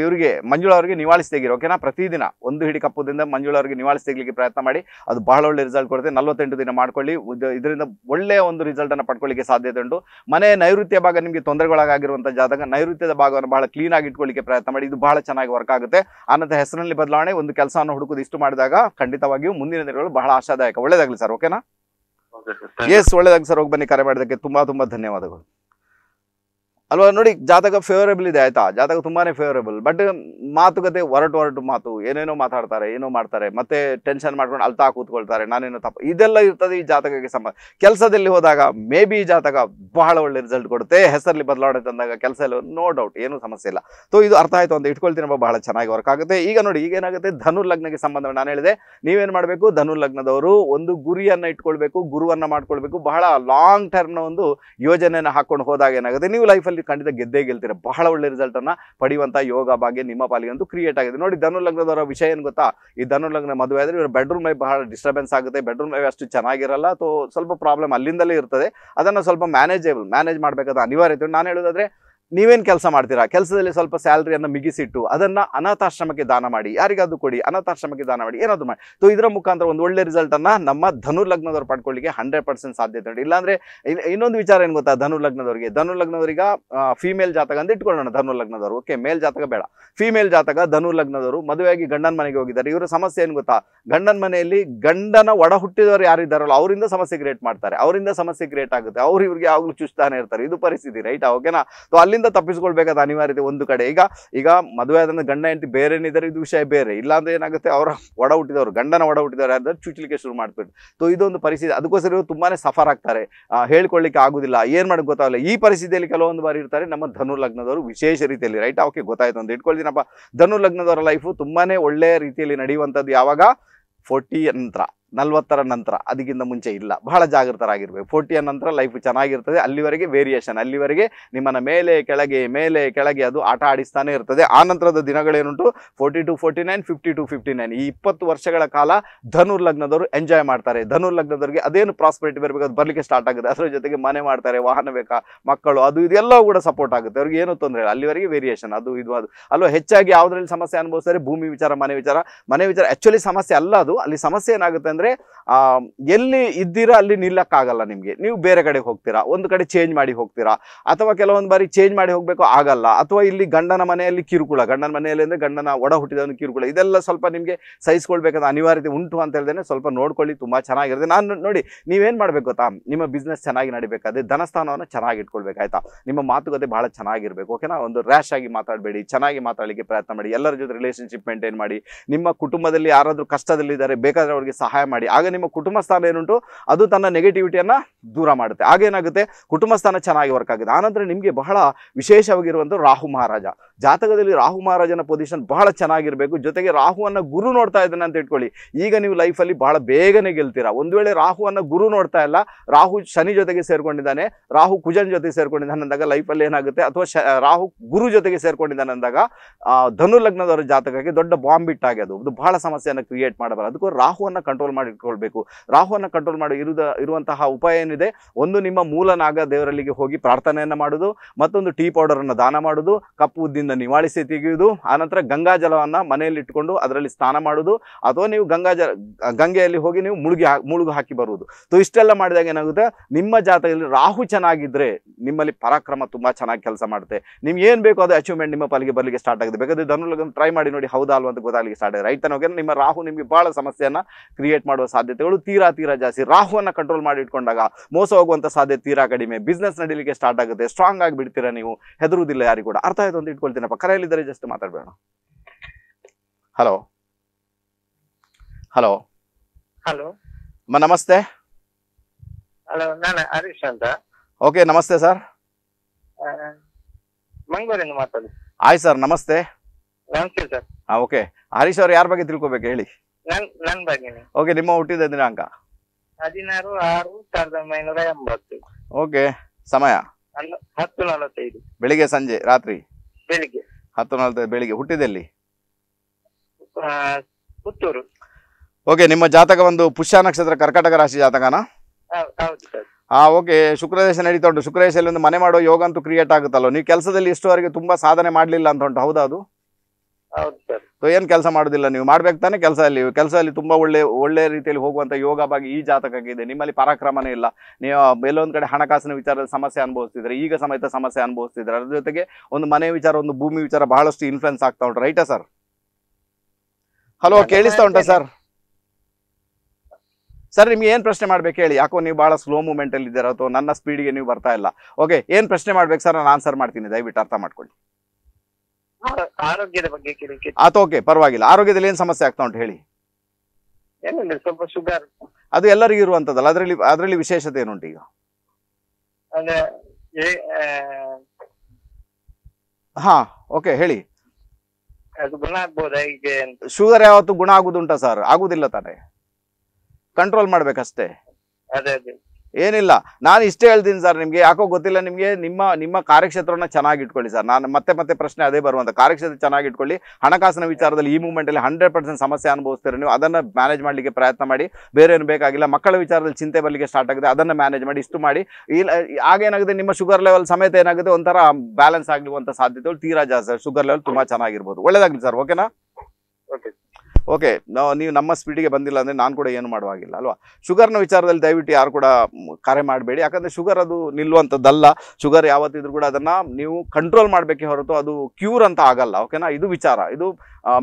A: ಇವರಿಗೆ ಮಂಜುಳ ಅವರಿಗೆ ನಿವಾಳಿಸಿ ತೆಗೀರಿ ಓಕೆನಾ ಪ್ರತಿದಿನ ಒಂದು ಹಿಡಿ ಕಪ್ಪುದಿಂದ ಮಂಜುಳ ಅವರಿಗೆ ನಿವಾಳಿಸಿ ತೆಗಲಿಕ್ಕೆ ಪ್ರಯತ್ನ ಮಾಡಿ ಅದು ಬಹಳ ಒಳ್ಳೆ ರಿಸಲ್ಟ್ ಕೊಡುತ್ತೆ ನಲ್ವತ್ತೆಂಟು ದಿನ ಮಾಡ್ಕೊಳ್ಳಿ ಇದರಿಂದ ಒಳ್ಳೆಯ ಒಂದು ರಿಸಲ್ಟ್ ಅನ್ನು ಪಡ್ಕೊಳ್ಳಿಕ್ಕೆ ಸಾಧ್ಯತೆ ಉಂಟು ಮನೆ ನೈಋತ್ಯ ಭಾಗ ನಿಮಗೆ ತೊಂದರೆಗೊಳಗಾಗಿರುವಂತಹ ಜಾತಕ ನೈಋತ್ಯದ ಭಾಗವನ್ನು ಬಹಳ ಕ್ಲೀನ್ ಆಗಿ ಇಟ್ಕೊಳ್ಳಿಕ್ಕೆ ಪ್ರಯತ್ನ ಮಾಡಿ ಇದು ಬಹಳ ಚೆನ್ನಾಗಿ ವರ್ಕ್ ಆಗುತ್ತೆ ಆನಂತರ ಹೆಸರಿನಲ್ಲಿ ಬದಲಾವಣೆ ಒಂದು ಕೆಲಸವನ್ನು ಹುಡುಕುದು ಇಷ್ಟು ಮಾಡಿದಾಗ ಖಂಡಿತವಾಗಿಯೂ ಮುಂದಿನ ದಿನಗಳು ಬಹಳ ಆಶಾದಾಯಕ ಒಳ್ಳೇದಾಗಲಿ ಸರ್ ಓಕೆನಾ ಎಸ್ ಒಳ್ಳೇದಾಗ ಸರ್ ಹೋಗಿ ಬನ್ನಿ ಕರೆ ಮಾಡಿದಕ್ಕೆ ತುಂಬಾ ತುಂಬಾ ಧನ್ಯವಾದಗಳು ಅಲ್ವಾ ನೋಡಿ ಜಾತಕ ಫೇವರೇಬಲ್ ಇದೆ ಆಯ್ತಾ ಜಾತಕ ತುಂಬಾನೇ ಫೇವರೇಬಲ್ ಬಟ್ ಮಾತುಕತೆ ಹೊರಟು ಹೊರಟು ಮಾತು ಏನೇನೋ ಮಾತಾಡ್ತಾರೆ ಏನೋ ಮಾಡ್ತಾರೆ ಮತ್ತೆ ಟೆನ್ಷನ್ ಮಾಡ್ಕೊಂಡು ಅಳ್ತಾ ಕೂತ್ಕೊಳ್ತಾರೆ ನಾನೇನೋ ತಪ್ಪು ಇದೆಲ್ಲ ಇರ್ತದೆ ಈ ಜಾತಕಕ್ಕೆ ಸಂಬಂಧ ಕೆಲಸದಲ್ಲಿ ಹೋದಾಗ ಮೇ ಬಿ ಜಾತಕ ಬಹಳ ಒಳ್ಳೆ ರಿಸಲ್ಟ್ ಕೊಡುತ್ತೆ ಹೆಸರಲ್ಲಿ ಬದಲಾವಣೆ ತಂದಾಗ ಕೆಲಸ ಎಲ್ಲ ನೋ ಡೌಟ್ ಏನೂ ಸಮಸ್ಯೆ ಇಲ್ಲ ಸೊ ಇದು ಅರ್ಥ ಆಯ್ತು ಅಂತ ಇಟ್ಕೊಳ್ತೀನಪ್ಪ ಬಹಳ ಚೆನ್ನಾಗಿ ವರ್ಕ್ ಆಗುತ್ತೆ ಈಗ ನೋಡಿ ಈಗ ಏನಾಗುತ್ತೆ ಧನು ಲಗ್ನಕ್ಕೆ ಸಂಬಂಧ ನಾನು ಹೇಳಿದೆ ನೀವೇನು ಮಾಡಬೇಕು ಧನು ಲಗ್ನದವರು ಒಂದು ಗುರಿಯನ್ನು ಇಟ್ಕೊಳ್ಬೇಕು ಗುರುವನ್ನ ಮಾಡ್ಕೊಳ್ಬೇಕು ಬಹಳ ಲಾಂಗ್ ಟರ್ಮ್ ನ ಒಂದು ಯೋಜನೆಯನ್ನು ಹಾಕೊಂಡು ಹೋದಾಗ ಏನಾಗುತ್ತೆ ನೀವು ಲೈಫಲ್ಲಿ ನೀವು ಖಂಡಿತ ಗೆದ್ದೇ ಗೆಲ್ತೀರ ಬಹಳ ಒಳ್ಳೆ ರಿಸಲ್ಟ್ ಅನ್ನ ಪಡೆಯುವಂತ ಯೋಗ ಭಾಗ್ಯ ನಿಮ್ಮ ಪಾಲಿಗೆ ಕ್ರಿಯೇಟ್ ಆಗಿದೆ ನೋಡಿ ಧನು ಲಗ್ನದವರ ವಿಷಯ ಏನು ಗೊತ್ತಾ ಈ ಧನು ಲಗ್ನ ಮದುವೆ ಆದ್ರೆ ಇವರ ಬೆಡ್ರೂಮ್ ಲೈಫ್ ಬಹಳ ಡಿಸ್ಟರ್ಬೆನ್ಸ್ ಆಗುತ್ತೆ ಬೆಡ್ರೂಮ್ ಲೈಫ್ ಅಷ್ಟು ಚೆನ್ನಾಗಿರಲ್ಲ ಅಥವಾ ಸ್ವಲ್ಪ ಪ್ರಾಬ್ಲಮ್ ಅಲ್ಲಿಂದಲೇ ಇರ್ತದೆ ಅದನ್ನು ಸ್ವಲ್ಪ ಮ್ಯಾನೇಜೇಬಲ್ ಮ್ಯಾನೇಜ್ ಮಾಡಬೇಕಾದ ಅನಿವಾರ್ಯತೆ ನಾನು ಹೇಳೋದಾದ್ರೆ ನೀವೇನು ಕೆಲಸ ಮಾಡ್ತೀರಾ ಕೆಲಸದಲ್ಲಿ ಸ್ವಲ್ಪ ಸ್ಯಾಲ್ರಿಯನ್ನು ಮಿಗಿಸಿಟ್ಟು ಅದನ್ನ ಅನಾಥಾಶ್ರಮಕ್ಕೆ ದಾನ ಮಾಡಿ ಯಾರಿಗಾದ್ರೂ ಕೊಡಿ ಅನಾಥಾಶ್ರಮಕ್ಕೆ ದಾನ ಮಾಡಿ ಏನಾದರೂ ಮಾಡಿ ಸೊ ಇದರ ಮುಖಾಂತರ ಒಂದು ಒಳ್ಳೆ ರಿಸಲ್ಟ್ ಅನ್ನ ನಮ್ಮ ಧನು ಲಗ್ನದವ್ರು ಪಡ್ಕೊಳ್ಳಿಕ್ಕೆ ಹಂಡ್ರೆಡ್ ಪರ್ಸೆಂಟ್ ಸಾಧ್ಯತೆ ಉಂಟು ಇಲ್ಲಾಂದರೆ ಇನ್ನೊಂದು ವಿಚಾರ ಏನು ಗೊತ್ತಾ ಧನು ಲಗ್ನದವರಿಗೆ ಧನು ಲಗ್ನವರಿಗೆ ಫೀಮೇಲ್ ಜಾತಕ ಅಂತ ಇಟ್ಕೊಳ್ಳೋಣ ಧನು ಲಗ್ನದವರು ಓಕೆ ಮೇಲ್ ಜಾತಕ ಬೇಡ ಫೀಮೇಲ್ ಜಾತಕ ಧನು ಲಗ್ನದವರು ಮದುವೆಯಾಗಿ ಗಂಡನ ಮನೆಗೆ ಹೋಗಿದ್ದಾರೆ ಇವರ ಸಮಸ್ಯೆ ಏನು ಗೊತ್ತಾ ಗಂಡನ ಮನೆಯಲ್ಲಿ ಗಂಡನ ಒಡ ಹುಟ್ಟಿದವರು ಯಾರಿದ್ದಾರಲ್ಲ ಅವರಿಂದ ಸಮಸ್ಯೆ ಕ್ರಿಯೇಟ್ ಮಾಡ್ತಾರೆ ಅವರಿಂದ ಸಮಸ್ಯೆ ಕ್ರಿಯೇಟ್ ಆಗುತ್ತೆ ಅವ್ರು ಇವ್ರಿಗೆ ಯಾವಾಗಲೂ ಚುಚ್ತಾನೆ ಇರ್ತಾರೆ ಇದು ಪರಿಸ್ಥಿತಿ ರೈಟ್ ಓಕೆನಾ ಅಲ್ಲಿಂದ ಅದರಿಂದ ತಪ್ಪಿಸ್ಕೊಳ್ಬೇಕಾದ ಅನಿವಾರ್ಯತೆ ಒಂದು ಕಡೆ ಈಗ ಈಗ ಮದುವೆ ಆದ ಗಂಡ ಹೆಂಡತಿ ಬೇರೆ ಏನಿದ್ದಾರೆ ಇದು ವಿಷಯ ಬೇರೆ ಇಲ್ಲಾಂದ್ರೆ ಏನಾಗುತ್ತೆ ಅವರ ಒಡ ಹುಟ್ಟಿದವರು ಗಂಡನ ಒಡ ಹುಟ್ಟಿದವರು ಅಂತ ಚುಚ್ಚಲಿಕ್ಕೆ ಶುರು ಮಾಡ್ಬಿಟ್ಟು ಸೊ ಇದೊಂದು ಪರಿಸ್ಥಿತಿ ಅದಕ್ಕೋಸ್ಕರ ಇವರು ತುಂಬಾನೇ ಸಫರ್ ಆಗ್ತಾರೆ ಹೇಳ್ಕೊಳ್ಳಿಕ್ಕೆ ಆಗುದಿಲ್ಲ ಏನ್ ಮಾಡಕ್ ಗೊತ್ತಾಗಲ್ಲ ಈ ಪರಿಸ್ಥಿತಿಯಲ್ಲಿ ಕೆಲವೊಂದು ಬಾರಿ ಇರ್ತಾರೆ ನಮ್ಮ ಧನು ಲಗ್ನದವರು ವಿಶೇಷ ರೀತಿಯಲ್ಲಿ ರೈಟ್ ಓಕೆ ಗೊತ್ತಾಯ್ತು ಅಂತ ಇಟ್ಕೊಳ್ತೀನಪ್ಪ ಧನು ಲಗ್ನದವರ ಲೈಫ್ ತುಂಬಾನೇ ಒಳ್ಳೆಯ ರೀತಿಯಲ್ಲಿ ನಡೆಯುವಂಥದ್ದು ಯಾವಾಗ ಫೋರ್ಟಿ ನಂತರ ನಲ್ವತ್ತರ ನಂತರ ಅದಕ್ಕಿಂತ ಮುಂಚೆ ಇಲ್ಲ ಬಹಳ ಜಾಗೃತರಾಗಿರ್ಬೇಕು ಫೋರ್ಟಿಯ ನಂತರ ಲೈಫ್ ಚೆನ್ನಾಗಿರ್ತದೆ ಅಲ್ಲಿವರೆಗೆ ವೇರಿಯೇಷನ್ ಅಲ್ಲಿವರೆಗೆ ನಿಮ್ಮನ್ನು ಮೇಲೆ ಕೆಳಗೆ ಮೇಲೆ ಕೆಳಗೆ ಅದು ಆಟ ಆಡಿಸ್ತಾನೆ ಇರ್ತದೆ ಆ ನಂತರದ ದಿನಗಳೇನುಂಟು forty two forty nine fifty two fifty nine ಈ ಇಪ್ಪತ್ತು ವರ್ಷಗಳ ಕಾಲ ಧನುರ್ ಲಗ್ನದವರು ಎಂಜಾಯ್ ಮಾಡ್ತಾರೆ ಧನುರ್ ಲಗ್ನದವರಿಗೆ ಅದೇನು ಪ್ರಾಸ್ಪರಿಟಿ ಬರಬೇಕು ಅದು ಬರಲಿಕ್ಕೆ ಸ್ಟಾರ್ಟ್ ಆಗುತ್ತೆ ಅದರ ಜೊತೆಗೆ ಮನೆ ಮಾಡ್ತಾರೆ ವಾಹನ ಬೇಕಾ ಮಕ್ಕಳು ಅದು ಇದೆಲ್ಲವೂ ಕೂಡ ಸಪೋರ್ಟ್ ಆಗುತ್ತೆ ಅವ್ರಿಗೆ ಏನು ತೊಂದರೆ ಇಲ್ಲ ಅಲ್ಲಿವರೆಗೆ ವೇರಿಯೇಷನ್ ಅದು ಇದು ಅದು ಅಲ್ವಾ ಹೆಚ್ಚಾಗಿ ಯಾವುದರಲ್ಲಿ ಸಮಸ್ಯೆ ಅನುಭವಿಸ್ತಾರೆ ಭೂಮಿ ವಿಚಾರ ಮನೆ ವಿಚಾರ ಮನೆ ವಿಚಾರ ಆ್ಯಕ್ಚುಲಿ ಸಮಸ್ಯೆ ಅಲ್ಲ ಅದು ಅಲ್ಲಿ ಸಮಸ್ಯೆ ಏನಾಗುತ್ತೆ ಅಂದರೆ ಆ ಎಲ್ಲಿ ಇದ್ದೀರಾ ಅಲ್ಲಿ ನಿಲ್ಲಕ್ಕಾಗಲ್ಲ ನಿಮಗೆ ನೀವು ಬೇರೆ ಕಡೆ ಹೋಗ್ತೀರಾ ಒಂದು ಕಡೆ ಚೇಂಜ್ ಮಾಡಿ ಹೋಗ್ತೀರಾ ಅಥವಾ ಕೆಲವೊಂದು ಬಾರಿ ಚೇಂಜ್ ಮಾಡಿ ಹೋಗಬೇಕು ಆಗಲ್ಲ ಅಥವಾ ಇಲ್ಲಿ ಗಂಡನ ಮನೆಯಲ್ಲಿ ಕಿರುಕುಳ ಗಂಡನ ಮನೆಯಲ್ಲಿ ಅಂದ್ರೆ ಗಂಡನ ಒಡ ಹುಟ್ಟಿದವನು ಕಿರುಕುಳ ಇದೆಲ್ಲ ಸ್ವಲ್ಪ ನಿಮಗೆ ಸಹಿಸ್ಕೊಳ್ಬೇಕಾದ ಅನಿವಾರ್ಯತೆ ಉಂಟು ಅಂತ ಹೇಳಿದ್ರೆ ಸ್ವಲ್ಪ ನೋಡ್ಕೊಳ್ಳಿ ತುಂಬಾ ಚೆನ್ನಾಗಿರುತ್ತೆ ನಾನು ನೋಡಿ ನೀವೇನು ಮಾಡಬೇಕು ಗೊತ್ತಾ ನಿಮ್ಮ ಬಿಸ್ನೆಸ್ ಚೆನ್ನಾಗಿ ನಡಿಬೇಕಾದ್ರೆ ಧನಸ್ಥಾನವನ್ನು ಚೆನ್ನಾಗಿ ಇಟ್ಕೊಳ್ಬೇಕಾಯ್ತಾ ನಿಮ್ಮ ಮಾತುಕತೆ ಬಹಳ ಚೆನ್ನಾಗಿರ್ಬೇಕು ಓಕೆನಾ ಒಂದು ರ್ಯಾಶ್ ಆಗಿ ಮಾತಾಡಬೇಡಿ ಚೆನ್ನಾಗಿ ಮಾತಾಡಲಿಕ್ಕೆ ಪ್ರಯತ್ನ ಮಾಡಿ ಎಲ್ಲರ ಜೊತೆ ರಿಲೇಷನ್ಶಿಪ್ ಮೇಂಟೈನ್ ಮಾಡಿ ನಿಮ್ಮ ಕುಟುಂಬದಲ್ಲಿ ಯಾರಾದರೂ ಕಷ್ಟದಲ್ಲಿದ್ದಾರೆ ಬೇಕಾದರೆ ಅವರಿಗೆ ಸಹಾಯ ಮಾಡಿ ಆಗ ನಿಮ್ಮ ಕುಟುಂಬ ಸ್ಥಾನ ಏನುಂಟು ಅದು ತನ್ನ ನೆಗೆಟಿವಿಟಿಯನ್ನು ದೂರ ಮಾಡುತ್ತೆ ಆಗೇನಾಗುತ್ತೆ ಕುಟುಂಬ ಸ್ಥಾನ ಚೆನ್ನಾಗಿ ವರ್ಕ್ ಆಗುತ್ತೆ ಆನಂತರ ನಿಮಗೆ ಬಹಳ ವಿಶೇಷವಾಗಿರುವಂಥ ರಾಹು ಮಹಾರಾಜ ಜಾತಕದಲ್ಲಿ ರಾಹು ಮಹಾರಾಜನ ಪೊಸಿಷನ್ ಬಹಳ ಚೆನ್ನಾಗಿರಬೇಕು ಜೊತೆಗೆ ರಾಹುವನ್ನು ಗುರು ನೋಡ್ತಾ ಇದ್ದಾನೆ ಅಂತ ಇಟ್ಕೊಳ್ಳಿ ಈಗ ನೀವು ಲೈಫಲ್ಲಿ ಬಹಳ ಬೇಗನೆ ಗೆಲ್ತೀರಾ ಒಂದು ವೇಳೆ ರಾಹುವನ್ನು ಗುರು ನೋಡ್ತಾ ಇಲ್ಲ ರಾಹು ಶನಿ ಜೊತೆಗೆ ಸೇರ್ಕೊಂಡಿದ್ದಾನೆ ರಾಹು ಕುಜನ್ ಜೊತೆ ಸೇರ್ಕೊಂಡಿದ್ದಾನೆ ಅಂದಾಗ ಲೈಫಲ್ಲಿ ಏನಾಗುತ್ತೆ ಅಥವಾ ರಾಹು ಗುರು ಜೊತೆಗೆ ಸೇರ್ಕೊಂಡಿದ್ದಾನೆ ಅಂದಾಗ ಧನು ಲಗ್ನದವರ ಜಾತಕಕ್ಕೆ ದೊಡ್ಡ ಬಾಂಬ್ ಇಟ್ಟಾಗಿ ಅದು ಬಹಳ ಸಮಸ್ಯೆಯನ್ನು ಕ್ರಿಯೇಟ್ ಮಾಡಬಾರ ಅದಕ್ಕೂ ರಾಹುವನ್ನು ಕಂಟ್ರೋಲ್ ಕಂಟ್ರೋಲ್ ಮಾಡಿಕೊಳ್ಬೇಕು ರಾಹುವನ್ನು ಕಂಟ್ರೋಲ್ ಮಾಡಿ ಇರುದ ಇರುವಂತಹ ಉಪಾಯ ಏನಿದೆ ಒಂದು ನಿಮ್ಮ ಮೂಲ ನಾಗ ದೇವರಲ್ಲಿಗೆ ಹೋಗಿ ಪ್ರಾರ್ಥನೆಯನ್ನು ಮಾಡೋದು ಮತ್ತೊಂದು ಟೀ ಪೌಡರನ್ನು ದಾನ ಮಾಡೋದು ಕಪ್ಪು ಉದ್ದಿಂದ ನಿವಾಳಿಸಿ ತೆಗೆಯುವುದು ಆನಂತರ ಗಂಗಾ ಜಲವನ್ನು ಮನೆಯಲ್ಲಿ ಇಟ್ಕೊಂಡು ಅದರಲ್ಲಿ ಸ್ನಾನ ಮಾಡೋದು ಅಥವಾ ನೀವು ಗಂಗಾ ಜಲ ಗಂಗೆಯಲ್ಲಿ ಹೋಗಿ ನೀವು ಮುಳುಗಿ ಮುಳುಗು ಹಾಕಿ ಬರುವುದು ಸೊ ಇಷ್ಟೆಲ್ಲ ಮಾಡಿದಾಗ ಏನಾಗುತ್ತೆ ನಿಮ್ಮ ಜಾತಕದಲ್ಲಿ ರಾಹು ಚೆನ್ನಾಗಿದ್ದರೆ ನಿಮ್ಮಲ್ಲಿ ಪರಾಕ್ರಮ ತುಂಬ ಚೆನ್ನಾಗಿ ಕೆಲಸ ಮಾಡುತ್ತೆ ನಿಮ್ಗೆ ಏನು ಬೇಕೋ ಅದು ಅಚೀವ್ಮೆಂಟ್ ನಿಮ್ಮ ಪಾಲಿಗೆ ಬರಲಿಕ್ಕೆ ಸ್ಟಾರ್ಟ್ ಆಗಿದೆ ಬೇಕಾದ್ರೆ ಟ್ರೈ ಮಾಡಿ ನೋಡಿ ಹೌದಾ ಅಲ್ವಾ ಅಂತ ಗೊತ್ತಾಗಲಿಕ್ಕೆ ಸ್ಟಾರ್ಟ್ ಆಗಿದೆ ರೈತನ ಹೋಗಿ ನಿಮ್ಮ ರಾಹು ನಿಮಗೆ ಬಹಳ ಸಮಸ್ಯೆಯನ್ನು ಕ್ರಿಯೇಟ್ ಮಾಡುವ ಸಾಧ್ಯತೆಗಳು ತೀರಾ ತೀರಾ ಜಾಸ್ತಿ ರಾಹುವನ್ನು ಕಂಟ್ರೋಲ್ ಮಾಡಿ ಇಟ್ಕೊಂಡಾಗ ಮೋಸ ಹೋಗುವಂತ ಸಾಧ್ಯತೆ ತೀರಾ ಕಡಿಮೆ ಬಿಸ್ನೆಸ್ ನಡೀಲಿಕ್ಕೆ ಸ್ಟಾರ್ಟ್ ಆಗುತ್ತೆ ಸ್ಟ್ರಾಂಗ್ ಆಗಿ ಬಿಡ್ತೀರಾ ನೀವು ಹೆದರುವುದಿಲ್ಲ ಯಾರಿಗೂ ಕೂಡ ಅರ್ಥ ಆಯ್ತು ಅಂತ ಇಟ್ಕೊಳ್ತೀನಪ್ಪ ಕರೆಯಲ್ಲಿದ್ದರೆ ಜಸ್ಟ್ ಮಾತಾಡಬೇಡ ಹಲೋ ಹಲೋ ಹಲೋ ನಮಸ್ತೆ
C: ಹಲೋ ನಾನು ಹರೀಶ್ ಅಂತ
A: ಓಕೆ ನಮಸ್ತೆ ಸರ್
C: ಮಂಗಳೂರಿಂದ ಮಾತಾಡಿ
A: ಆಯ್ ಸರ್ ನಮಸ್ತೆ ಸರ್ ಓಕೆ ಹರೀಶ್ ಅವ್ರು ಯಾರ ಬಗ್ಗೆ ತಿಳ್ಕೊಬೇಕು ಹೇಳಿ ಓಕೆ ನಿಮ್ಮ ಹುಟ್ಟಿದ ದಿನಾಂಕ
C: ಹದಿನಾರು ಆರು ಸಾವಿರದ ಒಂಬೈನೂರ ಎಂಬತ್ತು
A: ಓಕೆ ಸಮಯ
C: ಹತ್ತು ನಲವತ್ತೈದು
A: ಬೆಳಿಗ್ಗೆ ಸಂಜೆ ರಾತ್ರಿ ಬೆಳಿಗ್ಗೆ ಹತ್ತು ನಲವತ್ತೈದು ಬೆಳಿಗ್ಗೆ ಹುಟ್ಟಿದಲ್ಲಿ ಪುತ್ತೂರು ಓಕೆ ನಿಮ್ಮ ಜಾತಕ ಒಂದು ಪುಷ್ಯ ನಕ್ಷತ್ರ ಕರ್ಕಾಟಕ ರಾಶಿ ಜಾತಕನ ಹಾ ಆ ಓಕೆ ಶುಕ್ರದೇಶ ನಡೀತಾ ಉಂಟು ಶುಕ್ರದೇಶದಲ್ಲಿ ಒಂದು ಮನೆ ಮಾಡೋ ಯೋಗ ಅಂತೂ ಕ್ರಿಯೇಟ್ ಆಗುತ್ತಲ್ಲ ನೀವು ಕೆಲಸದಲ್ಲಿ ಇಷ್ಟುವರೆಗೆ ತುಂಬಾ ಸಾಧನೆ ಮಾಡಲಿಲ್ಲ ಅಂತ ಉಂಟು ಹೌದಾ ಅದು ಸೊ ಏನ್ ಕೆಲಸ ಮಾಡುದಿಲ್ಲ ನೀವು ಮಾಡ್ಬೇಕು ತಾನೆ ಕೆಲಸ ಅಲ್ಲಿ ಅಲ್ಲಿ ತುಂಬಾ ಒಳ್ಳೆ ಒಳ್ಳೆ ರೀತಿಯಲ್ಲಿ ಹೋಗುವಂತ ಯೋಗ ಭಾಗ ಈ ಜಾತಕಕ್ಕಿದೆ ನಿಮ್ಮಲ್ಲಿ ಪರಾಕ್ರಮನೇ ಇಲ್ಲ ನೀವು ಎಲ್ಲೊಂದ್ ಕಡೆ ಹಣಕಾಸಿನ ವಿಚಾರದ ಸಮಸ್ಯೆ ಅನುಭವಿಸ್ತಿದ್ರೆ ಈಗ ಸಮೇತ ಸಮಸ್ಯೆ ಅನುಭವಿಸ್ತಿದ್ರೆ ಅದ್ರ ಜೊತೆಗೆ ಒಂದು ಮನೆ ವಿಚಾರ ಒಂದು ಭೂಮಿ ವಿಚಾರ ಬಹಳಷ್ಟು ಇನ್ಫ್ಲುಯೆನ್ಸ್ ಆಗ್ತಾ ಉಂಟು ರೈಟಾ ಸರ್ ಹಲೋ ಕೇಳಿಸ್ತಾ ಉಂಟಾ ಸರ್ ಸರ್ ನಿಮ್ಗೆ ಏನ್ ಪ್ರಶ್ನೆ ಮಾಡ್ಬೇಕು ಹೇಳಿ ಯಾಕೋ ನೀವು ಬಹಳ ಸ್ಲೋ ಅಲ್ಲಿ ಇದ್ದೀರಾ ಅಥವಾ ನನ್ನ ಸ್ಪೀಡ್ಗೆ ನೀವು ಬರ್ತಾ ಇಲ್ಲ ಓಕೆ ಏನ್ ಪ್ರಶ್ನೆ ಮಾಡ್ಬೇಕು ಸರ್ ನಾನು ಆನ್ಸರ್ ಮಾಡ್ತೀನಿ ದಯವಿಟ್ಟು ಅರ್ಥ ಮಾಡ್ಕೊಳ್ಳಿ
C: ಆರೋಗ್ಯದ ಬಗ್ಗೆ
A: ಆತ ಓಕೆ ಪರವಾಗಿಲ್ಲ ಆರೋಗ್ಯದಲ್ಲಿ ಏನ್ ಸಮಸ್ಯೆ ಆಗ್ತಾ ಉಂಟು ಹೇಳಿ
C: ಏನಿಲ್ಲ ಸ್ವಲ್ಪ ಶುಗರ್
A: ಅದು ಎಲ್ಲರಿಗೂ ಇರುವಂತದ್ದಲ್ಲ ಅದರಲ್ಲಿ ಅದರಲ್ಲಿ ವಿಶೇಷತೆ ಏನುಂಟು ಈಗ ಹಾ ಓಕೆ ಹೇಳಿ
C: ಅದು ಗುಣ
B: ಆಗ್ಬೋದಾ
A: ಶುಗರ್ ಯಾವತ್ತು ಗುಣ ಆಗುದುಂಟಾ ಸರ್ ಆಗುದಿಲ್ಲ ತಾನೆ ಕಂಟ್ರೋಲ್ ಮಾಡ್ಬೇಕಷ್ಟೇ ಅದೇ ಅದೇ ಏನಿಲ್ಲ ನಾನು ಇಷ್ಟೇ ಹೇಳ್ತೀನಿ ಸರ್ ನಿಮಗೆ ಯಾಕೋ ಗೊತ್ತಿಲ್ಲ ನಿಮಗೆ ನಿಮ್ಮ ನಿಮ್ಮ ಕಾರ್ಯಕ್ಷೇತ್ರವನ್ನು ಚೆನ್ನಾಗಿ ಇಟ್ಕೊಳ್ಳಿ ಸರ್ ನಾನು ಮತ್ತೆ ಮತ್ತೆ ಪ್ರಶ್ನೆ ಅದೇ ಬರುವಂಥ ಕಾರ್ಯಕ್ಷೇತ್ರ ಚೆನ್ನಾಗಿ ಇಟ್ಕೊಳ್ಳಿ ಹಣಕಾಸಿನ ವಿಚಾರದಲ್ಲಿ ಈ ಮೂಮೆಂಟಲ್ಲಿ ಹಂಡ್ರೆಡ್ ಪರ್ಸೆಂಟ್ ಸಮಸ್ಯೆ ಅನುಭವಿಸ್ತೀರ ನೀವು ಅದನ್ನು ಮ್ಯಾನೇಜ್ ಮಾಡಲಿಕ್ಕೆ ಪ್ರಯತ್ನ ಮಾಡಿ ಬೇರೆ ಏನು ಬೇಕಾಗಿಲ್ಲ ಮಕ್ಕಳ ವಿಚಾರದಲ್ಲಿ ಚಿಂತೆ ಬರಲಿಕ್ಕೆ ಸ್ಟಾರ್ಟ್ ಆಗಿದೆ ಅದನ್ನು ಮ್ಯಾನೇಜ್ ಮಾಡಿ ಇಷ್ಟು ಮಾಡಿ ಇಲ್ಲ ಆಗೇನಾಗುತ್ತೆ ನಿಮ್ಮ ಶುಗರ್ ಲೆವೆಲ್ ಸಮೇತ ಏನಾಗುತ್ತೆ ಒಂಥರ ಬ್ಯಾಲೆನ್ಸ್ ಅಂತ ಸಾಧ್ಯತೆಗಳು ತೀರಾ ಜಾಸ್ತಿ ಶುಗರ್ ಲೆವೆಲ್ ತುಂಬ ಚೆನ್ನಾಗಿರ್ಬೋದು ಒಳ್ಳೇದಾಗಲಿ ಸರ್ ಓಕೆನಾ ಓಕೆ ಓಕೆ ನೀವು ನಮ್ಮ ಸ್ಪೀಡಿಗೆ ಬಂದಿಲ್ಲ ಅಂದರೆ ನಾನು ಕೂಡ ಏನು ಮಾಡುವಾಗಿಲ್ಲ ಅಲ್ವಾ ಶುಗರ್ನ ವಿಚಾರದಲ್ಲಿ ದಯವಿಟ್ಟು ಯಾರು ಕೂಡ ಕರೆ ಮಾಡಬೇಡಿ ಯಾಕಂದರೆ ಶುಗರ್ ಅದು ನಿಲ್ಲುವಂಥದ್ದಲ್ಲ ಶುಗರ್ ಯಾವತ್ತಿದ್ರೂ ಕೂಡ ಅದನ್ನು ನೀವು ಕಂಟ್ರೋಲ್ ಮಾಡಬೇಕೇ ಹೊರತು ಅದು ಕ್ಯೂರ್ ಅಂತ ಆಗಲ್ಲ ಓಕೆನಾ ಇದು ವಿಚಾರ ಇದು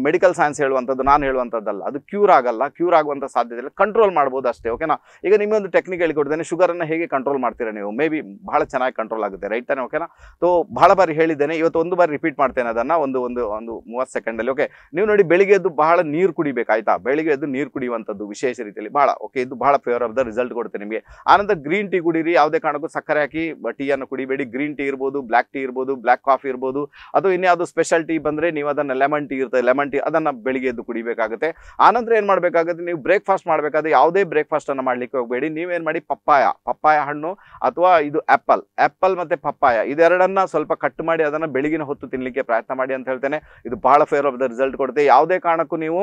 A: ಮೆಡಿಕಲ್ ಸೈನ್ಸ್ ಹೇಳುವಂಥದ್ದು ನಾನು ಹೇಳುವಂಥದ್ದಲ್ಲ ಅದು ಕ್ಯೂರ್ ಆಗಲ್ಲ ಕ್ಯೂರ್ ಆಗುವಂಥ ಸಾಧ್ಯತೆ ಇಲ್ಲ ಕಂಟ್ರೋಲ್ ಮಾಡ್ಬೋದು ಅಷ್ಟೇ ಓಕೆನಾ ಈಗ ನಿಮಗೆ ಒಂದು ಟೆಕ್ನಿಕ್ ಹೇಳಿಕೊಡ್ತೇನೆ ಶುಗರನ್ನು ಹೇಗೆ ಕಂಟ್ರೋಲ್ ಮಾಡ್ತೀರಾ ನೀವು ಮೇ ಬಿ ಭಾಳ ಚೆನ್ನಾಗಿ ಕಂಟ್ರೋಲ್ ಆಗುತ್ತೆ ರೈಟ್ ತಾನೆ ಓಕೆನಾ ಸೊ ಭಾಳ ಬಾರಿ ಹೇಳಿದ್ದೇನೆ ಇವತ್ತು ಒಂದು ಬಾರಿ ರಿಪೀಟ್ ಮಾಡ್ತೇನೆ ಅದನ್ನು ಒಂದು ಒಂದು ಒಂದು ಮೂವತ್ತು ಸೆಕೆಂಡಲ್ಲಿ ಓಕೆ ನೀವು ನೋಡಿ ಬೆಳಿಗ್ಗೆ ಎದ್ದು ಬಹಳ ನೀರು ಕುಡಿಬೇಕಾಯ್ತಾ ಬೆಳಿಗ್ಗೆ ಎದ್ದು ನೀರು ಕುಡಿಯುವಂಥದ್ದು ವಿಶೇಷ ರೀತಿಯಲ್ಲಿ ಭಾಳ ಓಕೆ ಇದು ಭಾಳ ಫೇವರ್ ಆಫ್ ದ ರಿಸಲ್ಟ್ ಕೊಡುತ್ತೆ ನಿಮಗೆ ಆನಂತರ ಗ್ರೀನ್ ಟೀ ಕುಡೀರಿ ಯಾವುದೇ ಕಾರಣಕ್ಕೂ ಸಕ್ಕರೆ ಹಾಕಿ ಟೀಯನ್ನು ಕುಡಿಬೇಡಿ ಗ್ರೀನ್ ಟೀ ಇರ್ಬೋದು ಬ್ಲ್ಯಾಕ್ ಟೀ ಇರ್ಬೋದು ಬ್ಲ್ಯಾಕ್ ಕಾಫಿ ಇರ್ಬೋದು ಅಥವಾ ಇನ್ಯಾವುದು ಸ್ಪೆಷಲ್ ಟೀ ಬಂದರೆ ನೀವು ಅದನ್ನು ಲೆಮನ್ ಟೀ ಇರ್ತದೆ ಲೆಮನ್ ಟೀ ಅದನ್ನು ಬೆಳಿಗ್ಗೆ ಎದ್ದು ಕುಡಿಬೇಕಾಗುತ್ತೆ ಆನಂತರ ಏನು ಮಾಡಬೇಕಾಗುತ್ತೆ ನೀವು ಬ್ರೇಕ್ಫಾಸ್ಟ್ ಮಾಡಬೇಕಾದ್ರೆ ಯಾವುದೇ ಬ್ರೇಕ್ಫಾಸ್ಟನ್ನು ಮಾಡಲಿಕ್ಕೆ ಹೋಗಬೇಡಿ ನೀವೇನು ಮಾಡಿ ಪಪ್ಪಾಯ ಪಪ್ಪಾಯ ಹಣ್ಣು ಅಥವಾ ಇದು ಆ್ಯಪಲ್ ಆ್ಯಪಲ್ ಮತ್ತು ಪಪ್ಪಾಯ ಇದೆರಡನ್ನು ಸ್ವಲ್ಪ ಕಟ್ ಮಾಡಿ ಅದನ್ನು ಬೆಳಗಿನ ಹೊತ್ತು ತಿನ್ನಲಿಕ್ಕೆ ಪ್ರಯತ್ನ ಮಾಡಿ ಅಂತ ಹೇಳ್ತೇನೆ ಇದು ಭಾಳ ಫೇರ್ ಆಫ್ ದ ರಿಸಲ್ಟ್ ಕೊಡುತ್ತೆ ಯಾವುದೇ ಕಾರಣಕ್ಕೂ ನೀವು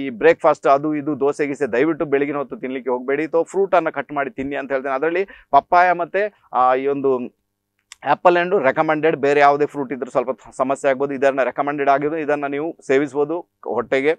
A: ಈ ಬ್ರೇಕ್ಫಾಸ್ಟ್ ಅದು ಇದು ದೋಸೆ ಗೀಸೆ ದಯವಿಟ್ಟು ಬೆಳಗಿನ ಹೊತ್ತು ತಿನ್ನಲಿಕ್ಕೆ ಹೋಗಬೇಡಿ ಅಥವಾ ಫ್ರೂಟನ್ನು ಕಟ್ ಮಾಡಿ ತಿನ್ನಿ ಅಂತ ಹೇಳ್ತೇನೆ ಅದರಲ್ಲಿ ಪಪ್ಪಾಯ ಮತ್ತು ಈ ಒಂದು ಆ್ಯಪಲ್ ಆ್ಯಂಡು ರೆಕಮೆಂಡೆಡ್ ಬೇರೆ ಯಾವುದೇ ಫ್ರೂಟ್ ಇದ್ರೂ ಸ್ವಲ್ಪ ಸಮಸ್ಯೆ ಆಗ್ಬೋದು ಇದನ್ನು ರೆಕಮೆಂಡೆಡ್ ಆಗಿದ್ದು ಇದನ್ನು ನೀವು ಸೇವಿಸ್ಬೋದು ಹೊಟ್ಟೆಗೆ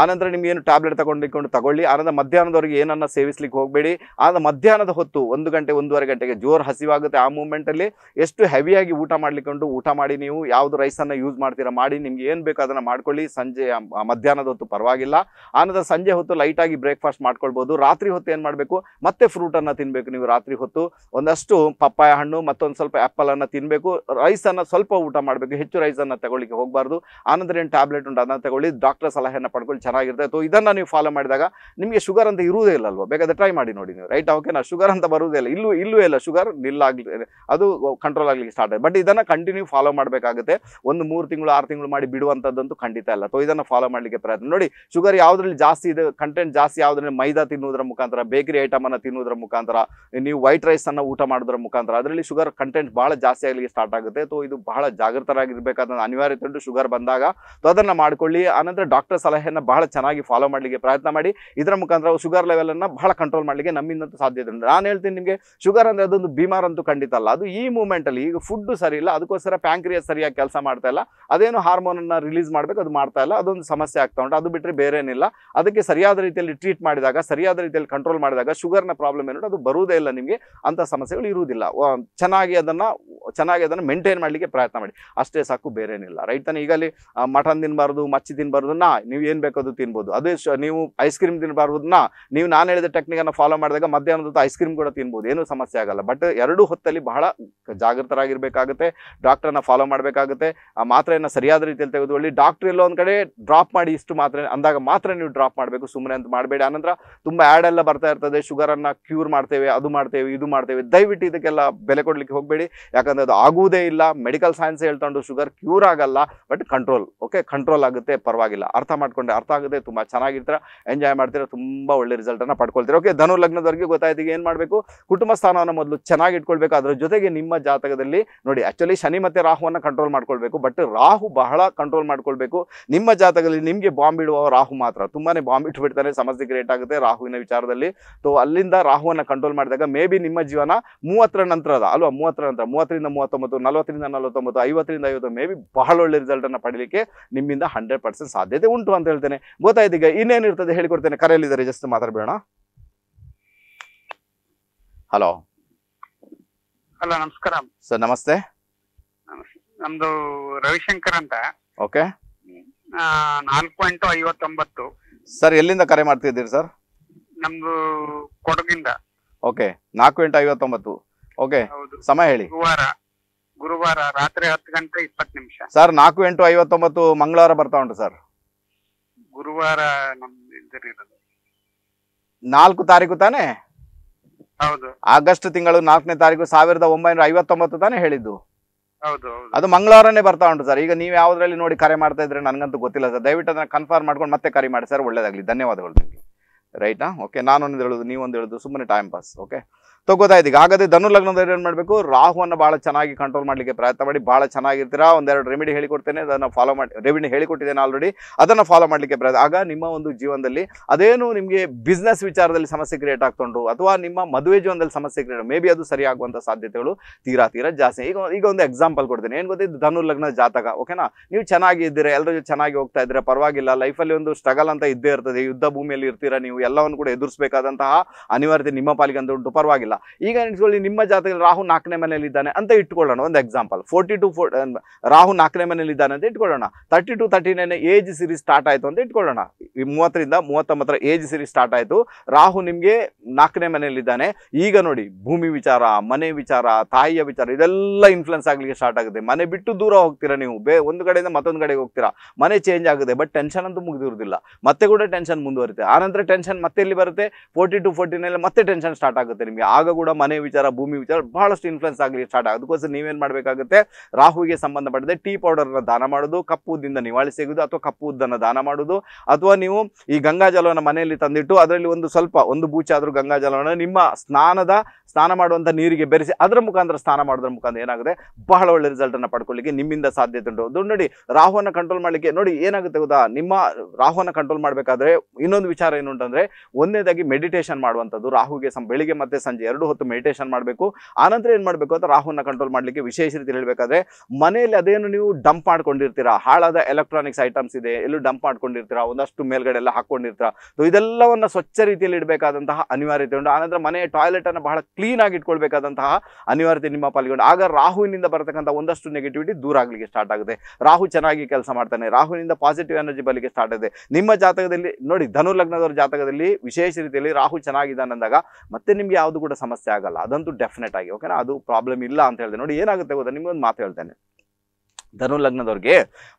A: ಆನಂತರ ನಿಮಗೇನು ಏನು ಟ್ಯಾಬ್ಲೆಟ್ ತಗೊಂಡಿಕೊಂಡು ತಗೊಳ್ಳಿ ಆನಂದ ಮಧ್ಯಾಹ್ನದವರೆಗೆ ಏನನ್ನ ಸೇವಿಸ್ಲಿಕ್ಕೆ ಹೋಗಬೇಡಿ ಆನಂದ ಮಧ್ಯಾಹ್ನದ ಹೊತ್ತು ಒಂದು ಗಂಟೆ ಒಂದೂವರೆ ಗಂಟೆಗೆ ಜೋರು ಹಸಿವಾಗುತ್ತೆ ಆ ಮೂಮೆಂಟಲ್ಲಿ ಎಷ್ಟು ಹೆವಿಯಾಗಿ ಊಟ ಮಾಡ್ಲಿಕೊಂಡು ಊಟ ಮಾಡಿ ನೀವು ಯಾವುದು ರೈಸನ್ನು ಯೂಸ್ ಮಾಡ್ತೀರಾ ಮಾಡಿ ನಿಮ್ಗೆ ಏನು ಬೇಕು ಅದನ್ನು ಮಾಡ್ಕೊಳ್ಳಿ ಸಂಜೆ ಮಧ್ಯಾಹ್ನದ ಹೊತ್ತು ಪರವಾಗಿಲ್ಲ ಆನಂತರ ಸಂಜೆ ಹೊತ್ತು ಲೈಟಾಗಿ ಬ್ರೇಕ್ಫಾಸ್ಟ್ ಮಾಡ್ಕೊಳ್ಬೋದು ರಾತ್ರಿ ಹೊತ್ತು ಏನು ಮಾಡಬೇಕು ಮತ್ತೆ ಫ್ರೂಟನ್ನು ತಿನ್ನಬೇಕು ನೀವು ರಾತ್ರಿ ಹೊತ್ತು ಒಂದಷ್ಟು ಪಪ್ಪಾಯ ಹಣ್ಣು ಮತ್ತೊಂದು ಸ್ವಲ್ಪ ಆ್ಯಪಲನ್ನು ತಿನ್ನಬೇಕು ರೈಸನ್ನು ಸ್ವಲ್ಪ ಊಟ ಮಾಡಬೇಕು ಹೆಚ್ಚು ರೈಸನ್ನು ತಗೊಳ್ಳಿಕ್ಕೆ ಹೋಗಬಾರ್ದು ಆನಂತರ ಏನು ಟ್ಯಾಬ್ಲೆಟ್ ಉಂಟು ಅದನ್ನು ತಗೊಳ್ಳಿ ಡಾಕ್ಟರ್ ಸಲಹೆಯನ್ನು ಪಡ್ಕೊಳ್ಳಿ ಟ್ರೀಟ್ಮೆಂಟ್ ಚೆನ್ನಾಗಿರುತ್ತೆ ಅಥವಾ ಇದನ್ನು ನೀವು ಫಾಲೋ ಮಾಡಿದಾಗ ನಿಮಗೆ ಶುಗರ್ ಅಂತ ಇರುವುದೇ ಇಲ್ಲ ಅಲ್ವಾ ಬೇಕಾದ್ರೆ ಟ್ರೈ ಮಾಡಿ ನೋಡಿ ನೀವು ರೈಟ್ ನಾ ಶುಗರ್ ಅಂತ ಬರುವುದೇ ಇಲ್ಲ ಇಲ್ಲೂ ಇಲ್ಲೂ ಇಲ್ಲ ಶುಗರ್ ನಿಲ್ಲಾಗಲಿ ಅದು ಕಂಟ್ರೋಲ್ ಆಗಲಿಕ್ಕೆ ಸ್ಟಾರ್ಟ್ ಆಗಿದೆ ಬಟ್ ಇದನ್ನು ಕಂಟಿನ್ಯೂ ಫಾಲೋ ಮಾಡಬೇಕಾಗುತ್ತೆ ಒಂದು ಮೂರು ತಿಂಗಳು ಆರು ತಿಂಗಳು ಮಾಡಿ ಬಿಡುವಂಥದ್ದಂತೂ ಖಂಡಿತ ಇಲ್ಲ ಅಥವಾ ಇದನ್ನು ಫಾಲೋ ಮಾಡಲಿಕ್ಕೆ ಪ್ರಯತ್ನ ನೋಡಿ ಶುಗರ್ ಯಾವುದ್ರಲ್ಲಿ ಜಾಸ್ತಿ ಇದೆ ಕಂಟೆಂಟ್ ಜಾಸ್ತಿ ಯಾವುದ್ರಲ್ಲಿ ಮೈದಾ ತಿನ್ನುವುದರ ಮುಖಾಂತರ ಬೇಕರಿ ಐಟಮನ್ನು ತಿನ್ನುವುದರ ಮುಖಾಂತರ ನೀವು ವೈಟ್ ರೈಸನ್ನು ಊಟ ಮಾಡೋದ್ರ ಮುಖಾಂತರ ಅದರಲ್ಲಿ ಶುಗರ್ ಕಂಟೆಂಟ್ ಭಾಳ ಜಾಸ್ತಿ ಆಗಲಿಕ್ಕೆ ಸ್ಟಾರ್ಟ್ ಆಗುತ್ತೆ ಅಥವಾ ಇದು ಬಹಳ ಜಾಗೃತರಾಗಿರಬೇಕಾದ ಅನಿವಾರ್ಯತೆ ಶುಗರ್ ಬಂದಾಗ ಅದನ್ನು ಮಾಡ್ಕೊಳ್ಳಿ ಆನಂತರ ಡಾಕ್ಟರ್ ಸಲಹೆಯನ್ನು ಬಹಳ ಚೆನ್ನಾಗಿ ಫಾಲೋ ಮಾಡಲಿಕ್ಕೆ ಪ್ರಯತ್ನ ಮಾಡಿ ಇದರ ಮುಖಾಂತರ ಶುಗರ್ ಲೆವೆಲನ್ನು ಬಹಳ ಕಂಟ್ರೋಲ್ ಮಾಡಲಿಕ್ಕೆ ನಮ್ಮಿಂದ ಸಾಧ್ಯತೆ ಉಂಟು ನಾನು ಹೇಳ್ತೀನಿ ನಿಮಗೆ ಶುಗರ್ ಅಂದರೆ ಅದೊಂದು ಬಿಮಾರ್ ಅಂತೂ ಖಂಡಿತ ಅಲ್ಲ ಅದು ಈ ಮೂಮೆಂಟಲ್ಲಿ ಈಗ ಫುಡ್ಡು ಸರಿ ಇಲ್ಲ ಅದಕ್ಕೋಸ್ಕರ ಪ್ಯಾಂಕ್ರಿಯಸ್ ಸರಿಯಾಗಿ ಕೆಲಸ ಮಾಡ್ತಾ ಇಲ್ಲ ಅದೇನು ಹಾರ್ಮೋನನ್ನು ರಿಲೀಸ್ ಮಾಡಬೇಕು ಅದು ಮಾಡ್ತಾ ಇಲ್ಲ ಅದೊಂದು ಸಮಸ್ಯೆ ಆಗ್ತಾ ಉಂಟು ಅದು ಬಿಟ್ಟರೆ ಬೇರೇನಿಲ್ಲ ಅದಕ್ಕೆ ಸರಿಯಾದ ರೀತಿಯಲ್ಲಿ ಟ್ರೀಟ್ ಮಾಡಿದಾಗ ಸರಿಯಾದ ರೀತಿಯಲ್ಲಿ ಕಂಟ್ರೋಲ್ ಮಾಡಿದಾಗ ಶುಗರ್ನ ಪ್ರಾಬ್ಲಮ್ ಏನು ಅದು ಬರುವುದೇ ಇಲ್ಲ ನಿಮಗೆ ಅಂಥ ಸಮಸ್ಯೆಗಳು ಇರುವುದಿಲ್ಲ ಚೆನ್ನಾಗಿ ಅದನ್ನು ಚೆನ್ನಾಗಿ ಅದನ್ನು ಮೇಂಟೈನ್ ಮಾಡಲಿಕ್ಕೆ ಪ್ರಯತ್ನ ಮಾಡಿ ಅಷ್ಟೇ ಸಾಕು ಬೇರೇನಿಲ್ಲ ರೈಟ್ ತಾನೆ ಈಗಲಿ ಮಟನ್ ತಿನ್ನಬಾರ್ದು ಮಚ್ಚಿ ತಿನ್ನಬಾರ್ದು ನಾ ನೀವು ಏನು ಬೇಕು ಬೇಕಾದ್ರೂ ತಿನ್ಬೋದು ಅದೇ ನೀವು ಐಸ್ ಕ್ರೀಮ್ ತಿನ್ನಬಾರ್ದನ್ನ ನೀವು ನಾನು ಹೇಳಿದ ಟೆಕ್ನಿಕ್ ಟೆಕ್ನಿಕನ್ನು ಫಾಲೋ ಮಾಡಿದಾಗ ಮಧ್ಯಾಹ್ನದ ಐಸ್ ಕ್ರೀಮ್ ಕೂಡ ತಿನ್ಬೋದು ಏನೂ ಸಮಸ್ಯೆ ಆಗಲ್ಲ ಬಟ್ ಎರಡು ಹೊತ್ತಲ್ಲಿ ಬಹಳ ಜಾಗೃತರಾಗಿರ್ಬೇಕಾಗುತ್ತೆ ಡಾಕ್ಟರ್ನ ಫಾಲೋ ಮಾಡಬೇಕಾಗುತ್ತೆ ಆ ಮಾತ್ರೆಯನ್ನು ಸರಿಯಾದ ರೀತಿಯಲ್ಲಿ ತೆಗೆದುಕೊಳ್ಳಿ ಡಾಕ್ಟ್ರ್ ಎಲ್ಲೋ ಒಂದು ಕಡೆ ಡ್ರಾಪ್ ಮಾಡಿ ಇಷ್ಟು ಮಾತ್ರೆ ಅಂದಾಗ ಮಾತ್ರ ನೀವು ಡ್ರಾಪ್ ಮಾಡಬೇಕು ಸುಮ್ಮನೆ ಅಂತ ಮಾಡಬೇಡಿ ಆನಂತರ ತುಂಬ ಆ್ಯಡ್ ಎಲ್ಲ ಬರ್ತಾ ಇರ್ತದೆ ಶುಗರನ್ನು ಕ್ಯೂರ್ ಮಾಡ್ತೇವೆ ಅದು ಮಾಡ್ತೇವೆ ಇದು ಮಾಡ್ತೇವೆ ದಯವಿಟ್ಟು ಇದಕ್ಕೆಲ್ಲ ಬೆಲೆ ಕೊಡಲಿಕ್ಕೆ ಹೋಗಬೇಡಿ ಯಾಕಂದರೆ ಅದು ಆಗುವುದೇ ಇಲ್ಲ ಮೆಡಿಕಲ್ ಸೈನ್ಸ್ ಹೇಳ್ಕೊಂಡು ಶುಗರ್ ಕ್ಯೂರ್ ಆಗಲ್ಲ ಬಟ್ ಕಂಟ್ರೋಲ್ ಓಕೆ ಕಂಟ್ರೋಲ್ ಆಗುತ್ತೆ ಪರವಾಗಿಲ್ಲ ಅರ್ಥ ಮಾಡ್ಕೊಂಡೆ ಅರ್ಥ ತುಂಬಾ ತುಂಬ ಚೆನ್ನಾಗಿರ್ತೀರ ಎಂಜಾಯ್ ಮಾಡ್ತೀರಾ ತುಂಬ ಒಳ್ಳೆ ರಿಸಲ್ಟ್ ರಿಸಲ್ಟನ್ನು ಪಡ್ಕೊಳ್ತೀರ ಓಕೆ ಧನು ಲಗ್ನದವರಿಗೆ ಗೊತ್ತಾಯ್ತಿಗೆ ಏನು ಮಾಡಬೇಕು ಕುಟುಂಬ ಸ್ಥಾನವನ್ನು ಮೊದಲು ಚೆನ್ನಾಗಿಟ್ಕೊಳ್ಬೇಕು ಅದರ ಜೊತೆಗೆ ನಿಮ್ಮ ಜಾತಕದಲ್ಲಿ ನೋಡಿ ಆಕ್ಚುಲಿ ಶನಿ ಮತ್ತೆ ರಾಹುವನ್ನು ಕಂಟ್ರೋಲ್ ಮಾಡ್ಕೊಳ್ಬೇಕು ಬಟ್ ರಾಹು ಬಹಳ ಕಂಟ್ರೋಲ್ ಮಾಡ್ಕೊಳ್ಬೇಕು ನಿಮ್ಮ ಜಾತಕದಲ್ಲಿ ನಿಮಗೆ ಬಾಂಬ್ ಇಡುವ ರಾಹು ಮಾತ್ರ ತುಂಬಾನೇ ಬಾಂಬ್ ಇಟ್ಬಿಡ್ತಾರೆ ಸಮಸ್ಯೆ ಕ್ರಿಯೇಟ್ ಆಗುತ್ತೆ ರಾಹುವಿನ ವಿಚಾರದಲ್ಲಿ ಸೊ ಅಲ್ಲಿಂದ ರಾಹುವನ್ನು ಕಂಟ್ರೋಲ್ ಮಾಡಿದಾಗ ಮೇ ಬಿ ನಿಮ್ಮ ಜೀವನ ಮೂವತ್ತರ ನಂತರದ ಅಲ್ವಾ ಮೂವತ್ತರ ನಂತರ ಮೂವತ್ತರಿಂದ ಮೂವತ್ತೊಂಬತ್ತು ನಲವತ್ತರಿಂದ ನಲವತ್ತೊಂಬತ್ತು ಐವತ್ತರಿಂದ ಐವತ್ತು ಮೇ ಬಿ ಬಹಳ ಒಳ್ಳೆ ರಿಸಲ್ಟ್ ರಿಸಲ್ಟನ್ನು ಪಡೀಲಿಕ್ಕೆ ನಿಮ್ಮಿಂದ ಹಂಡ್ರೆಡ್ ಪರ್ಸೆಂಟ್ ಸಾಧ್ಯತೆ ಉಂಟು ಅಂತ ಹೇಳ್ತೇನೆ ಗೊತ್ತಾಯ್ತು ಇನ್ನೇನು ಇರ್ತದೆ ಹೇಳಿಕೊಡ್ತೇನೆ ಕರೆಯಲ್ಲಿದ್ದಾರೆ ಜಸ್ಟ್ ಮಾತಾಡ್ಬೇಡ ಹಲೋ ಹಲೋ ನಮಸ್ಕಾರ ಸರ್ ನಮಸ್ತೆ
C: ನಮ್ದು ರವಿಶಂಕರ್ ಅಂತ ಓಕೆ ನಾಲ್ಕು ಎಂಟು ಐವತ್ತೊಂಬತ್ತು
A: ಸರ್ ಎಲ್ಲಿಂದ ಕರೆ ಮಾಡ್ತಿದ್ದೀರಿ ಸರ್
C: ನಮ್ದು ಕೊಡಗಿಂದ
A: ಓಕೆ ನಾಲ್ಕು ಎಂಟು ಐವತ್ತೊಂಬತ್ತು ಓಕೆ ಸಮಯ ಹೇಳಿ ಗುರುವಾರ
C: ಗುರುವಾರ ರಾತ್ರಿ ಹತ್ತು ಗಂಟೆ ಇಪ್ಪತ್ತು ನಿಮಿಷ ಸರ್
A: ನಾಲ್ಕು ಎಂಟು ಐವತ್ತೊಂಬತ್ತು ಮಂಗಳವಾರ ಬರ್ತಾ ಉಂಟು ಸರ್ ಗುರುವಾರ ನಾಲ್ಕು ತಾರೀಕು ತಾನೇ ಹೌದು ಆಗಸ್ಟ್ ತಿಂಗಳು ನಾಲ್ಕನೇ ತಾರೀಕು ಸಾವಿರದ ಒಂಬೈನೂರ ಐವತ್ತೊಂಬತ್ತು ತಾನೇ ಹೇಳಿದ್ದು ಹೌದು ಅದು ಮಂಗಳವಾರನೇ ಬರ್ತಾ ಉಂಟು ಸರ್ ಈಗ ನೀವು ಯಾವ್ದ್ರಲ್ಲಿ ನೋಡಿ ಕರೆ ಮಾಡ್ತಾ ಇದ್ರೆ ನನಗಂತೂ ಗೊತ್ತಿಲ್ಲ ಸರ್ ದಯವಿಟ್ಟು ಅದನ್ನ ಕನ್ಫರ್ಮ್ ಮಾಡ್ಕೊಂಡು ಮತ್ತೆ ಕರೆ ಮಾಡಿ ಸರ್ ಒಳ್ಳೇದಾಗ್ಲಿ ಧನ್ಯವಾದಗಳು ನಿಮಗೆ ರೈಟ್ ಓಕೆ ನಾನೊಂದು ಹೇಳುದು ನೀವೊಂದು ಹೇಳುದು ಸುಮ್ಮನೆ ಟೈಮ್ ಪಾಸ್ ಓಕೆ ತಗೋತಾ ಇದ್ದೀಗ ಹಾಗಾದ್ರೆ ಧನು ಲಗ್ನದಲ್ಲಿ ಏನು ಮಾಡಬೇಕು ರಾಹುವನ್ನು ಭಾಳ ಚೆನ್ನಾಗಿ ಕಂಟ್ರೋಲ್ ಮಾಡಲಿಕ್ಕೆ ಪ್ರಯತ್ನ ಮಾಡಿ ಬಹಳ ಚೆನ್ನಾಗಿರ್ತೀರಾ ಒಂದೆರಡು ರೆಮಿಡಿ ಹೇಳಿಕೊಡ್ತೇನೆ ಅದನ್ನು ಫಾಲೋ ಮಾಡಿ ರೆಮಿಡಿ ಹೇಳಿಕೊಟ್ಟಿದ್ದೇನೆ ಆಲ್ರೆಡಿ ಅದನ್ನು ಫಾಲೋ ಮಾಡಲಿಕ್ಕೆ ಪ್ರಯತ್ನ ಆಗ ನಿಮ್ಮ ಒಂದು ಜೀವನದಲ್ಲಿ ಅದೇನು ನಿಮಗೆ ಬಿಸ್ನೆಸ್ ವಿಚಾರದಲ್ಲಿ ಸಮಸ್ಯೆ ಕ್ರಿಯೇಟ್ ಆಗ್ತೊಂಡು ಅಥವಾ ನಿಮ್ಮ ಮದುವೆ ಜೀವನದಲ್ಲಿ ಸಮಸ್ಯೆ ಕ್ರಿಯೇಟ್ ಮೇ ಬಿ ಅದು ಸರಿಯಾಗುವಂಥ ಸಾಧ್ಯತೆಗಳು ತೀರಾ ತೀರಾ ಜಾಸ್ತಿ ಈಗ ಈಗ ಒಂದು ಎಕ್ಸಾಂಪಲ್ ಕೊಡ್ತೇನೆ ಏನು ಗೊತ್ತಿದ್ದು ಧನು ಲಗ್ನ ಜಾತಕ ಓಕೆನಾ ನೀವು ಚೆನ್ನಾಗಿ ಇದ್ದೀರಾ ಎಲ್ಲರೂ ಚೆನ್ನಾಗಿ ಹೋಗ್ತಾ ಇದ್ದೀರಾ ಪರವಾಗಿಲ್ಲ ಲೈಫಲ್ಲಿ ಒಂದು ಸ್ಟ್ರಗಲ್ ಅಂತ ಇದ್ದೇ ಇರ್ತದೆ ಯುದ್ಧ ಭೂಮಿಯಲ್ಲಿ ಇರ್ತೀರಾ ನೀವು ಎಲ್ಲವನ್ನು ಕೂಡ ಎದುರಿಸಬೇಕಾದಂತಹ ಅನಿವಾರ್ಯತೆ ನಿಮ್ಮ ಪಾಲಿಗೆ ಅಂತ ಉಂಟು ಪರವಾಗಿಲ್ಲ ಇಲ್ಲ ಈಗ ನಿಲ್ಸ್ಕೊಳ್ಳಿ ನಿಮ್ಮ ಜಾತಕದಲ್ಲಿ ರಾಹು ನಾಲ್ಕನೇ ಮನೇಲಿ ಇದ್ದಾನೆ ಅಂತ ಇಟ್ಕೊಳ್ಳೋಣ ಒಂದು example forty two four Rahu ನಾಲ್ಕನೇ ಮನೇಲಿ ಇದ್ದಾನೆ ಅಂತ ಇಟ್ಕೊಳ್ಳೋಣ thirty two thirty nine age series start ಆಯಿತು ಅಂತ ಇಟ್ಕೊಳ್ಳೋಣ ಮೂವತ್ತರಿಂದ ಮೂವತ್ತೊಂಬತ್ತರ ಏಜ್ ಸೀರೀಸ್ ಸ್ಟಾರ್ಟ್ ಆಯಿತು ರಾಹು ನಿಮಗೆ ನಾಲ್ಕನೇ ಇದ್ದಾನೆ ಈಗ ನೋಡಿ ಭೂಮಿ ವಿಚಾರ ಮನೆ ವಿಚಾರ ತಾಯಿಯ ವಿಚಾರ ಇದೆಲ್ಲ ಇನ್ಫ್ಲುಯೆನ್ಸ್ ಆಗಲಿಕ್ಕೆ ಸ್ಟಾರ್ಟ್ ಆಗುತ್ತೆ ಮನೆ ಬಿಟ್ಟು ದೂರ ಹೋಗ್ತೀರಾ ನೀವು ಬೇ ಒಂದು ಕಡೆಯಿಂದ ಮತ್ತೊಂದು ಕಡೆಗೆ ಹೋಗ್ತೀರಾ ಮನೆ ಚೇಂಜ್ ಆಗುತ್ತೆ ಬಟ್ ಟೆನ್ಷನ್ ಅಂತೂ ಮುಗಿದಿರೋದಿಲ್ಲ ಮತ್ತೆ ಕೂಡ ಟೆನ್ಷನ್ ಮುಂದುವರಿತೆ ಆನಂತರ ಟೆನ್ಷನ್ ಮತ್ತೆ ಎಲ್ಲಿ ಬರುತ್ತೆ ಫೋರ್ಟಿ ಟು ಫೋರ್ಟಿನಲ್ಲಿ ಮತ್ತೆ ಟೆನ್ಷನ್ ಸ್ಟಾರ್ಟ್ ಆಗುತ್ತೆ ನಿಮಗೆ ಆ ಆಗ ಕೂಡ ಮನೆ ವಿಚಾರ ಭೂಮಿ ವಿಚಾರ ಬಹಳಷ್ಟು ಇನ್ಫ್ಲುಯೆನ್ಸ್ ಆಗಲಿ ಸ್ಟಾರ್ಟ್ ಅದಕ್ಕೋಸ್ಕರ ನೀವೇನು ಮಾಡಬೇಕಾಗುತ್ತೆ ರಾಹುಗೆ ಸಂಬಂಧಪಟ್ಟದೆ ಟೀ ಪೌಡರ್ನ ದಾನ ಮಾಡೋದು ಕಪ್ಪು ನಿವಾಳಿ ಸಿಗೋದು ಅಥವಾ ಕಪ್ಪು ಉದ್ದನ್ನು ದಾನ ಮಾಡೋದು ಅಥವಾ ನೀವು ಈ ಗಂಗಾಜಲವನ್ನು ಮನೆಯಲ್ಲಿ ತಂದಿಟ್ಟು ಅದರಲ್ಲಿ ಒಂದು ಸ್ವಲ್ಪ ಒಂದು ಬೂಚಾದರೂ ಗಂಗಾ ಗಂಗಾಜಲವನ್ನು ನಿಮ್ಮ ಸ್ನಾನದ ಸ್ನಾನ ಮಾಡುವಂಥ ನೀರಿಗೆ ಬೆರೆಸಿ ಅದರ ಮುಖಾಂತರ ಸ್ನಾನ ಮಾಡೋದ್ರ ಮುಖಾಂತರ ಏನಾಗುತ್ತೆ ಬಹಳ ಒಳ್ಳೆ ರಿಸಲ್ಟನ್ನು ಪಡ್ಕೊಳ್ಳಿಕ್ಕೆ ನಿಮ್ಮಿಂದ ಸಾಧ್ಯತೆ ಉಂಟು ಅದು ನೋಡಿ ರಾಹುವನ್ನು ಕಂಟ್ರೋಲ್ ಮಾಡಲಿಕ್ಕೆ ನೋಡಿ ಏನಾಗುತ್ತೆ ಗೊತ್ತಾ ನಿಮ್ಮ ರಾಹುವನ್ನು ಕಂಟ್ರೋಲ್ ಮಾಡಬೇಕಾದ್ರೆ ಇನ್ನೊಂದು ವಿಚಾರ ಏನು ಅಂತಂದರೆ ಒಂದೇದಾಗಿ ಮೆಡಿಟೇಷನ್ ಮಾಡುವಂಥದ್ದು ರಾಹುಗೆ ಸಂ ಬೆಳಿಗ್ಗೆ ಮತ್ತು ಸಂಜೆ ಎರಡು ಹೊತ್ತು ಮೆಡಿಟೇಷನ್ ಮಾಡಬೇಕು ಆನಂತರ ಏನು ಮಾಡಬೇಕು ಅಂತ ರಾಹುವನ್ನು ಕಂಟ್ರೋಲ್ ಮಾಡಲಿಕ್ಕೆ ವಿಶೇಷ ರೀತಿ ಹೇಳಬೇಕಾದ್ರೆ ಮನೆಯಲ್ಲಿ ಅದೇನು ನೀವು ಡಂಪ್ ಮಾಡ್ಕೊಂಡಿರ್ತೀರಾ ಹಾಳಾದ ಎಲೆಕ್ಟ್ರಾನಿಕ್ಸ್ ಐಟಮ್ಸ್ ಇದೆ ಎಲ್ಲೂ ಡಂಪ್ ಮಾಡ್ಕೊಂಡಿರ್ತೀರಾ ಒಂದಷ್ಟು ಮೇಲ್ಗಡೆ ಎಲ್ಲ ಹಾಕ್ಕೊಂಡಿರ್ತೀರಾ ಸೊ ಇದೆಲ್ಲವನ್ನು ಸ್ವಚ್ಛ ರೀತಿಯಲ್ಲಿ ಇಡಬೇಕಾದಂತಹ ಅನಿವಾರ್ಯತೆ ಉಂಟು ಆನಂತರ ಮನೆಯ ಟಾಯ್ಲೆಟನ್ನು ಬಹಳ ಕ್ಲೀನಾಗಿ ಇಟ್ಕೊಳ್ಬೇಕಾದಂತಹ ಅನಿವಾರ್ಯತೆ ನಿಮ್ಮ ಪಾಲ್ಗೊಂಡು ಆಗ ರಾಹುವಿನಿಂದ ಬರತಕ್ಕಂಥ ಒಂದಷ್ಟು ನೆಗೆಟಿವಿಟಿ ದೂರ ಆಗಲಿಕ್ಕೆ ಸ್ಟಾರ್ಟ್ ಆಗುತ್ತೆ ರಾಹು ಚೆನ್ನಾಗಿ ಕೆಲಸ ಮಾಡ್ತಾನೆ ರಾಹುವಿನಿಂದ ಪಾಸಿಟಿವ್ ಎನರ್ಜಿ ಬರಲಿಕ್ಕೆ ಸ್ಟಾರ್ಟ್ ಆಗುತ್ತೆ ನಿಮ್ಮ ಜಾತಕದಲ್ಲಿ ನೋಡಿ ಧನು ಲಗ್ನದವ್ರ ಜಾತಕದಲ್ಲಿ ವಿಶೇಷ ರೀತಿಯಲ್ಲಿ ರಾಹು ಚೆನ್ನಾಗಿದ್ದಾನೆ ಅಂದಾಗ ಮತ್ತೆ ನಿಮಗೆ ಯಾವುದು ಕೂಡ ಸಮಸ್ಯೆ ಆಗಲ್ಲ ಅದಂತೂ ಡೆಫಿನೆಟ್ ಆಗಿ ಓಕೆನಾ ಅದು ಪ್ರಾಬ್ಲಮ್ ಇಲ್ಲ ಅಂತ ಹೇಳಿದೆ ನೋಡಿ ಏನಾಗುತ್ತೆ ಗೊತ್ತಾ ನಿಮ್ಗೆ ಒಂದು ಮಾತು ಹೇಳ್ತೇನೆ ಧನು ಲಗ್ನದವ್ರಿಗೆ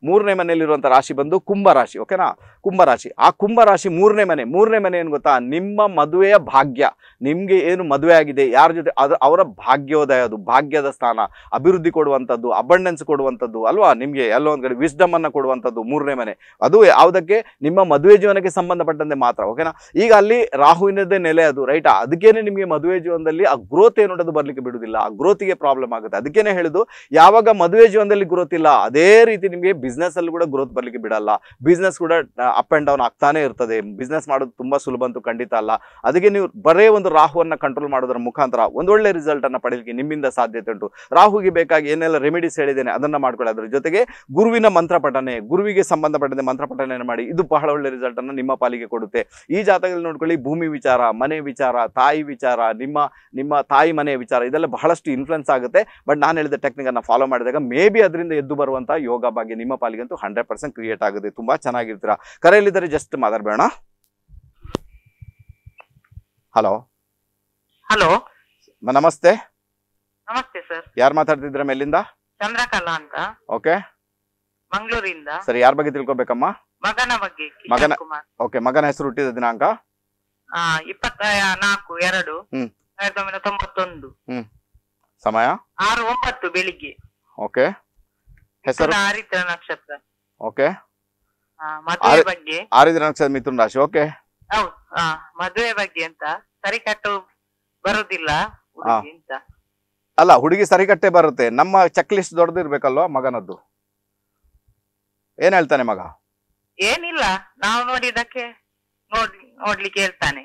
A: ಮೂರನೇ ಮನೆಯಲ್ಲಿರುವಂಥ ರಾಶಿ ಬಂದು ಕುಂಭರಾಶಿ ಓಕೆನಾ ಕುಂಭರಾಶಿ ಆ ಕುಂಭರಾಶಿ ಮೂರನೇ ಮನೆ ಮೂರನೇ ಮನೆ ಏನು ಗೊತ್ತಾ ನಿಮ್ಮ ಮದುವೆಯ ಭಾಗ್ಯ ನಿಮಗೆ ಏನು ಮದುವೆ ಆಗಿದೆ ಯಾರ ಜೊತೆ ಅದು ಅವರ ಭಾಗ್ಯೋದಯ ಅದು ಭಾಗ್ಯದ ಸ್ಥಾನ ಅಭಿವೃದ್ಧಿ ಕೊಡುವಂಥದ್ದು ಅಬಂಡೆನ್ಸ್ ಕೊಡುವಂಥದ್ದು ಅಲ್ವಾ ನಿಮಗೆ ಎಲ್ಲೋ ಒಂದು ಕಡೆ ವಿಸ್ಡಮನ್ನು ಕೊಡುವಂಥದ್ದು ಮೂರನೇ ಮನೆ ಅದು ಯಾವುದಕ್ಕೆ ನಿಮ್ಮ ಮದುವೆ ಜೀವನಕ್ಕೆ ಸಂಬಂಧಪಟ್ಟಂತೆ ಮಾತ್ರ ಓಕೆನಾ ಈಗ ಅಲ್ಲಿ ರಾಹುವಿನದೇ ನೆಲೆ ಅದು ರೈಟಾ ಅದಕ್ಕೇನೆ ನಿಮಗೆ ಮದುವೆ ಜೀವನದಲ್ಲಿ ಆ ಗ್ರೋತ್ ಏನು ಬರಲಿಕ್ಕೆ ಬಿಡುವುದಿಲ್ಲ ಆ ಗ್ರೋತಿಗೆ ಪ್ರಾಬ್ಲಮ್ ಆಗುತ್ತೆ ಅದಕ್ಕೇನೆ ಹೇಳುದು ಯಾವಾಗ ಮದುವೆ ಜೀವನದಲ್ಲಿ ಗ್ರೋತ್ ಅದೇ ರೀತಿ ನಿಮಗೆ ಅಲ್ಲಿ ಕೂಡ ಗ್ರೋತ್ ಬರಲಿಕ್ಕೆ ಬಿಡಲ್ಲ ಬಿಸ್ನೆಸ್ ಕೂಡ ಅಪ್ ಅಂಡ್ ಡೌನ್ ಆಗ್ತಾನೇ ಇರ್ತದೆ ಬಿಸ್ನೆಸ್ ಮಾಡೋದು ತುಂಬಾ ಸುಲಭ ಅಂತೂ ಖಂಡಿತ ಅಲ್ಲ ಅದಕ್ಕೆ ನೀವು ಬರೇ ಒಂದು ರಾಹುವನ್ನು ಕಂಟ್ರೋಲ್ ಮಾಡೋದ್ರ ಮುಖಾಂತರ ಒಂದೊಳ್ಳೆ ರಿಸಲ್ಟನ್ನು ಪಡೆಯಲಿಕ್ಕೆ ನಿಮ್ಮಿಂದ ಸಾಧ್ಯತೆ ಉಂಟು ರಾಹುಗೆ ಬೇಕಾಗಿ ಏನೆಲ್ಲ ರೆಮಿಡೀಸ್ ಹೇಳಿದ್ದೇನೆ ಅದನ್ನು ಮಾಡ್ಕೊಳ್ಳಿ ಅದರ ಜೊತೆಗೆ ಗುರುವಿನ ಮಂತ್ರ ಪಠನೆ ಗುರುವಿಗೆ ಸಂಬಂಧಪಟ್ಟಂತೆ ಮಂತ್ರ ಪಠನೆಯನ್ನು ಮಾಡಿ ಇದು ಬಹಳ ಒಳ್ಳೆ ರಿಸಲ್ಟನ್ನು ನಿಮ್ಮ ಪಾಲಿಗೆ ಕೊಡುತ್ತೆ ಈ ಜಾತಕದಲ್ಲಿ ನೋಡ್ಕೊಳ್ಳಿ ಭೂಮಿ ವಿಚಾರ ಮನೆ ವಿಚಾರ ತಾಯಿ ವಿಚಾರ ನಿಮ್ಮ ನಿಮ್ಮ ತಾಯಿ ಮನೆಯ ವಿಚಾರ ಇದೆಲ್ಲ ಬಹಳಷ್ಟು ಇನ್ಫ್ಲುಯೆನ್ಸ್ ಆಗುತ್ತೆ ಬಟ್ ನಾನು ಹೇಳಿದ ಟೆಕ್ನಿಕ್ ಟೆಕ್ನಿಕನ್ನು ಫಾಲೋ ಮಾಡಿದಾಗ ಮೇ ಬಿ ಅದರಿಂದ ಎದ್ದು ಒದ್ದು ಬರುವಂತಹ ಯೋಗ ಬಗ್ಗೆ ನಿಮ್ಮ ಪಾಲಿಗಂತೂ ಹಂಡ್ರೆಡ್ ಪರ್ಸೆಂಟ್ ಕ್ರಿಯೇಟ್ ಆಗುತ್ತೆ ತುಂಬಾ ಚೆನ್ನಾಗಿರ್ತೀರಾ ಕರೆಯಲ್ಲಿದ್ದರೆ ಜಸ್ಟ್ ಮಾತಾಡ್ಬೇಡ ಹಲೋ ಹಲೋ ನಮಸ್ತೆ ನಮಸ್ತೆ ಸರ್ ಯಾರು ಮಾತಾಡ್ತಿದ್ರ ಮೇಲಿಂದ
B: ಚಂದ್ರಕಲಾ ಅಂತ ಓಕೆ ಮಂಗಳೂರಿಂದ ಸರಿ
A: ಯಾರ ಬಗ್ಗೆ ತಿಳ್ಕೊಬೇಕಮ್ಮ
B: ಮಗನ ಬಗ್ಗೆ ಮಗನ
A: ಓಕೆ ಮಗನ ಹೆಸರು ಹುಟ್ಟಿದ ದಿನಾಂಕ
B: ಇಪ್ಪತ್ತ ನಾಲ್ಕು ಎರಡು ತೊಂಬತ್ತೊಂದು ಸಮಯ ಆರು ಒಂಬತ್ತು ಬೆಳಿಗ್ಗೆ
A: ಓಕೆ ಹೆಸರು ಆರಿದ್ರ ನಕ್ಷತ್ರ ಓಕೆ ಮದುವೆ ಬಗ್ಗೆ ಆರಿದ್ರ ನಕ್ಷತ್ರ ಮಿಥುನ ರಾಶಿ ಓಕೆ
B: ಹೌದು ಮದುವೆ ಬಗ್ಗೆ ಅಂತ ಸರಿಕಟ್ಟು ಬರುದಿಲ್ಲ ಅಂತ
A: ಅಲ್ಲ ಹುಡುಗಿ ಸರಿಕಟ್ಟೆ ಬರುತ್ತೆ ನಮ್ಮ ಚೆಕ್ ಲಿಸ್ಟ್ ದೊಡ್ಡದಿರ್ಬೇಕಲ್ವಾ ಮಗನದ್ದು ಏನ್ ಹೇಳ್ತಾನೆ ಮಗ
B: ಏನಿಲ್ಲ ನಾವು ನೋಡಿದಕ್ಕೆ ನೋಡ್ಲಿಕ್ಕೆ ಹೇಳ್ತಾನೆ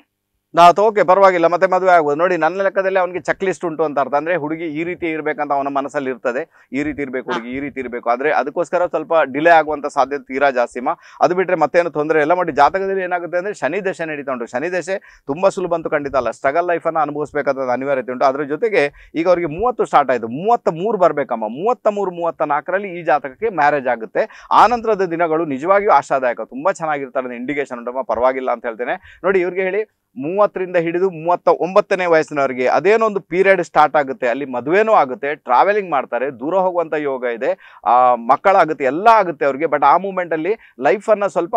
A: ಅದು ಓಕೆ ಪರವಾಗಿಲ್ಲ ಮತ್ತೆ ಮದುವೆ ಆಗ್ಬೋದು ನೋಡಿ ನನ್ನ ಲೆಕ್ಕದಲ್ಲಿ ಅವನಿಗೆ ಚೆಕ್ ಲಿಸ್ಟ್ ಉಂಟು ಅಂತ ಅರ್ಥ ಅಂದ್ರೆ ಹುಡುಗಿ ಈ ರೀತಿ ಇರಬೇಕಂತ ಅವನ ಮನಸ್ಸಲ್ಲಿ ಇರ್ತದೆ ಈ ರೀತಿ ಇರಬೇಕು ಹುಡುಗಿ ಈ ರೀತಿ ಇರಬೇಕು ಆದ್ರೆ ಅದಕ್ಕೋಸ್ಕರ ಸ್ವಲ್ಪ ಡಿಲೇ ಆಗುವಂತ ಸಾಧ್ಯತೆ ತೀರಾ ಮಾ ಅದು ಬಿಟ್ಟರೆ ಮತ್ತೇನು ತೊಂದರೆ ಇಲ್ಲ ಮಾಡಿ ಜಾತಕದಲ್ಲಿ ಏನಾಗುತ್ತೆ ಅಂದ್ರೆ ಶನಿ ದಶೆ ನಡೀತಾ ಉಂಟು ಶನಿ ದಶೆ ತುಂಬಾ ಸುಲಭ ಅಂತೂ ಖಂಡಿತ ಅಲ್ಲ ಸ್ಟ್ರಗಲ್ ಲೈಫ್ ಅನ್ನ ಅನುಭವಿಸಬೇಕಾದ ಅನಿವಾರ್ಯತೆ ಉಂಟು ಅದ್ರ ಜೊತೆಗೆ ಈಗ ಅವರಿಗೆ ಮೂವತ್ತು ಸ್ಟಾರ್ಟ್ ಆಯಿತು ಮೂವತ್ತ ಮೂರು ಬರಬೇಕಮ್ಮ ಮೂವತ್ತ ಮೂರು ಮೂವತ್ತ ನಾಲ್ಕರಲ್ಲಿ ಈ ಜಾತಕಕ್ಕೆ ಮ್ಯಾರೇಜ್ ಆಗುತ್ತೆ ಆನಂತರದ ದಿನಗಳು ನಿಜವಾಗಿಯೂ ಆಶಾದಾಯಕ ತುಂಬಾ ಚೆನ್ನಾಗಿರ್ತಾರೆ ಇಂಡಿಕೇಶನ್ ಉಂಟಮ್ಮ ಪರವಾಗಿಲ್ಲ ಅಂತ ಹೇಳ್ತೇನೆ ನೋಡಿ ಇವ್ರಿಗೆ ಹೇಳಿ ಮೂವತ್ತರಿಂದ ಹಿಡಿದು ಮೂವತ್ತ ಒಂಬತ್ತನೇ ವಯಸ್ಸಿನವರಿಗೆ ಅದೇನೊಂದು ಪೀರಿಯಡ್ ಸ್ಟಾರ್ಟ್ ಆಗುತ್ತೆ ಅಲ್ಲಿ ಮದುವೆನೂ ಆಗುತ್ತೆ ಟ್ರಾವೆಲಿಂಗ್ ಮಾಡ್ತಾರೆ ದೂರ ಹೋಗುವಂಥ ಯೋಗ ಇದೆ ಮಕ್ಕಳಾಗುತ್ತೆ ಎಲ್ಲ ಆಗುತ್ತೆ ಅವ್ರಿಗೆ ಬಟ್ ಆ ಮೂಮೆಂಟಲ್ಲಿ ಲೈಫನ್ನು ಸ್ವಲ್ಪ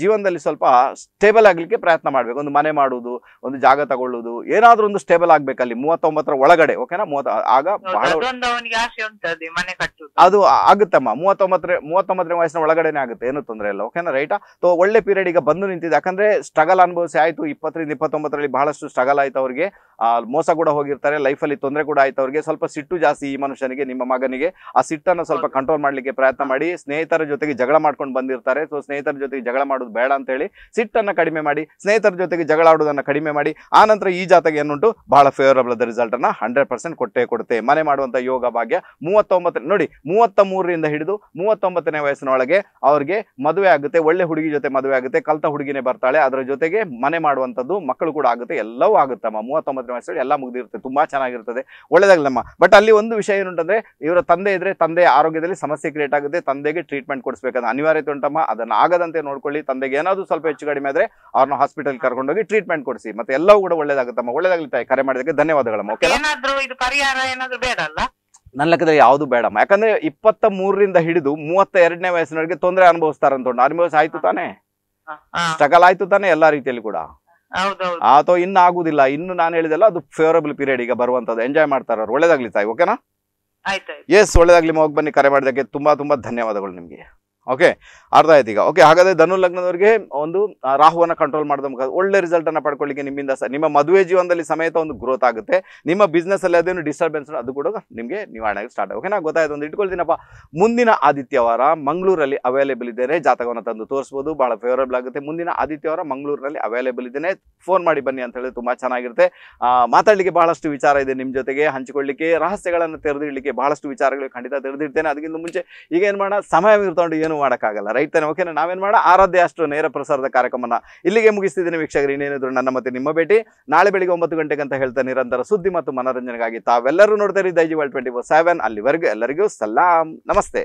A: ಜೀವನದಲ್ಲಿ ಸ್ವಲ್ಪ ಸ್ಟೇಬಲ್ ಆಗಲಿಕ್ಕೆ ಪ್ರಯತ್ನ ಮಾಡಬೇಕು ಒಂದು ಮನೆ ಮಾಡುವುದು ಒಂದು ಜಾಗ ತಗೊಳ್ಳೋದು ಏನಾದರೂ ಒಂದು ಸ್ಟೇಬಲ್ ಆಗಬೇಕು ಅಲ್ಲಿ ಮೂವತ್ತೊಂಬತ್ತರ ಒಳಗಡೆ ಓಕೆನಾ ಮೂವತ್ತ ಆಗ ಅದು ಆಗುತ್ತಮ್ಮ ಮೂವತ್ತೊಂಬತ್ತರ ಮೂವತ್ತೊಂಬತ್ತನೇ ವಯಸ್ಸಿನ ಒಳಗಡೆನೇ ಆಗುತ್ತೆ ಏನು ತೊಂದರೆ ಇಲ್ಲ ಓಕೆನಾ ರೈಟಾ ತೊ ಒಳ್ಳೆ ಪೀರಿಯಡ್ ಈಗ ಬಂದು ನಿಂತಿದೆ ಯಾಕಂದ್ರೆ ಸ್ಟ್ರಗಲ್ ಅನುಭವಿಸಿ ಆಯಿತು ಇಪ್ಪತ್ತರಿಂದ ಇಪ್ಪತ್ತೊಂಬತ್ತರಲ್ಲಿ ಬಹಳಷ್ಟು ಸ್ಟ್ರಗಲ್ ಆಯ್ತು ಅವರಿಗೆ ಮೋಸ ಕೂಡ ಹೋಗಿರ್ತಾರೆ ಲೈಫಲ್ಲಿ ತೊಂದರೆ ಕೂಡ ಆಯ್ತು ಅವರಿಗೆ ಸ್ವಲ್ಪ ಸಿಟ್ಟು ಜಾಸ್ತಿ ಈ ಮನುಷ್ಯನಿಗೆ ನಿಮ್ಮ ಮಗನಿಗೆ ಆ ಸಿಟ್ಟನ್ನು ಸ್ವಲ್ಪ ಕಂಟ್ರೋಲ್ ಮಾಡಲಿಕ್ಕೆ ಪ್ರಯತ್ನ ಮಾಡಿ ಸ್ನೇಹಿತರ ಜೊತೆಗೆ ಜಗಳ ಮಾಡ್ಕೊಂಡು ಬಂದಿರ್ತಾರೆ ಸೊ ಸ್ನೇಹಿತರ ಜೊತೆಗೆ ಜಗಳ ಮಾಡೋದು ಬೇಡ ಅಂತ ಹೇಳಿ ಸಿಟ್ಟನ್ನು ಕಡಿಮೆ ಮಾಡಿ ಸ್ನೇಹಿತರ ಜೊತೆಗೆ ಜಗಳ ಆಡೋದನ್ನು ಕಡಿಮೆ ಮಾಡಿ ಆ ನಂತರ ಈ ಜಾತಕ ಏನುಂಟು ಬಹಳ ಫೇವರಬಲ್ ಅದ ರಿಸಲ್ಟ್ ಅನ್ನು ಹಂಡ್ರೆಡ್ ಪರ್ಸೆಂಟ್ ಕೊಟ್ಟೇ ಕೊಡುತ್ತೆ ಮನೆ ಮಾಡುವಂತ ಯೋಗ ಭಾಗ್ಯ ಮೂವತ್ತೊಂಬತ್ತು ನೋಡಿ ಮೂವತ್ತ ಮೂರರಿಂದ ಹಿಡಿದು ಮೂವತ್ತೊಂಬತ್ತನೇ ವಯಸ್ಸಿನೊಳಗೆ ಅವ್ರಿಗೆ ಮದುವೆ ಆಗುತ್ತೆ ಒಳ್ಳೆ ಹುಡುಗಿ ಜೊತೆ ಮದುವೆ ಆಗುತ್ತೆ ಕಲ್ತ ಹುಡುಗಿನೇ ಬರ್ತಾಳೆ ಅದರ ಜೊತೆಗೆ ಮನೆ ಮಾಡುವಂತ ಮಾಡುವಂಥದ್ದು ಮಕ್ಕಳು ಕೂಡ ಆಗುತ್ತೆ ಎಲ್ಲವೂ ಆಗುತ್ತೆ ಅಮ್ಮ ಮೂವತ್ತೊಂಬತ್ತನೇ ವಯಸ್ಸಲ್ಲಿ ಎಲ್ಲ ಮುಗಿದಿರುತ್ತೆ ತುಂಬ ಚೆನ್ನಾಗಿರ್ತದೆ ಒಳ್ಳೇದಾಗಲಮ್ಮ ಬಟ್ ಅಲ್ಲಿ ಒಂದು ವಿಷಯ ಏನು ಇವರ ತಂದೆ ಇದ್ದರೆ ತಂದೆ ಆರೋಗ್ಯದಲ್ಲಿ ಸಮಸ್ಯೆ ಕ್ರಿಯೇಟ್ ಆಗುತ್ತೆ ತಂದೆಗೆ ಟ್ರೀಟ್ಮೆಂಟ್ ಕೊಡಿಸ್ಬೇಕಾದ ಅನಿವಾರ್ಯತೆ ಉಂಟಮ್ಮ ಅದನ್ನು ಆಗದಂತೆ ನೋಡ್ಕೊಳ್ಳಿ ತಂದೆಗೆ ಏನಾದರೂ ಸ್ವಲ್ಪ ಹೆಚ್ಚು ಕಡಿಮೆ ಆದರೆ ಅವ್ರನ್ನ ಹಾಸ್ಪಿಟಲ್ ಕರ್ಕೊಂಡೋಗಿ ಟ್ರೀಟ್ಮೆಂಟ್ ಕೊಡಿಸಿ ಮತ್ತೆ ಎಲ್ಲವೂ ಕೂಡ ಅಮ್ಮ ಒಳ್ಳೇದಾಗಲಿ ತಾಯಿ ಕರೆ ಮಾಡಿದಕ್ಕೆ ಧನ್ಯವಾದಗಳಮ್ಮ ಓಕೆ ಇದು ಪರಿಹಾರ ಏನಾದರೂ ಬೇಡಲ್ಲ ನನ್ನ ಲೆಕ್ಕದಲ್ಲಿ ಯಾವುದು ಬೇಡಮ್ಮ ಯಾಕಂದ್ರೆ ಇಪ್ಪತ್ತ ಮೂರರಿಂದ ಹಿಡಿದು ಮೂವತ್ತ ಎರಡನೇ ವಯಸ್ಸಿನವರಿಗೆ ತೊಂದರೆ ಅನುಭವಿಸ್ತಾರಂತ ಅನುಭವಿಸ್ ಆಯ್ತು ತಾನೆ ಸ್ಟ್ರಗಲ್ ಆಯ್ತು ತಾನೆ ಎಲ್ಲಾ ರೀತಿಯಲ್ಲಿ ಕೂಡ ಅಥವಾ ಇನ್ನು ಆಗುದಿಲ್ಲ ಇನ್ನು ನಾನು ಹೇಳಿದೆಲ್ಲ ಅದು ಫೇವರಬಲ್ ಪೀರಿಯಡ್ ಈಗ ಬರುವಂತದ್ದು ಎಂಜಾಯ್ ಮಾಡ್ತಾರೆ ಒಳ್ಳೇದಾಗ್ಲಿ ತಾಯಿ ಓಕೆನಾ ಎಸ್ ಒಳ್ಳೇದಾಗ್ಲಿ ಹೋಗಿ ಬನ್ನಿ ಕರೆ ಮಾಡಿದಕ್ಕೆ ತುಂಬಾ ತುಂಬಾ ಧನ್ಯವಾದಗಳು ನಿಮ್ಗೆ ಓಕೆ ಅರ್ಥ ಆಯ್ತು ಈಗ ಓಕೆ ಹಾಗಾದ್ರೆ ಧನು ಲಗ್ನದವರಿಗೆ ಒಂದು ರಾಹುವನ್ನು ಕಂಟ್ರೋಲ್ ಮಾಡೋದ ಮುಖ ಒಳ್ಳೆ ರಿಸಲ್ಟ್ ಅನ್ನ ಪಡ್ಕೊಳ್ಳಿಕ್ಕೆ ನಿಮ್ಮಿಂದ ನಿಮ್ಮ ಮದುವೆ ಜೀವನದಲ್ಲಿ ಸಮೇತ ಒಂದು ಗ್ರೋತ್ ಆಗುತ್ತೆ ನಿಮ್ಮ ಬಿಸ್ನೆಸ್ ಅಲ್ಲಿ ಅದೇನು ಡಿಸ್ಟರ್ಬೆನ್ಸ್ ಅದು ಕೂಡ ನಿಮಗೆ ನಿವಾರಣೆ ಸ್ಟಾರ್ಟ್ ಓಕೆ ನಾ ಗೊತ್ತಾಯ್ತು ಒಂದು ಇಟ್ಕೊಳ್ತೀನಪ್ಪ ಮುಂದಿನ ಆದಿತ್ಯವಾರ ಮಂಗಳೂರಲ್ಲಿ ಅವೈಲೇಬಲ್ ಇದ್ದೇನೆ ಜಾತಕವನ್ನು ತಂದು ತೋರಿಸಬಹುದು ಬಹಳ ಫೇವರೇಬಲ್ ಆಗುತ್ತೆ ಮುಂದಿನ ಆದಿತ್ಯವಾರ ಮಂಗಳೂರಲ್ಲಿ ಅವೈಲೇಬಲ್ ಇದ್ದೇನೆ ಫೋನ್ ಮಾಡಿ ಬನ್ನಿ ಅಂತ ಹೇಳಿ ತುಂಬಾ ಚೆನ್ನಾಗಿರುತ್ತೆ ಮಾತಾಡಲಿಕ್ಕೆ ಬಹಳಷ್ಟು ವಿಚಾರ ಇದೆ ನಿಮ್ಮ ಜೊತೆಗೆ ಹಂಚಿಕೊಳ್ಳಲಿಕ್ಕೆ ರಹಸ್ಯಗಳನ್ನು ತೆರೆದಿಡಲಿಕ್ಕೆ ಬಹಳಷ್ಟು ವಿಚಾರಗಳು ಖಂಡಿತ ತೆರೆದಿಡ್ತೇನೆ ಅದಕ್ಕಿಂತ ಮುಂಚೆ ಈಗ ಏನು ಮಾಡೋಣ ಸಮಯ ಏನು ಮಾಡೋಕ್ಕಾಗಲ್ಲ ರೈಟ್ ಓಕೆ ಓಕೆನಾ ನಾವೇನು ಮಾಡ ಆರಾಧ್ಯ ಅಷ್ಟು ನೇರ ಪ್ರಸಾರದ ಕಾರ್ಯಕ್ರಮನ ಇಲ್ಲಿಗೆ ಮುಗಿಸ್ತಿದ್ದೀನಿ ವೀಕ್ಷಕರು ಇನ್ನೇನಿದ್ರು ನನ್ನ ಮತ್ತೆ ನಿಮ್ಮ ಭೇಟಿ ನಾಳೆ ಬೆಳಿಗ್ಗೆ ಒಂಬತ್ತು ಗಂಟೆಗೆ ಅಂತ ಹೇಳ್ತಾ ನಿರಂತರ ಸುದ್ದಿ ಮತ್ತು ಮನೋರಂಜನೆಗಾಗಿ ತಾವೆಲ್ಲರೂ ನೋಡ್ತಾ ಇರಿ Daiji world twenty four seven ಅಲ್ಲಿವರೆಗೂ ಎಲ್ಲರಿಗೂ ಸಲಾಂ ನಮಸ್ತೆ